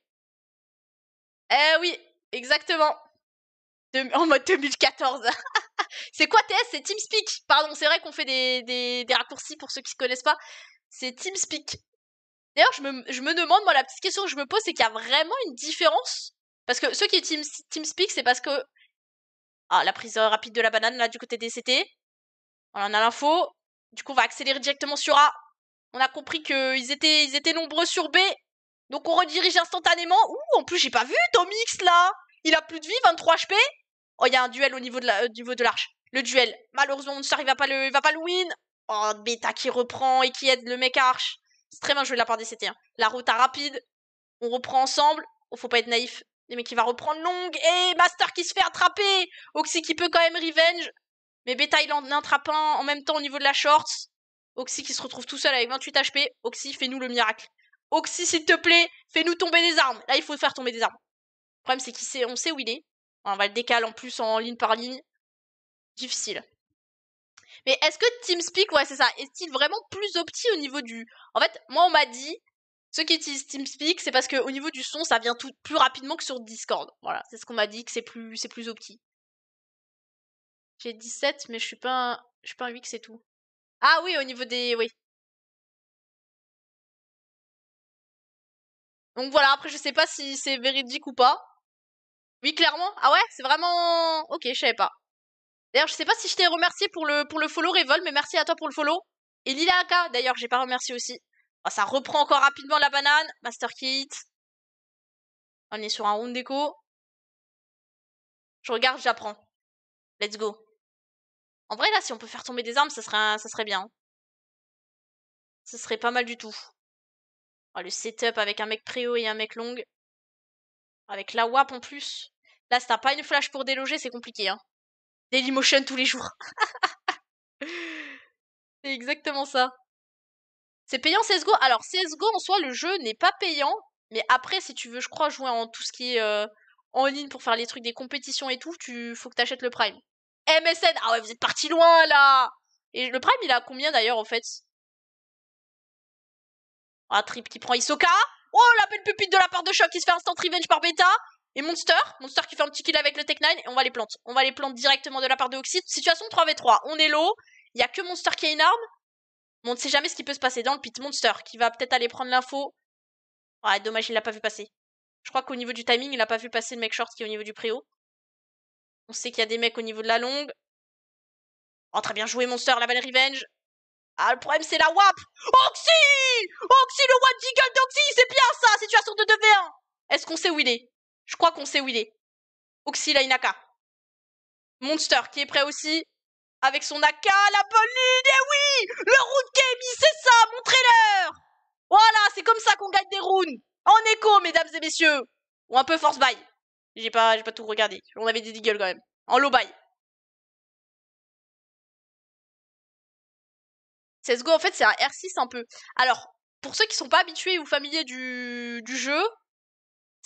Eh oui, exactement. en mode 2014. c'est quoi TS C'est TeamSpeak. Pardon, c'est vrai qu'on fait des, des, raccourcis pour ceux qui ne connaissent pas. C'est TeamSpeak. D'ailleurs, je je me demande, moi, la petite question que je me pose, c'est qu'il y a vraiment une différence parce que ceux qui team, TeamSpeak, c'est parce que. Ah, la prise euh, rapide de la banane, là, du côté des CT. On en a l'info. Du coup, on va accélérer directement sur A. On a compris qu'ils étaient, ils étaient nombreux sur B. Donc, on redirige instantanément. Ouh, en plus, j'ai pas vu Tomix, là Il a plus de vie, 23 HP. Oh, il y a un duel au niveau de euh, l'arche. le duel. Malheureusement, on il va pas le, il va pas le win. Oh, Beta qui reprend et qui aide le mec arche. C'est très bien joué de la part des CT. Hein. La route à rapide. On reprend ensemble. Oh, faut pas être naïf mais qui va reprendre longue et Master qui se fait attraper, Oxy qui peut quand même revenge, mais en attrape un en même temps au niveau de la short, Oxy qui se retrouve tout seul avec 28 HP, Oxy fais-nous le miracle. Oxy s'il te plaît, fais-nous tomber des armes. Là il faut faire tomber des armes. Le problème c'est qu'on sait où il est, on va le décaler en plus en ligne par ligne. Difficile. Mais est-ce que Speak ouais c'est ça, est-il vraiment plus opti au niveau du... En fait, moi on m'a dit, ceux qui utilisent TeamSpeak, c'est parce qu'au niveau du son, ça vient tout plus rapidement que sur Discord. Voilà, c'est ce qu'on m'a dit, que c'est plus, c'est plus opti. J'ai 17, mais je suis pas un, je pas 8, c'est tout. Ah oui, au niveau des... Oui. Donc voilà, après je sais pas si c'est véridique ou pas. Oui, clairement. Ah ouais, c'est vraiment... Ok, je savais pas. D'ailleurs, je sais pas si je t'ai remercié pour le, pour le follow Revol, mais merci à toi pour le follow. Et Lila d'ailleurs, j'ai pas remercié aussi. Ah, ça reprend encore rapidement la banane. Master Kit. On est sur un round déco. Je regarde, j'apprends. Let's go. En vrai, là, si on peut faire tomber des armes, ça serait, ça serait bien. Ce serait pas mal du tout. Ah, le setup avec un mec préo et un mec long. Avec la WAP en plus. Là, si t'as pas une flash pour déloger, c'est compliqué. Hein. Dailymotion tous les jours. c'est exactement ça. C'est payant CSGO. Alors, CSGO, en soi, le jeu n'est pas payant. Mais après, si tu veux, je crois, jouer en tout ce qui est euh, en ligne pour faire les trucs des compétitions et tout, tu faut que t'achètes le Prime. MSN, ah ouais, vous êtes parti loin là Et le Prime, il a combien d'ailleurs en fait Ah, Trip qui prend Isoka. Oh, la belle pupille de la part de choc qui se fait instant revenge par bêta. Et Monster, Monster qui fait un petit kill avec le Tech 9 et on va les planter. On va les planter directement de la part de Oxide. Situation 3v3, on est low. Il y a que Monster qui a une arme on ne sait jamais ce qui peut se passer dans le Pit Monster, qui va peut-être aller prendre l'info. Ah, dommage, il l'a pas vu passer. Je crois qu'au niveau du timing, il n'a pas vu passer le mec short qui est au niveau du préau. On sait qu'il y a des mecs au niveau de la longue. Oh, très bien joué, Monster, la belle revenge. Ah, le problème, c'est la WAP Oxy Oxy, le WAP Jiggle d'Oxy, c'est bien ça Situation de 2v1 Est-ce qu'on sait où il est Je crois qu'on sait où il est. Oxy, la Inaka. Monster, qui est prêt aussi. Avec son AK, la bonne ligne, et eh oui Le round gaming, c'est ça, mon leur Voilà, c'est comme ça qu'on gagne des rounds En écho, mesdames et messieurs Ou un peu force buy. J'ai pas, pas tout regardé. On avait des diggles quand même. En low buy. CSGO, en fait, c'est un R6 un peu. Alors, pour ceux qui sont pas habitués ou familiers du jeu,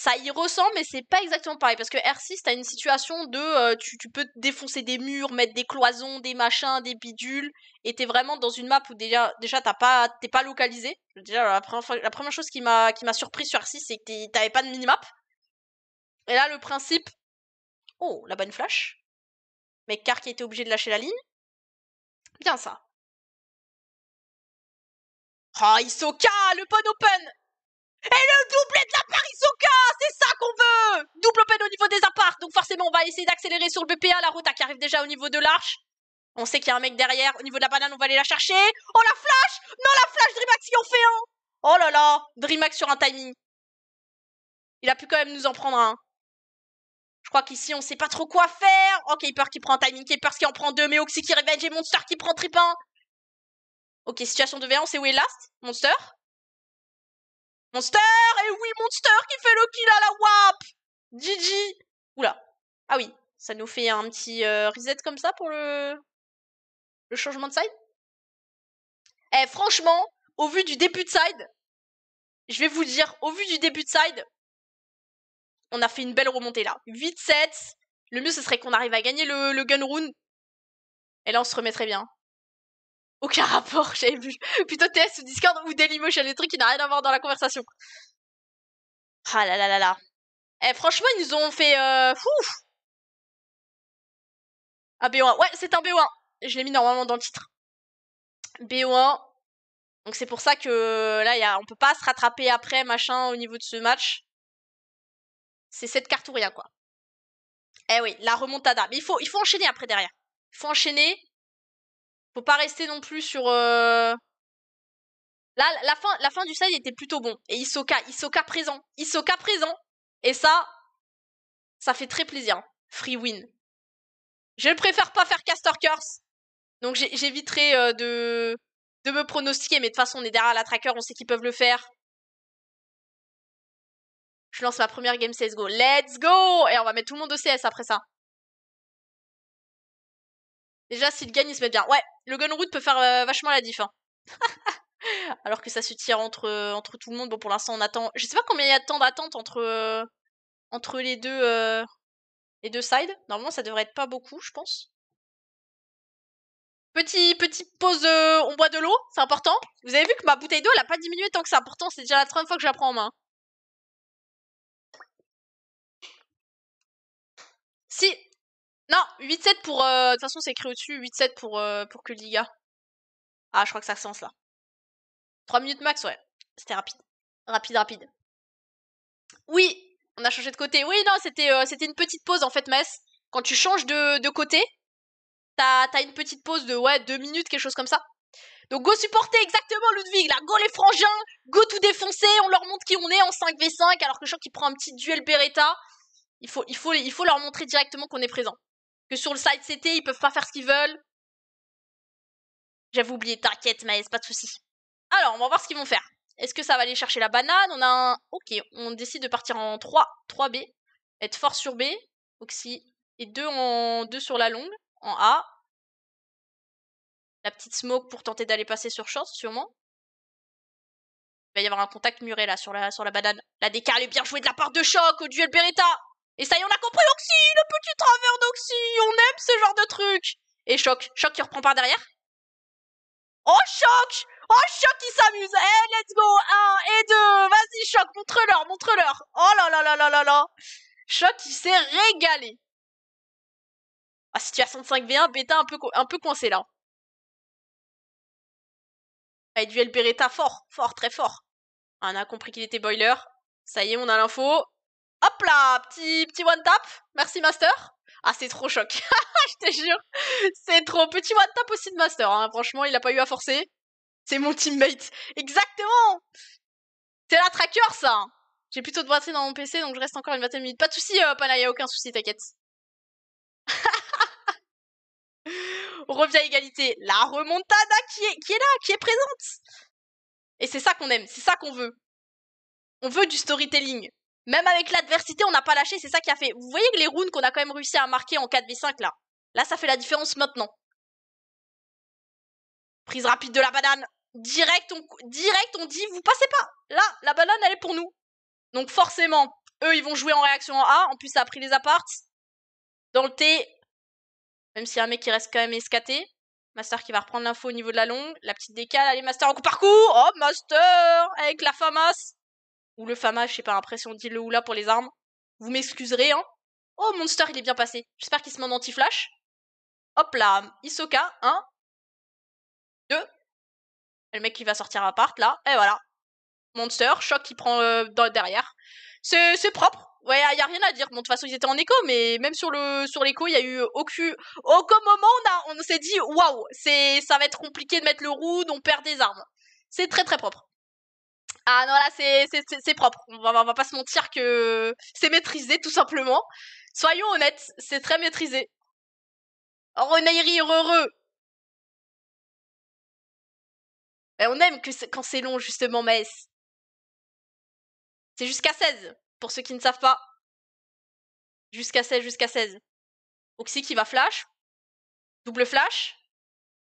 ça y ressemble, mais c'est pas exactement pareil. Parce que R6, t'as une situation de. Euh, tu, peux défoncer des murs, mettre des cloisons, des machins, des bidules. Et t'es vraiment dans une map où déjà, déjà t'as pas, t'es pas localisé. Déjà, la première, chose qui m'a, qui m'a surpris sur R6, c'est que t'avais pas de minimap. Et là, le principe. Oh, la bonne flash. Mais Car qui était obligé de lâcher la ligne. Bien ça. Oh, ah, Isoka, le Pun open et le doublé de la Parisoka C'est ça qu'on veut Double open au niveau des apparts. Donc forcément, on va essayer d'accélérer sur le BPA. La route hein, qui arrive déjà au niveau de l'arche. On sait qu'il y a un mec derrière. Au niveau de la banane, on va aller la chercher. Oh, la flash Non, la flash Dreamax, si en fait un Oh là là Dreamax sur un timing. Il a pu quand même nous en prendre un. Je crois qu'ici, on sait pas trop quoi faire. Oh, Keeper qui prend un timing. Keeper qui en prend deux. Mais Oxy qui revenge et Monster qui prend 1. Ok, situation de On sait où est Last Monster Monster Et oui, Monster qui fait le kill à la WAP GG Oula. Ah oui, ça nous fait un petit euh, reset comme ça pour le... le changement de side Eh, franchement, au vu du début de side, je vais vous dire, au vu du début de side, on a fait une belle remontée là. 8-7. Le mieux, ce serait qu'on arrive à gagner le, le gun run. Et là, on se remettrait bien aucun rapport, j'avais vu plutôt TS ou Discord ou Dailymotion, des trucs qui n'ont rien à voir dans la conversation. Ah là là là là. Eh, franchement, ils nous ont fait... Euh... Ah, BO1. Ouais, c'est un BO1. Je l'ai mis normalement dans le titre. BO1. Donc c'est pour ça que là, y a... on peut pas se rattraper après, machin, au niveau de ce match. C'est cette carte ou rien, quoi. Eh oui, la remontada. Mais il faut, il faut enchaîner après, derrière. Il faut enchaîner faut pas rester non plus sur. Euh, Là, la fin, la fin du side était plutôt bon. Et Isoka, Isoka présent, Isoka présent. Et ça, ça fait très plaisir. Free win. Je préfère pas faire Caster Curse. Donc j'éviterai euh, de, de me pronostiquer. Mais de toute façon, on est derrière la tracker, on sait qu'ils peuvent le faire. Je lance ma première game CSGO. Let's go Et on va mettre tout le monde au CS après ça. Déjà, s'il gagne, il se met bien. Ouais, le gun route peut faire euh, vachement la diff. Hein. Alors que ça se tire entre, euh, entre tout le monde. Bon, pour l'instant, on attend. Je sais pas combien il y a de temps d'attente entre, euh, entre les deux, deux sides. Normalement, ça devrait être pas beaucoup, je pense. Petit, petit pause, on boit de l'eau, c'est important. Vous avez vu que ma bouteille d'eau, elle a pas diminué tant que c'est important. C'est déjà la troisième fois que je la prends en main. Si, non, 8-7 pour. Euh, de toute façon, c'est écrit au-dessus. 8-7 pour, euh, pour que Liga. Ah, je crois que ça sens là. 3 minutes max, ouais. C'était rapide. Rapide, rapide. Oui, on a changé de côté. Oui, non, c'était euh, une petite pause en fait, Mess. Quand tu changes de, côté, t'as as une petite pause de ouais, 2 minutes, quelque chose comme ça. Donc go supporter exactement Ludwig là, go les frangins, go tout défoncer, on leur montre qui on est en 5v5 alors que je crois qu'il prend un petit duel Beretta. Il faut, il, faut, il faut leur montrer directement qu'on est présent que sur le site CT, ils peuvent pas faire ce qu'ils veulent. J'avais oublié, t'inquiète, c'est pas de soucis. Alors, on va voir ce qu'ils vont faire. Est-ce que ça va aller chercher la banane On a un... Ok, on décide de partir en 3, 3B. Être fort sur B, Oxy. Et deux en 2 sur la longue, en A. La petite smoke pour tenter d'aller passer sur short, sûrement. Il va y avoir un contact muré là sur la, sur la banane. La décale est bien jouée de la part de choc au duel Beretta et ça y est, on a compris Oxy, le petit travers d'Oxy, on aime ce genre de trucs Et Choc, Choc qui reprend par derrière. Oh Choc Oh Choc qui s'amuse hey, eh, let's go Un et deux Vas-y Choc, montre-leur, montre-leur Oh là là là là là là Choc qui s'est régalé Ah, situation de 5v1, Beta un peu, un peu coincé là. Ah, duel fort, fort, très fort. Ah, on a compris qu'il était boiler. Ça y est, on a l'info. Hop là, petit, petit one tap. Merci master. Ah, c'est trop choc. je te jure. C'est trop. Petit one tap aussi de master. Hein. Franchement, il a pas eu à forcer. C'est mon teammate. Exactement. C'est la tracker, ça. J'ai plutôt de batterie dans mon PC, donc je reste encore une vingtaine de minutes. Pas de soucis, euh, il y a aucun souci, t'inquiète. On revient à égalité. La remontada qui qui est là, qui est présente. Et c'est ça qu'on aime, c'est ça qu'on veut. On veut du storytelling. Même avec l'adversité, on n'a pas lâché, c'est ça qui a fait. Vous voyez que les runes qu'on a quand même réussi à marquer en 4v5 là, là ça fait la différence maintenant. Prise rapide de la banane. Direct on, direct, on dit vous passez pas. Là, la banane elle est pour nous. Donc forcément, eux ils vont jouer en réaction en A. En plus, ça a pris les apparts. Dans le T, même s'il y a un mec qui reste quand même escaté. Master qui va reprendre l'info au niveau de la longue. La petite décale. Allez, Master en coup par coup. Oh, Master Avec la FAMAS ou le Fama, je sais pas, après si on dit le Oula pour les armes, vous m'excuserez, hein Oh, Monster, il est bien passé. J'espère qu'il se met en anti-flash. Hop là, Isoka, 1, 2. Le mec qui va sortir à part, là, et voilà. Monster, choc qui prend euh, derrière. C'est propre. Ouais, y a rien à dire. Bon, de toute façon, ils étaient en écho, mais même sur le sur l'écho, il y a eu aucun moment on a on s'est dit waouh, c'est ça va être compliqué de mettre le roux on perd des armes. C'est très très propre. Ah non, là, c'est propre. On va, pas se mentir que c'est maîtrisé, tout simplement. Soyons honnêtes, c'est très maîtrisé. rire heureux. Et ben, on aime que quand c'est long, justement, Maes. C'est jusqu'à 16, pour ceux qui ne savent pas. Jusqu'à 16, jusqu'à 16. Oxy qui va flash. Double flash.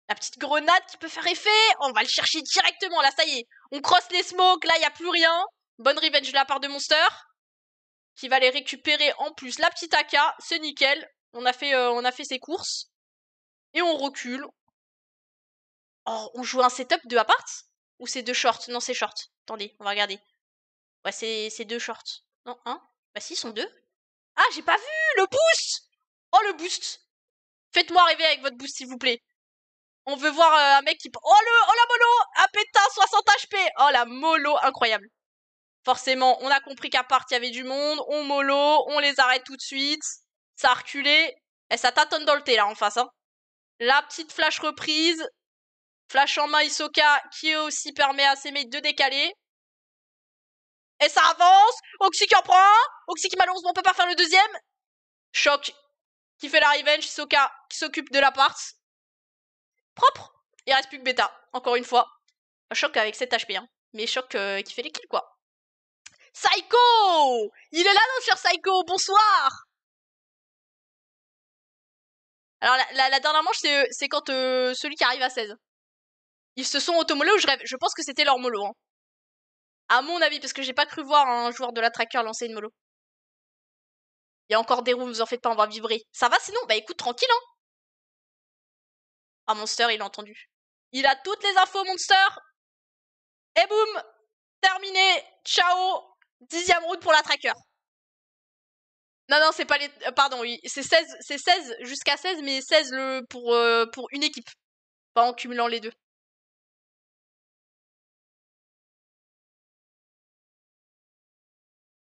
La petite grenade qui peut faire effet. On va le chercher directement. Là, ça y est. On crosse les smokes. Là, il n'y a plus rien. Bonne revenge de la part de Monster. Qui va les récupérer en plus. La petite AK. C'est nickel. On a, fait, euh, on a fait ses courses. Et on recule. Oh, on joue un setup de Apart Ou c'est deux shorts Non, c'est shorts. Attendez, on va regarder. Ouais, c'est deux shorts. Non, un Bah si, ils sont deux. Ah, j'ai pas vu Le boost Oh, le boost Faites-moi arriver avec votre boost, s'il vous plaît. On veut voir euh, un mec qui... Oh, le... oh la mollo Un pétain 60 HP Oh la mollo Incroyable. Forcément, on a compris qu'à part, il y avait du monde. On mollo, on les arrête tout de suite. Ça a reculé. Et eh, ça tâtonne dans le thé, là, en face. Hein. La petite flash reprise. Flash en main Isoka, qui aussi permet à ses mates de décaler. Et ça avance. Oxy qui en prend un. Oxy qui malheureusement peut pas faire le deuxième. Choc qui fait la revenge. Isoka qui s'occupe de la part propre. Il reste plus que bêta, encore une fois. Un choc avec 7 HP, hein. mais choc euh, qui fait les kills, quoi. Psycho Il est là, non, cher Psycho, bonsoir Alors, la, dernière manche, c'est euh, quand euh, celui qui arrive à 16. Ils se sont automolés ou je rêve Je pense que c'était leur mollo, hein. À mon avis, parce que j'ai pas cru voir un joueur de la tracker lancer une mollo. Il y a encore des roues, vous en faites pas, on va vibrer. Ça va sinon Bah écoute, tranquille, hein ah, Monster, il a entendu. Il a toutes les infos, Monster Et boum Terminé Ciao Dixième route pour la tracker. Non, non, c'est pas les. Euh, pardon, c'est 16, 16 jusqu'à 16, mais 16 le, pour, euh, pour une équipe. Pas en cumulant les deux.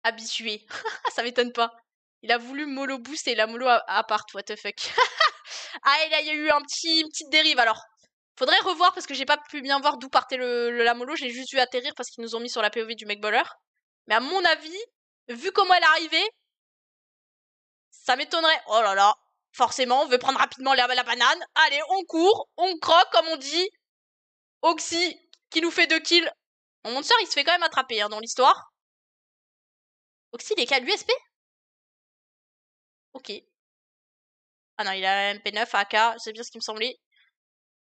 Habitué. Ça m'étonne pas. Il a voulu mollo boost et la mollo à, part, what the fuck. ah, il y a eu un petit, une petite dérive alors. Faudrait revoir parce que j'ai pas pu bien voir d'où partait le, la mollo. J'ai juste vu atterrir parce qu'ils nous ont mis sur la POV du mec Mais à mon avis, vu comment elle est ça m'étonnerait. Oh là là, forcément, on veut prendre rapidement la, la banane. Allez, on court, on croque comme on dit. Oxy qui nous fait deux kills. Mon monster, il se fait quand même attraper hein, dans l'histoire. Oxy, il est qu'à l'USP Ok. Ah non, il a MP9, AK, c'est bien ce qui me semblait.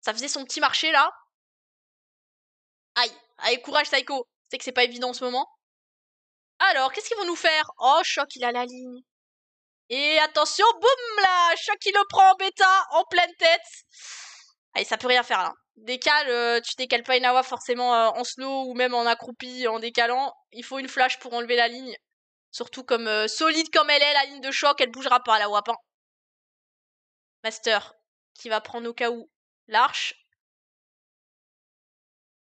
Ça faisait son petit marché là. Aïe, allez, courage Psycho. C'est que c'est pas évident en ce moment. Alors, qu'est-ce qu'ils vont nous faire Oh, Choc, il a la ligne. Et attention, boum là Choc, il le prend en bêta, en pleine tête. Allez, ça peut rien faire là. Décale, euh, tu décales pas Inawa forcément euh, en slow ou même en accroupi, en décalant. Il faut une flash pour enlever la ligne. Surtout comme euh, solide comme elle est, la ligne de choc, elle bougera pas la pas Master, qui va prendre au cas où l'arche.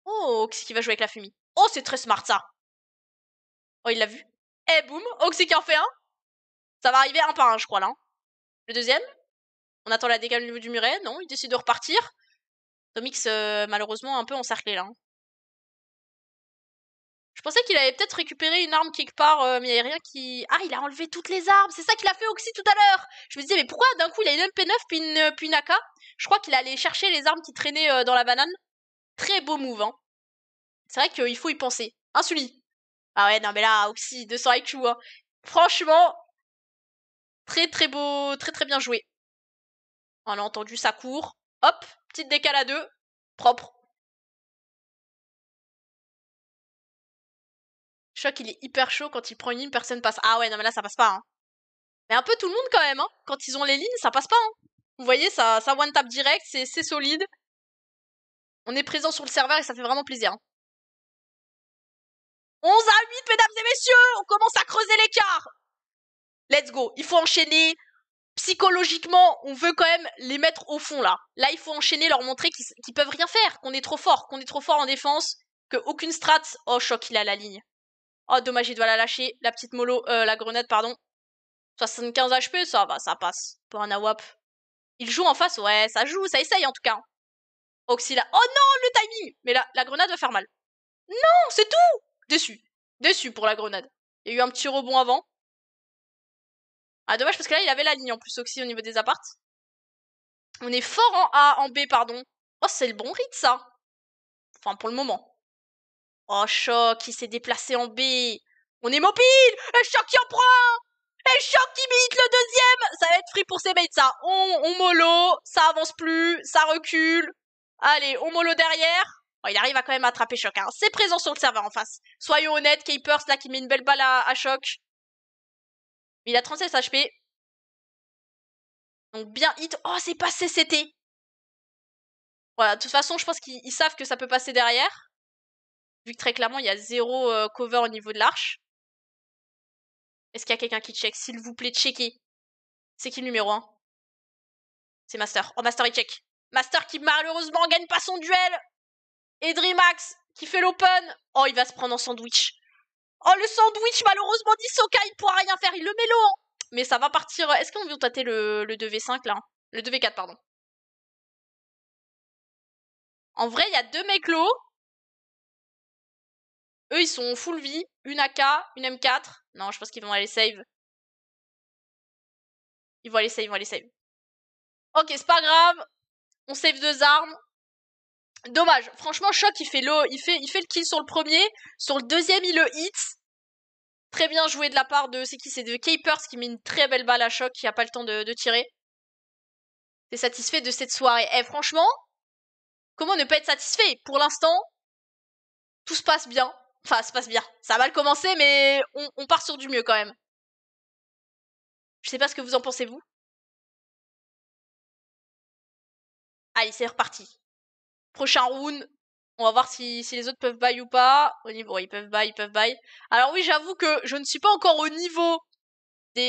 Oh, Oxy qui va jouer avec la fumée. Oh, c'est très smart ça. Oh, il l'a vu. Eh, boum, Oxy qui en fait un. Ça va arriver un par un, je crois là. Hein. Le deuxième. On attend la dégâts au niveau du muret. Non, il décide de repartir. Tomix, euh, malheureusement, un peu encerclé là. Hein. Je pensais qu'il avait peut-être récupéré une arme quelque part, euh, mais il n'y avait rien qui. Ah, il a enlevé toutes les armes, c'est ça qu'il a fait Oxy tout à l'heure Je me disais, mais pourquoi d'un coup il a une MP9 puis une, euh, AK Je crois qu'il allait chercher les armes qui traînaient euh, dans la banane. Très beau move, hein. C'est vrai qu'il faut y penser. Insuli Ah ouais, non mais là, Oxy, 200 IQ, hein. Franchement, très très beau, très très bien joué. On a entendu, ça court. Hop, petite décale à deux. Propre. Choc, il est hyper chaud quand il prend une ligne, personne passe. Ah ouais, non mais là ça passe pas. Hein. Mais un peu tout le monde quand même. Hein. Quand ils ont les lignes, ça passe pas. Hein. Vous voyez, ça, ça one tap direct, c'est solide. On est présent sur le serveur et ça fait vraiment plaisir. 11 hein. à 8, mesdames et messieurs, on commence à creuser l'écart. Let's go. Il faut enchaîner. Psychologiquement, on veut quand même les mettre au fond là. Là, il faut enchaîner, leur montrer qu'ils peuvent rien faire, qu'on est trop fort, qu'on est trop fort en défense, Qu'aucune strat. Oh, choc, il a la ligne. Oh, dommage, il doit la lâcher. La petite mollo, euh, la grenade, pardon. 75 HP, ça va, ça passe. Pour un AWAP. Il joue en face, ouais, ça joue, ça essaye en tout cas. Hein. là... Oh non, le timing Mais là, la, grenade va faire mal. Non, c'est tout Déçu. Déçu pour la grenade. Il y a eu un petit rebond avant. Ah, dommage, parce que là, il avait la ligne en plus, Oxy, au niveau des apparts. On est fort en A, en B, pardon. Oh, c'est le bon rythme, ça. Enfin, pour le moment. Oh, Choc, il s'est déplacé en B. On est mobile Un Choc qui en prend un Choc qui bite le deuxième Ça va être free pour ses mates, ça. On, on mollo, ça avance plus, ça recule. Allez, on mollo derrière. Oh, il arrive à quand même attraper Choc. Hein. C'est présent sur le serveur en face. Soyons honnêtes, Capers, là, qui met une belle balle à, à Choc. Il a 36 HP. Donc bien hit. Oh, c'est passé, c'était. Voilà, de toute façon, je pense qu'ils savent que ça peut passer derrière vu que très clairement, il y a zéro euh, cover au niveau de l'arche. Est-ce qu'il y a quelqu'un qui check S'il vous plaît, checkez. C'est qui le numéro 1 C'est Master. Oh, Master, il check. Master qui malheureusement gagne pas son duel. Et Dreamax qui fait l'open. Oh, il va se prendre en sandwich. Oh, le sandwich, malheureusement, d'Isoka, il pourra rien faire. Il le met l'eau. Mais ça va partir. Est-ce qu'on veut tâter le, le 2v5 là Le 2v4, pardon. En vrai, il y a deux mecs low. Eux, ils sont full vie, une AK, une M4. Non, je pense qu'ils vont aller save. Ils vont aller save, ils vont aller save. Ok, c'est pas grave. On save deux armes. Dommage. Franchement, Choc, il fait, le, il, fait, il fait le kill sur le premier. Sur le deuxième, il le hit. Très bien joué de la part de... C'est qui C'est de Capers qui met une très belle balle à Choc qui a pas le temps de, de tirer. T'es satisfait de cette soirée Eh, franchement, comment ne pas être satisfait Pour l'instant, tout se passe bien. Enfin, ça se passe bien. Ça a mal commencé, mais on, part sur du mieux quand même. Je sais pas ce que vous en pensez, vous. Allez, c'est reparti. Prochain round. On va voir si, les autres peuvent bail ou pas. Au niveau, ils peuvent bail, ils peuvent bail. Alors oui, j'avoue que je ne suis pas encore au niveau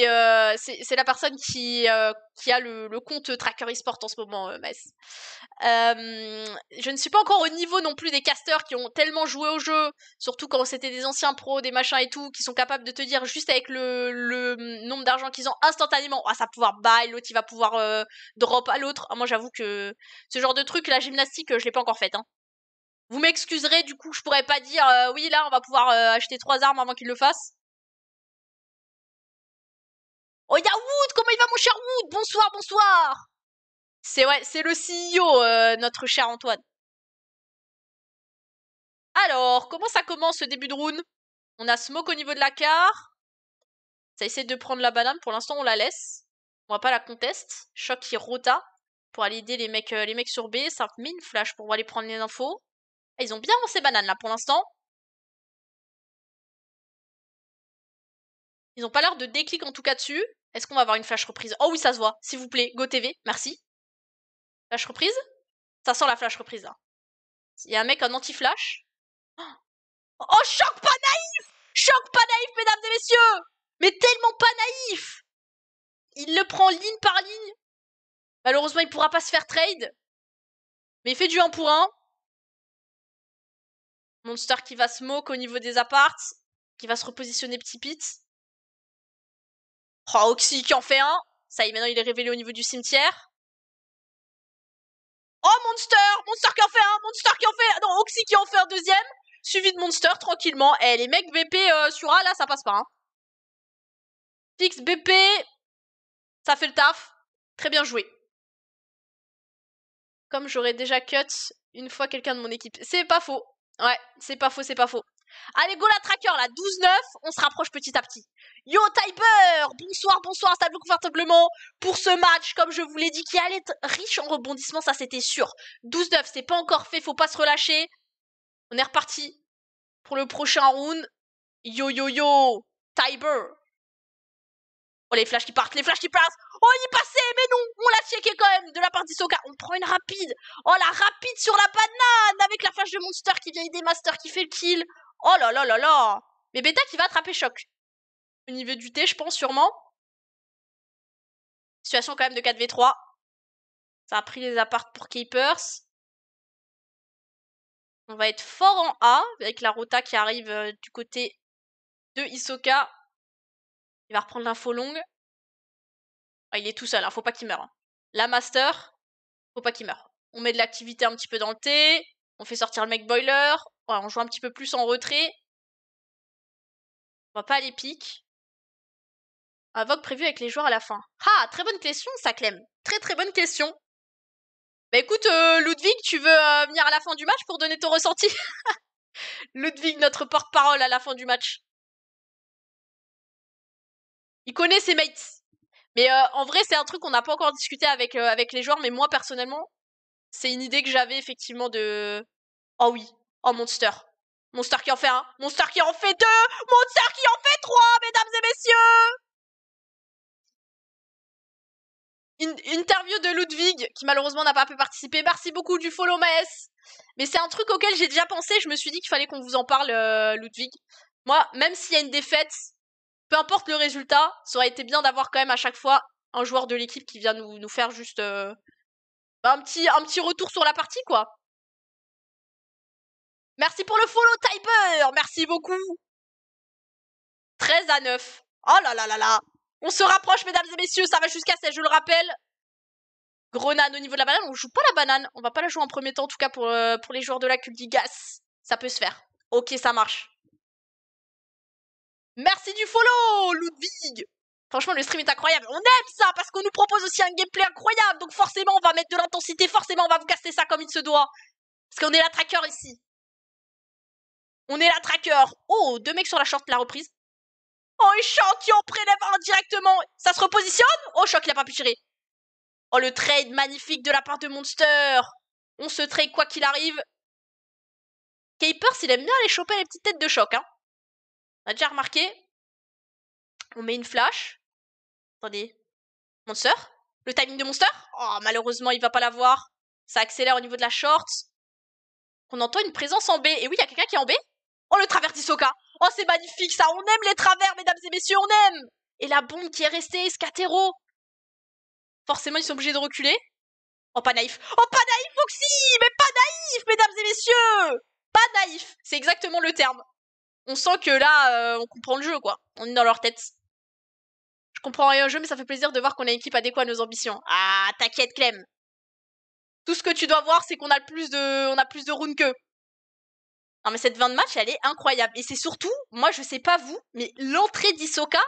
euh, c'est la personne qui, euh, a le, compte Tracker eSport en ce moment, euh, Mess. je ne suis pas encore au niveau non plus des casters qui ont tellement joué au jeu, surtout quand c'était des anciens pros, des machins et tout, qui sont capables de te dire juste avec le, mm, nombre d'argent qu'ils ont instantanément, ah, ça va pouvoir buy, l'autre il va pouvoir drop à l'autre. Ah, moi j'avoue que ce genre de truc, la gymnastique, je l'ai pas encore faite. Hein. Vous m'excuserez, du coup, je pourrais pas dire oui, là, on va pouvoir acheter trois armes avant qu'il le fasse. Oh, ya y Wood Comment il va, mon cher Wood Bonsoir, bonsoir C'est ouais, c'est le CEO, euh, notre cher Antoine. Alors, comment ça commence ce début de round On a Smoke au niveau de la carte. Ça essaie de prendre la banane. Pour l'instant, on la laisse. On va pas la conteste. Choc qui rota pour aller aider les mecs, euh, les mecs sur B. Ça met flash pour aller prendre les infos. ils ont bien ces banane là pour l'instant. Ils n'ont pas l'air de déclic en tout cas dessus. Est-ce qu'on va avoir une flash reprise Oh oui, ça se voit. S'il vous plaît, TV. merci. Flash reprise Ça sent la flash reprise là. Il y a un mec en anti-flash. Oh, oh choc pas naïf Choc pas naïf, mesdames et messieurs Mais tellement pas naïf Il le prend ligne par ligne. Malheureusement, il pourra pas se faire trade. Mais il fait du 1 pour 1. Monster qui va se moquer au niveau des apparts. Qui va se repositionner petit pit. Oh, Oxy qui en fait un. Ça y est, maintenant il est révélé au niveau du cimetière. Oh, Monster Monster qui en fait un Monster qui en fait un Non, Oxy qui en fait un deuxième. Suivi de Monster, tranquillement. Eh, les mecs BP euh, sur A, là, ça passe pas. Hein. BP, ça fait le taf. Très bien joué. Comme j'aurais déjà cut une fois quelqu'un de mon équipe. C'est pas faux. Ouais, c'est pas faux, c'est pas faux. Allez, go la tracker là, 12-9, on se rapproche petit à petit. Yo Typer, bonsoir, bonsoir, stable confortablement pour ce match, comme je vous l'ai dit, qui allait être riche en rebondissements, ça c'était sûr. 12-9, c'est pas encore fait, faut pas se relâcher. On est reparti pour le prochain round. Yo yo yo, Typer. Oh les flashs qui partent, les flashs qui passent Oh il est passé, mais non, on l'a checké quand même de la part d'Isoka. On prend une rapide. Oh la rapide sur la banane avec la flash de Monster qui vient aider Master qui fait le kill. Oh là là là là Mais Beta qui va attraper choc. Au niveau du thé, je pense sûrement. Situation quand même de 4v3. Ça a pris les apparts pour Keepers. On va être fort en A avec la Rota qui arrive euh, du côté de Isoka. Il va reprendre l'info longue. Ah, il est tout seul, ne hein, faut pas qu'il meure. Hein. La Master, faut pas qu'il meure. On met de l'activité un petit peu dans le thé. On fait sortir le mec boiler on joue un petit peu plus en retrait. On va pas aller pique. Un Vogue prévu avec les joueurs à la fin. Ah, très bonne question, ça, Clem. Très très bonne question. Bah écoute, euh, Ludwig, tu veux euh, venir à la fin du match pour donner ton ressenti Ludwig, notre porte-parole à la fin du match. Il connaît ses mates. Mais euh, en vrai, c'est un truc qu'on n'a pas encore discuté avec, avec les joueurs, mais moi personnellement, c'est une idée que j'avais effectivement de... Oh oui, Oh, Monster. Monster qui en fait un, Monster qui en fait deux, Monster qui en fait trois, mesdames et messieurs! Une interview de Ludwig, qui malheureusement n'a pas pu participer. Merci beaucoup du follow, Maes. Mais c'est un truc auquel j'ai déjà pensé. Je me suis dit qu'il fallait qu'on vous en parle, euh, Ludwig. Moi, même s'il y a une défaite, peu importe le résultat, ça aurait été bien d'avoir quand même à chaque fois un joueur de l'équipe qui vient nous, faire juste euh, un, petit, un petit retour sur la partie, quoi. Merci pour le follow, Typer Merci beaucoup 13 à 9. Oh là là là là On se rapproche, mesdames et messieurs, ça va jusqu'à ça, je le rappelle. Grenade au niveau de la banane, on joue pas la banane. On va pas la jouer en premier temps, en tout cas pour, euh, pour les joueurs de la culte Ça peut se faire. Ok, ça marche. Merci du follow, Ludwig Franchement, le stream est incroyable. On aime ça parce qu'on nous propose aussi un gameplay incroyable. Donc forcément, on va mettre de l'intensité. Forcément, on va vous caster ça comme il se doit. Parce qu'on est la ici. On est là, tracker. Oh, deux mecs sur la short, la reprise. Oh, en prélève directement, Ça se repositionne Oh, choc, il a pas pu tirer. Oh, le trade magnifique de la part de Monster. On se trade quoi qu'il arrive. Capers, il aime bien aller choper les petites têtes de choc. Hein. On a déjà remarqué. On met une flash. Attendez. Monster Le timing de Monster Oh, malheureusement, il va pas l'avoir. Ça accélère au niveau de la short. On entend une présence en B. Et oui, il y a quelqu'un qui est en B Oh, le travers d'Isoka Oh, c'est magnifique ça On aime les travers, mesdames et messieurs, on aime Et la bombe qui est restée, Scatero Forcément, ils sont obligés de reculer. Oh, pas naïf Oh, pas naïf, Foxy Mais pas naïf, mesdames et messieurs Pas naïf C'est exactement le terme. On sent que là, euh, on comprend le jeu, quoi. On est dans leur tête. Je comprends rien au jeu, mais ça fait plaisir de voir qu'on a une équipe adéquate à nos ambitions. Ah, t'inquiète, Clem tout ce que tu dois voir, c'est qu'on a plus de, on a plus de runes qu'eux. Non, ah, mais cette 20 de match, elle est incroyable. Et c'est surtout, moi, je sais pas vous, mais l'entrée d'Issoka,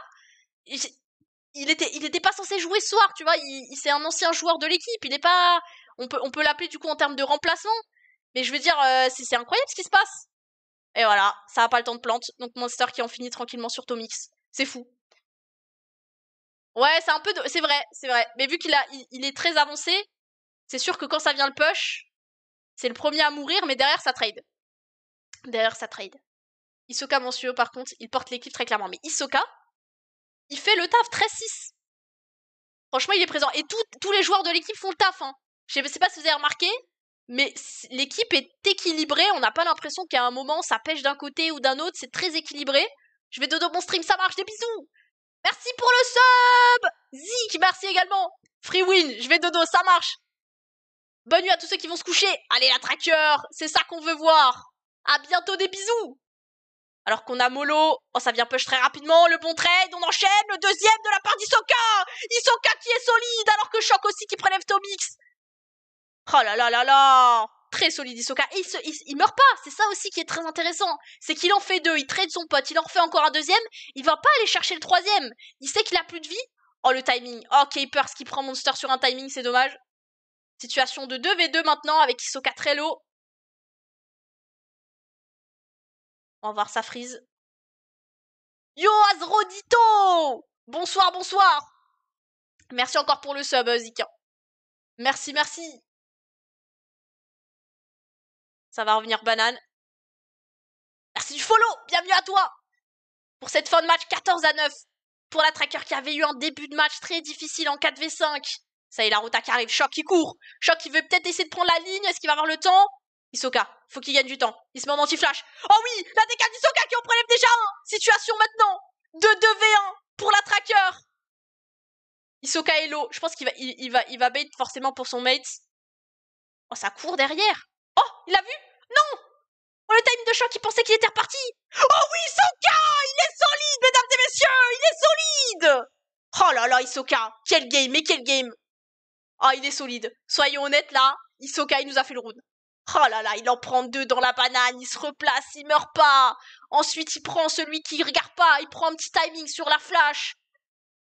il était, il était pas censé jouer ce soir, tu vois. Il, c'est un ancien joueur de l'équipe. Il est pas. On peut, on peut l'appeler du coup en termes de remplacement. Mais je veux dire, euh, c'est incroyable ce qui se passe. Et voilà, ça a pas le temps de plante. Donc Monster qui en finit tranquillement sur Tomix. C'est fou. Ouais, c'est un peu. C'est vrai, c'est vrai. Mais vu qu'il a, est très avancé, c'est sûr que quand ça vient le push, c'est le premier à mourir, mais derrière ça trade. D'ailleurs, ça trade. Isoka monsieur, par contre, il porte l'équipe très clairement. Mais Isoka, il fait le taf 13-6. Franchement, il est présent. Et tous les joueurs de l'équipe font le taf. Hein. Je ne sais pas si vous avez remarqué, mais l'équipe est équilibrée. On n'a pas l'impression qu'à un moment, ça pêche d'un côté ou d'un autre. C'est très équilibré. Je vais dodo mon stream, ça marche. Des bisous. Merci pour le sub Zik, merci également Free win, je vais dodo, ça marche Bonne nuit à tous ceux qui vont se coucher Allez la tracker, c'est ça qu'on veut voir à bientôt des bisous alors qu'on a Molo, oh, ça vient push très rapidement, le bon trade, on enchaîne, le deuxième de la part d'Isoka Isoka qui est solide, alors que Shock aussi qui prélève Tomix Oh là là là là Très solide Isoka, il, meurt pas, c'est ça aussi qui est très intéressant, c'est qu'il en fait deux, il trade son pote, il en refait encore un deuxième, il va pas aller chercher le troisième, il sait qu'il a plus de vie, oh le timing, oh Capers qui prend Monster sur un timing, c'est dommage. Situation de 2v2 maintenant avec Isoka très low, On va voir, sa frise. Yo, Azrodito Bonsoir, bonsoir Merci encore pour le sub, euh, Zika. Hein. Merci, merci. Ça va revenir banane. Merci du follow, bienvenue à toi Pour cette fin de match 14 à 9. Pour la tracker qui avait eu un début de match très difficile en 4v5. Ça y est, la route qui arrive, Choc qui court. Choc qui veut peut-être essayer de prendre la ligne, est-ce qu'il va avoir le temps Isoka, faut qu'il gagne du temps. Il se met en anti-flash. Oh oui, la décale d'Isoka qui en prélève déjà un. Situation maintenant de 2v1 pour la tracker. Isoka et Je pense qu'il va, il, va, il va bait forcément pour son mate. Oh, ça court derrière. Oh, il l'a vu Non Oh, le time de choc, il pensait qu'il était reparti. Oh oui, Isoka Il est solide, mesdames et messieurs Il est solide Oh là là, Isoka Quel game, mais quel game oh, il est solide. Soyons honnêtes, là, Isoka, il nous a fait le round. Oh là là, il en prend deux dans la banane, il se replace, il meurt pas. Ensuite, il prend celui qui regarde pas, il prend un petit timing sur la flash.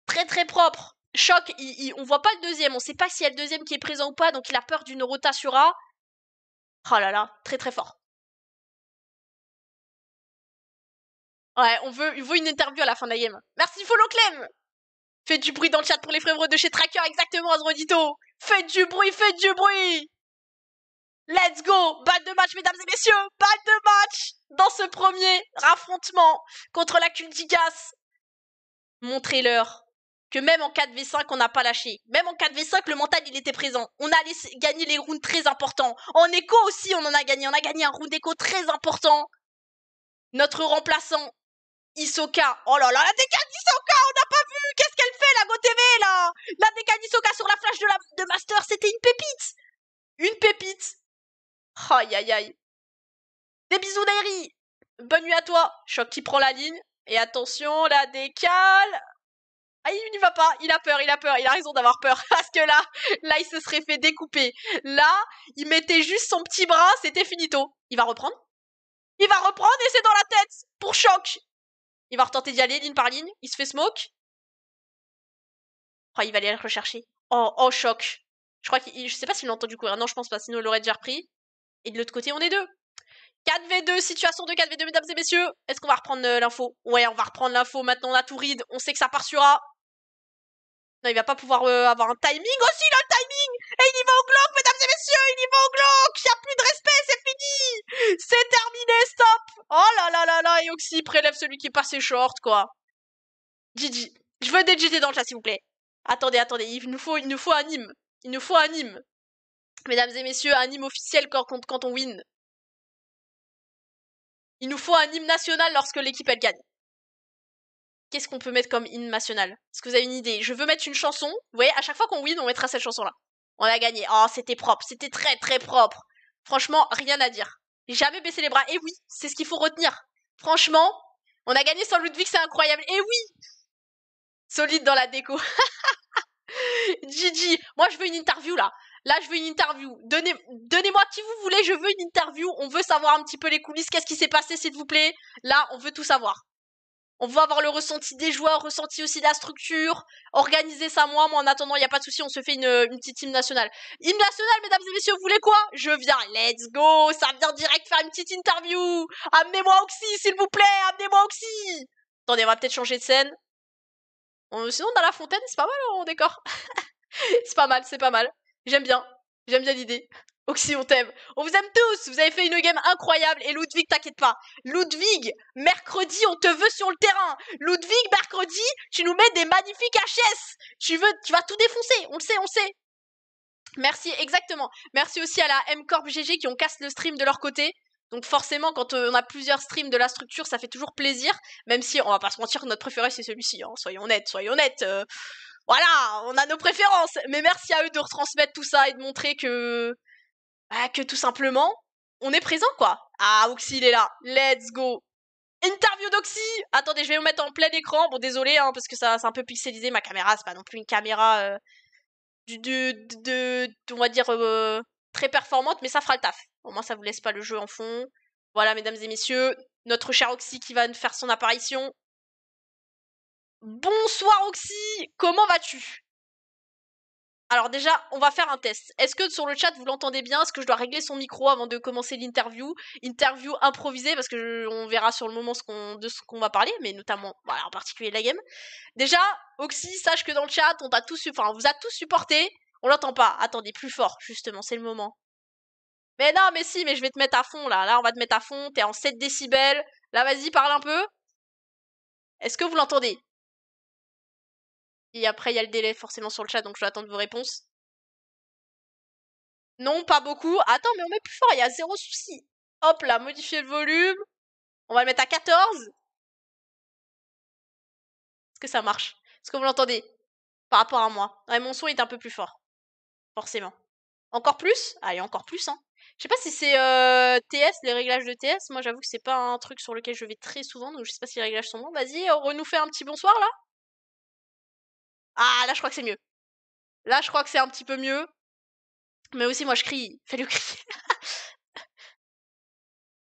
Très très propre. Choc, on voit pas le deuxième, on sait pas s'il y a le deuxième qui est présent ou pas, donc il a peur d'une A. Oh là là, très très fort. Ouais, on veut, il une interview à la fin de la game. Merci Follow Clem Faites du bruit dans le chat pour les frères de chez Tracker, exactement, Azrodito Faites du bruit, faites du bruit Let's go Balle de match, mesdames et messieurs Balle de match Dans ce premier raffrontement contre la Cultigas, montrez-leur que même en 4v5, on n'a pas lâché. Même en 4v5, le mental, il était présent. On a gagné les rounds très importants. En écho aussi, on en a gagné. On a gagné un round écho très important. Notre remplaçant, Isoka. Oh là là, la décade d'Isoka, on n'a pas vu Qu'est-ce qu'elle fait, la GoTV, là La décade d'Isoka sur la flash de Master, c'était une pépite Une pépite Aïe aïe aïe. Des bisous d'Airy Bonne nuit à toi Choc qui prend la ligne. Et attention, la décale ah, il n'y va pas, il a peur, il a peur, il a raison d'avoir peur. Parce que là, là, il se serait fait découper. Là, il mettait juste son petit bras, c'était finito. Il va reprendre Il va reprendre et c'est dans la tête Pour choc Il va retenter d'y aller ligne par ligne, il se fait smoke. Oh, il va aller le rechercher. Oh, oh, choc Je crois qu'il. Je sais pas s'il l'a entendu courir. Non, je pense pas, sinon il l'aurait déjà repris. Et de l'autre côté, on est deux. 4v2, situation de 4v2, mesdames et messieurs. Est-ce qu'on va reprendre euh, l'info Ouais, on va reprendre l'info. Maintenant, on a tout On sait que ça part sur A. Non, il va pas pouvoir euh, avoir un timing. aussi, le timing Et il y va au glock, mesdames et messieurs Il y va au glock Il a plus de respect, c'est fini C'est terminé, stop Oh là là là là Et Oxy prélève celui qui est passé short, quoi. GG. Je veux des GG dans le chat, s'il vous plaît. Attendez, attendez. Il nous faut, il nous faut un Il nous faut un Mesdames et messieurs, un hymne officiel quand, on win. Il nous faut un hymne national lorsque l'équipe elle gagne. Qu'est-ce qu'on peut mettre comme hymne national Est-ce que vous avez une idée Je veux mettre une chanson. Vous voyez, à chaque fois qu'on win, on mettra cette chanson-là. On a gagné. Oh, c'était propre. C'était très très propre. Franchement, rien à dire. Jamais baisser les bras. Et oui, c'est ce qu'il faut retenir. Franchement, on a gagné sans Ludwig, c'est incroyable. Et oui Solide dans la déco. Gigi, moi je veux une interview là. Là, je veux une interview. Donnez, moi qui vous voulez. Je veux une interview. On veut savoir un petit peu les coulisses. Qu'est-ce qui s'est passé, s'il vous plaît Là, on veut tout savoir. On veut avoir le ressenti des joueurs, ressenti aussi de la structure. Organisez ça, moi. Moi, en attendant, il n'y a pas de souci. On se fait une, petite hymne nationale. Hymne nationale, mesdames et messieurs, vous voulez quoi Je viens. Let's go. Ça vient direct faire une petite interview. Amenez-moi Oxy, s'il vous plaît. Amenez-moi Oxy. Attendez, on va peut-être changer de scène. On, sinon, dans la fontaine, c'est pas mal, hein, on décor c'est pas mal, c'est pas mal. J'aime bien. J'aime bien l'idée. Oxy, on t'aime. On vous aime tous. Vous avez fait une game incroyable. Et Ludwig, t'inquiète pas. Ludwig, mercredi, on te veut sur le terrain. Ludwig, mercredi, tu nous mets des magnifiques HS. Tu veux, tu vas tout défoncer. On le sait, on le sait. Merci, exactement. Merci aussi à la M Corp GG qui ont casse le stream de leur côté. Donc forcément, quand euh, on a plusieurs streams de la structure, ça fait toujours plaisir. Même si, on va pas se mentir, notre préféré c'est celui-ci. Hein. Soyons honnêtes, soyons honnêtes. Euh voilà, on a nos préférences. Mais merci à eux de retransmettre tout ça et de montrer que, bah, que tout simplement, on est présent, quoi. Ah, Oxy, il est là. Let's go. Interview d'Oxy Attendez, je vais vous mettre en plein écran. Bon, désolé, hein, parce que ça, c'est un peu pixelisé. Ma caméra, c'est pas non plus une caméra euh, de, de, on va dire, euh, très performante, mais ça fera le taf. Au moins, ça vous laisse pas le jeu en fond. Voilà, mesdames et messieurs, notre cher Oxy qui va faire son apparition. Bonsoir Oxy, comment vas-tu Alors déjà, on va faire un test. Est-ce que sur le chat vous l'entendez bien Est-ce que je dois régler son micro avant de commencer l'interview Interview improvisée parce que verra sur le moment de ce qu'on va parler, mais notamment, voilà, bah, en particulier la game. Déjà, Oxy, sache que dans le chat, on t'a tous, enfin, on vous a tous supporté. On l'entend pas. Attendez, plus fort, justement, c'est le moment. Mais non, mais si, mais je vais te mettre à fond là. Là, on va te mettre à fond. T'es en 7 décibels. Là, vas-y, parle un peu. Est-ce que vous l'entendez et après, il y a le délai forcément sur le chat, donc je vais attendre vos réponses. Non, pas beaucoup. Attends, mais on met plus fort, il y a zéro souci. Hop là, modifier le volume. On va le mettre à 14. Est-ce que ça marche Est-ce que vous l'entendez Par rapport à moi. Ouais, mon son est un peu plus fort. Forcément. Encore plus Allez, ah, encore plus, hein. Je sais pas si c'est euh, TS, les réglages de TS. Moi, j'avoue que c'est pas un truc sur lequel je vais très souvent, donc je sais pas si les réglages sont bons. Vas-y, on nous fait un petit bonsoir, là ah, là, je crois que c'est mieux. Là, je crois que c'est un petit peu mieux. Mais aussi, moi, je crie. Fais-le crier.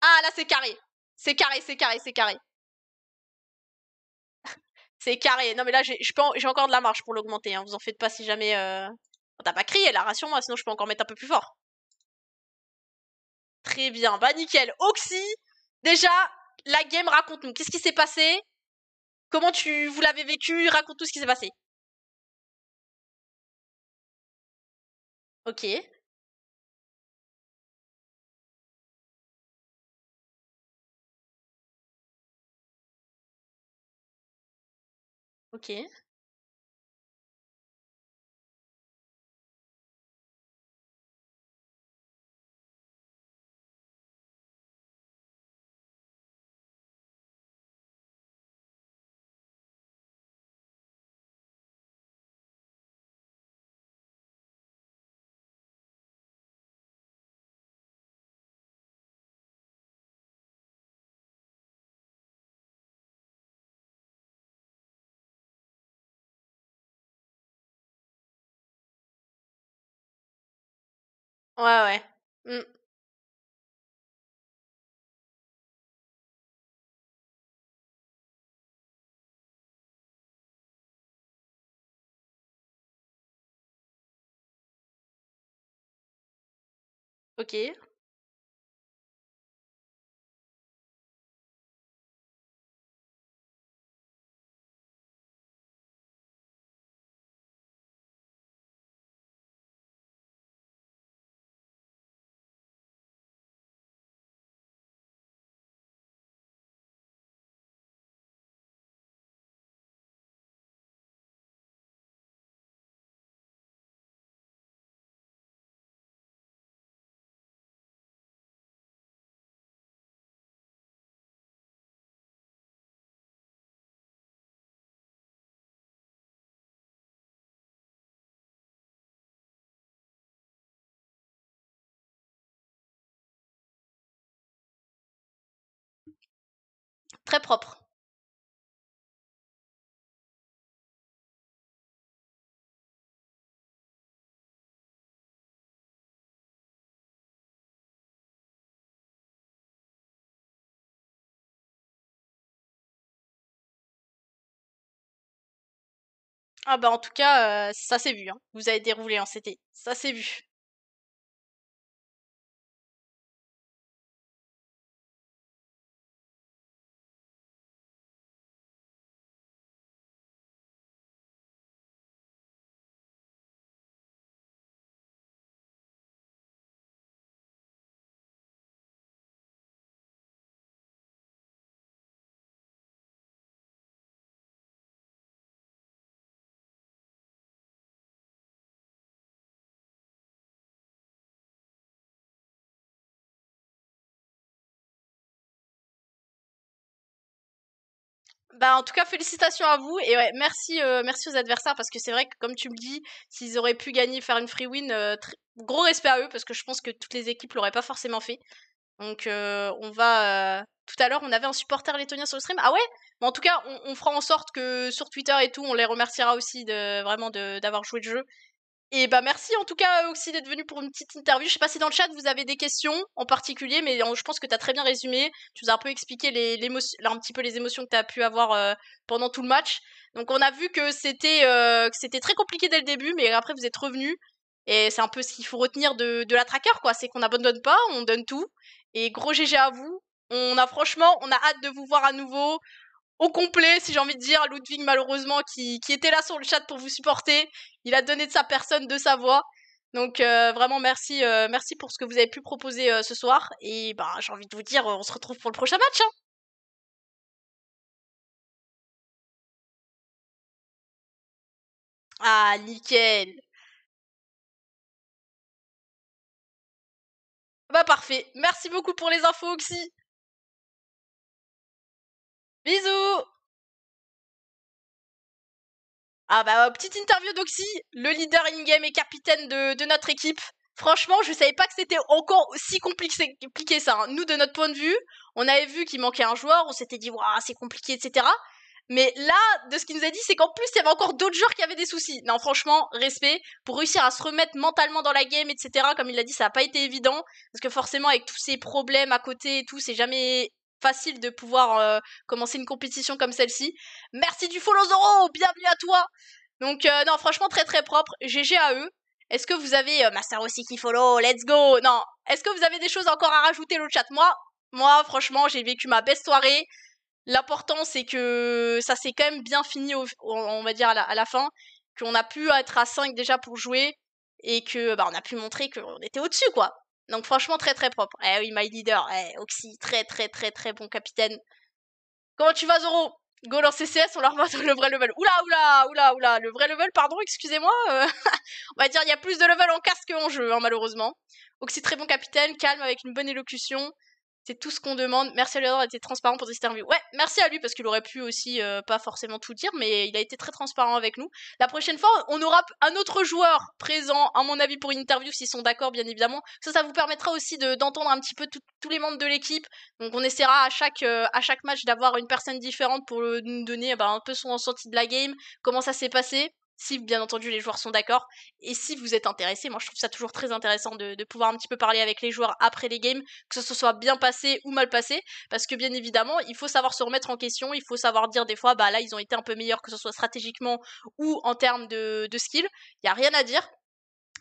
ah, là, c'est carré. C'est carré, c'est carré, c'est carré. c'est carré. Non, mais là, j'ai encore de la marge pour l'augmenter. Hein. Vous en faites pas si jamais... Euh, oh, t'as pas crié, la ration, moi Sinon, je peux encore mettre un peu plus fort. Très bien. Bah, nickel. Oxy, déjà, la game, raconte-nous. Qu'est-ce qui s'est passé Comment tu vous l'avez vécu raconte tout ce qui s'est passé. Ok. Ok. Ouais, ouais. Mmh. OK. Très propre. Ah bah en tout cas, ça s'est vu, hein. Vous avez déroulé, en c'était ça s'est vu. Bah en tout cas félicitations à vous et ouais, merci euh, merci aux adversaires parce que c'est vrai que comme tu me dis s'ils auraient pu gagner faire une free win euh, gros respect à eux parce que je pense que toutes les équipes l'auraient pas forcément fait donc euh, on va tout à l'heure on avait un supporter lettonien sur le stream ah ouais mais en tout cas on, fera en sorte que sur Twitter et tout on les remerciera aussi de vraiment d'avoir joué le jeu et bah merci en tout cas euh, aussi d'être venu pour une petite interview. Je sais pas si dans le chat vous avez des questions en particulier, mais je pense que tu as très bien résumé. Tu nous as un peu expliqué les, un petit peu les émotions que tu as pu avoir euh, pendant tout le match. Donc on a vu euh, que c'était très compliqué dès le début, mais après vous êtes revenu. Et c'est un peu ce qu'il faut retenir de, de la tracker, quoi. C'est qu'on n'abandonne pas, on donne tout. Et gros GG à vous. On a franchement, on a hâte de vous voir à nouveau au complet, si j'ai envie de dire. Ludwig, malheureusement, qui, était là sur le chat pour vous supporter. Il a donné de sa personne, de sa voix. Donc euh, vraiment merci, euh, merci pour ce que vous avez pu proposer euh, ce soir. Et bah j'ai envie de vous dire, on se retrouve pour le prochain match. Hein. ah nickel. Bah parfait. Merci beaucoup pour les infos Oxy. Bisous Ah bah, euh, petite interview d'Oxy, le leader in-game et capitaine de, notre équipe. Franchement, je savais pas que c'était encore aussi compliqué, ça. Hein. Nous, de notre point de vue, on avait vu qu'il manquait un joueur, on s'était dit, waouh, c'est compliqué, etc. Mais là, de ce qu'il nous a dit, c'est qu'en plus, il y avait encore d'autres joueurs qui avaient des soucis. Non, franchement, respect. Pour réussir à se remettre mentalement dans la game, etc., comme il l'a dit, ça n'a pas été évident. Parce que forcément, avec tous ces problèmes à côté et tout, c'est jamais facile de pouvoir euh, commencer une compétition comme celle-ci. Merci du follow Zoro, bienvenue à toi. Donc euh, non, franchement très très propre, GG à eux. Est-ce que vous avez euh, Master aussi qui follow, let's go. Non, est-ce que vous avez des choses encore à rajouter le chat Moi, moi franchement, j'ai vécu ma belle soirée. L'important c'est que ça s'est quand même bien fini on va dire à la, fin, qu'on a pu être à 5 déjà pour jouer et que bah, on a pu montrer qu'on était au-dessus quoi. Donc franchement, très très propre. Eh oui, my leader. Eh, Oxy, très très très très bon capitaine. Comment tu vas, Zoro Go dans CCS, on leur montre le vrai level. Oula, oula, oula, oula. Le vrai level, pardon, excusez-moi. Euh, on va dire, il y a plus de level en casque qu'en jeu, hein, malheureusement. Oxy, très bon capitaine, calme, avec une bonne élocution. C'est tout ce qu'on demande. Merci à lui d'avoir été transparent pour cette interview. Ouais, merci à lui parce qu'il aurait pu aussi euh, pas forcément tout dire, mais il a été très transparent avec nous. La prochaine fois, on aura un autre joueur présent, à mon avis, pour une interview, s'ils sont d'accord, bien évidemment. Ça, ça vous permettra aussi d'entendre un petit peu tous les membres de l'équipe. Donc, on essaiera à chaque, euh, à chaque match d'avoir une personne différente pour euh, nous donner bah, un peu son ressenti de la game, comment ça s'est passé si bien entendu les joueurs sont d'accord et si vous êtes intéressés. Moi, je trouve ça toujours très intéressant de, pouvoir un petit peu parler avec les joueurs après les games, que ce soit bien passé ou mal passé, parce que bien évidemment, il faut savoir se remettre en question, il faut savoir dire des fois, bah là, ils ont été un peu meilleurs, que ce soit stratégiquement ou en termes de, de skill. Il n'y a rien à dire.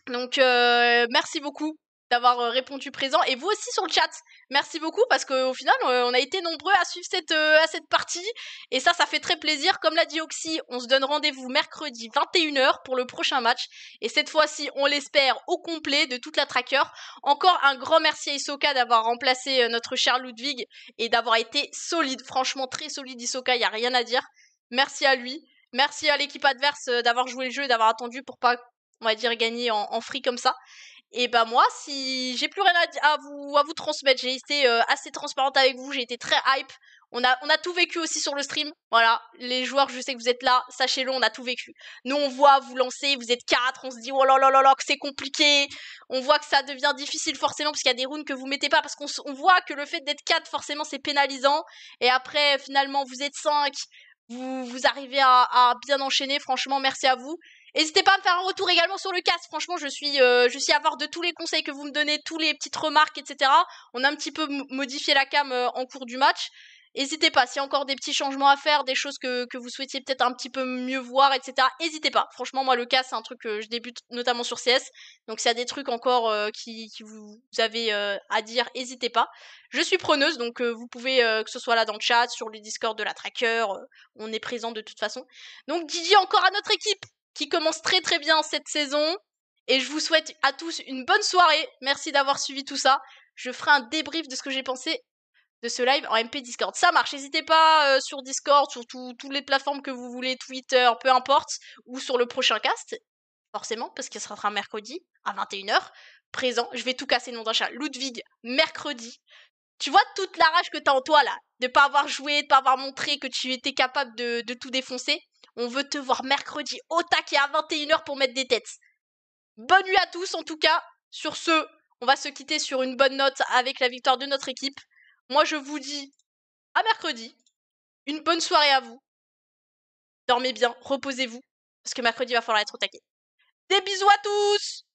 Donc, euh, merci beaucoup d'avoir euh, répondu présent et vous aussi sur le chat. Merci beaucoup parce qu'au final, euh, on a été nombreux à suivre cette, euh, à cette partie et ça, ça fait très plaisir. Comme l'a dit Oxy, on se donne rendez-vous mercredi 21h pour le prochain match et cette fois-ci, on l'espère au complet de toute la tracker. Encore un grand merci à Isoka d'avoir remplacé notre cher Ludwig et d'avoir été solide, franchement très solide Isoka, il n'y a rien à dire. Merci à lui. Merci à l'équipe adverse d'avoir joué le jeu et d'avoir attendu pour pas, on va dire, gagner en, en free comme ça. Et ben moi, si j'ai plus rien à, vous, à vous transmettre, j'ai été euh, assez transparente avec vous, j'ai été très hype. On a, on a tout vécu aussi sur le stream. Voilà, les joueurs, je sais que vous êtes là, sachez-le, on a tout vécu. Nous, on voit vous lancer, vous êtes quatre, on se dit oh là là là là, que c'est compliqué. On voit que ça devient difficile forcément parce qu'il y a des runes que vous mettez pas parce qu'on on voit que le fait d'être quatre forcément c'est pénalisant. Et après, finalement, vous êtes cinq, vous, vous arrivez à bien enchaîner. Franchement, merci à vous. N'hésitez pas à me faire un retour également sur le cast. Franchement, je suis, euh, je suis à voir de tous les conseils que vous me donnez, tous les petites remarques, etc. On a un petit peu modifié la cam euh, en cours du match. N'hésitez pas, s'il y a encore des petits changements à faire, des choses que, que vous souhaitiez peut-être un petit peu mieux voir, etc. N'hésitez pas. Franchement, moi, le cas, c'est un truc que euh, je débute notamment sur CS. Donc, s'il y a des trucs encore euh, qui, qui, vous, avez euh, à dire, n'hésitez pas. Je suis preneuse, donc vous pouvez, que ce soit là dans le chat, sur le Discord de la Tracker, on est présent de toute façon. Donc, Didier, encore à notre équipe qui commence très très bien cette saison. Et je vous souhaite à tous une bonne soirée. Merci d'avoir suivi tout ça. Je ferai un débrief de ce que j'ai pensé de ce live en MP Discord. Ça marche, n'hésitez pas euh, sur Discord, sur toutes les plateformes que vous voulez, Twitter, peu importe, ou sur le prochain cast, forcément, parce qu'il sera mercredi à 21h. Présent, je vais tout casser le nom d'un chat. Ludwig, mercredi. Tu vois toute la rage que t'as en toi là, de pas avoir joué, de pas avoir montré que tu étais capable de tout défoncer. On veut te voir mercredi au taquet à 21h pour mettre des têtes. Bonne nuit à tous en tout cas. Sur ce, on va se quitter sur une bonne note avec la victoire de notre équipe. Moi je vous dis à mercredi. Une bonne soirée à vous. Dormez bien, reposez-vous, parce que mercredi il va falloir être au taquet. Des bisous à tous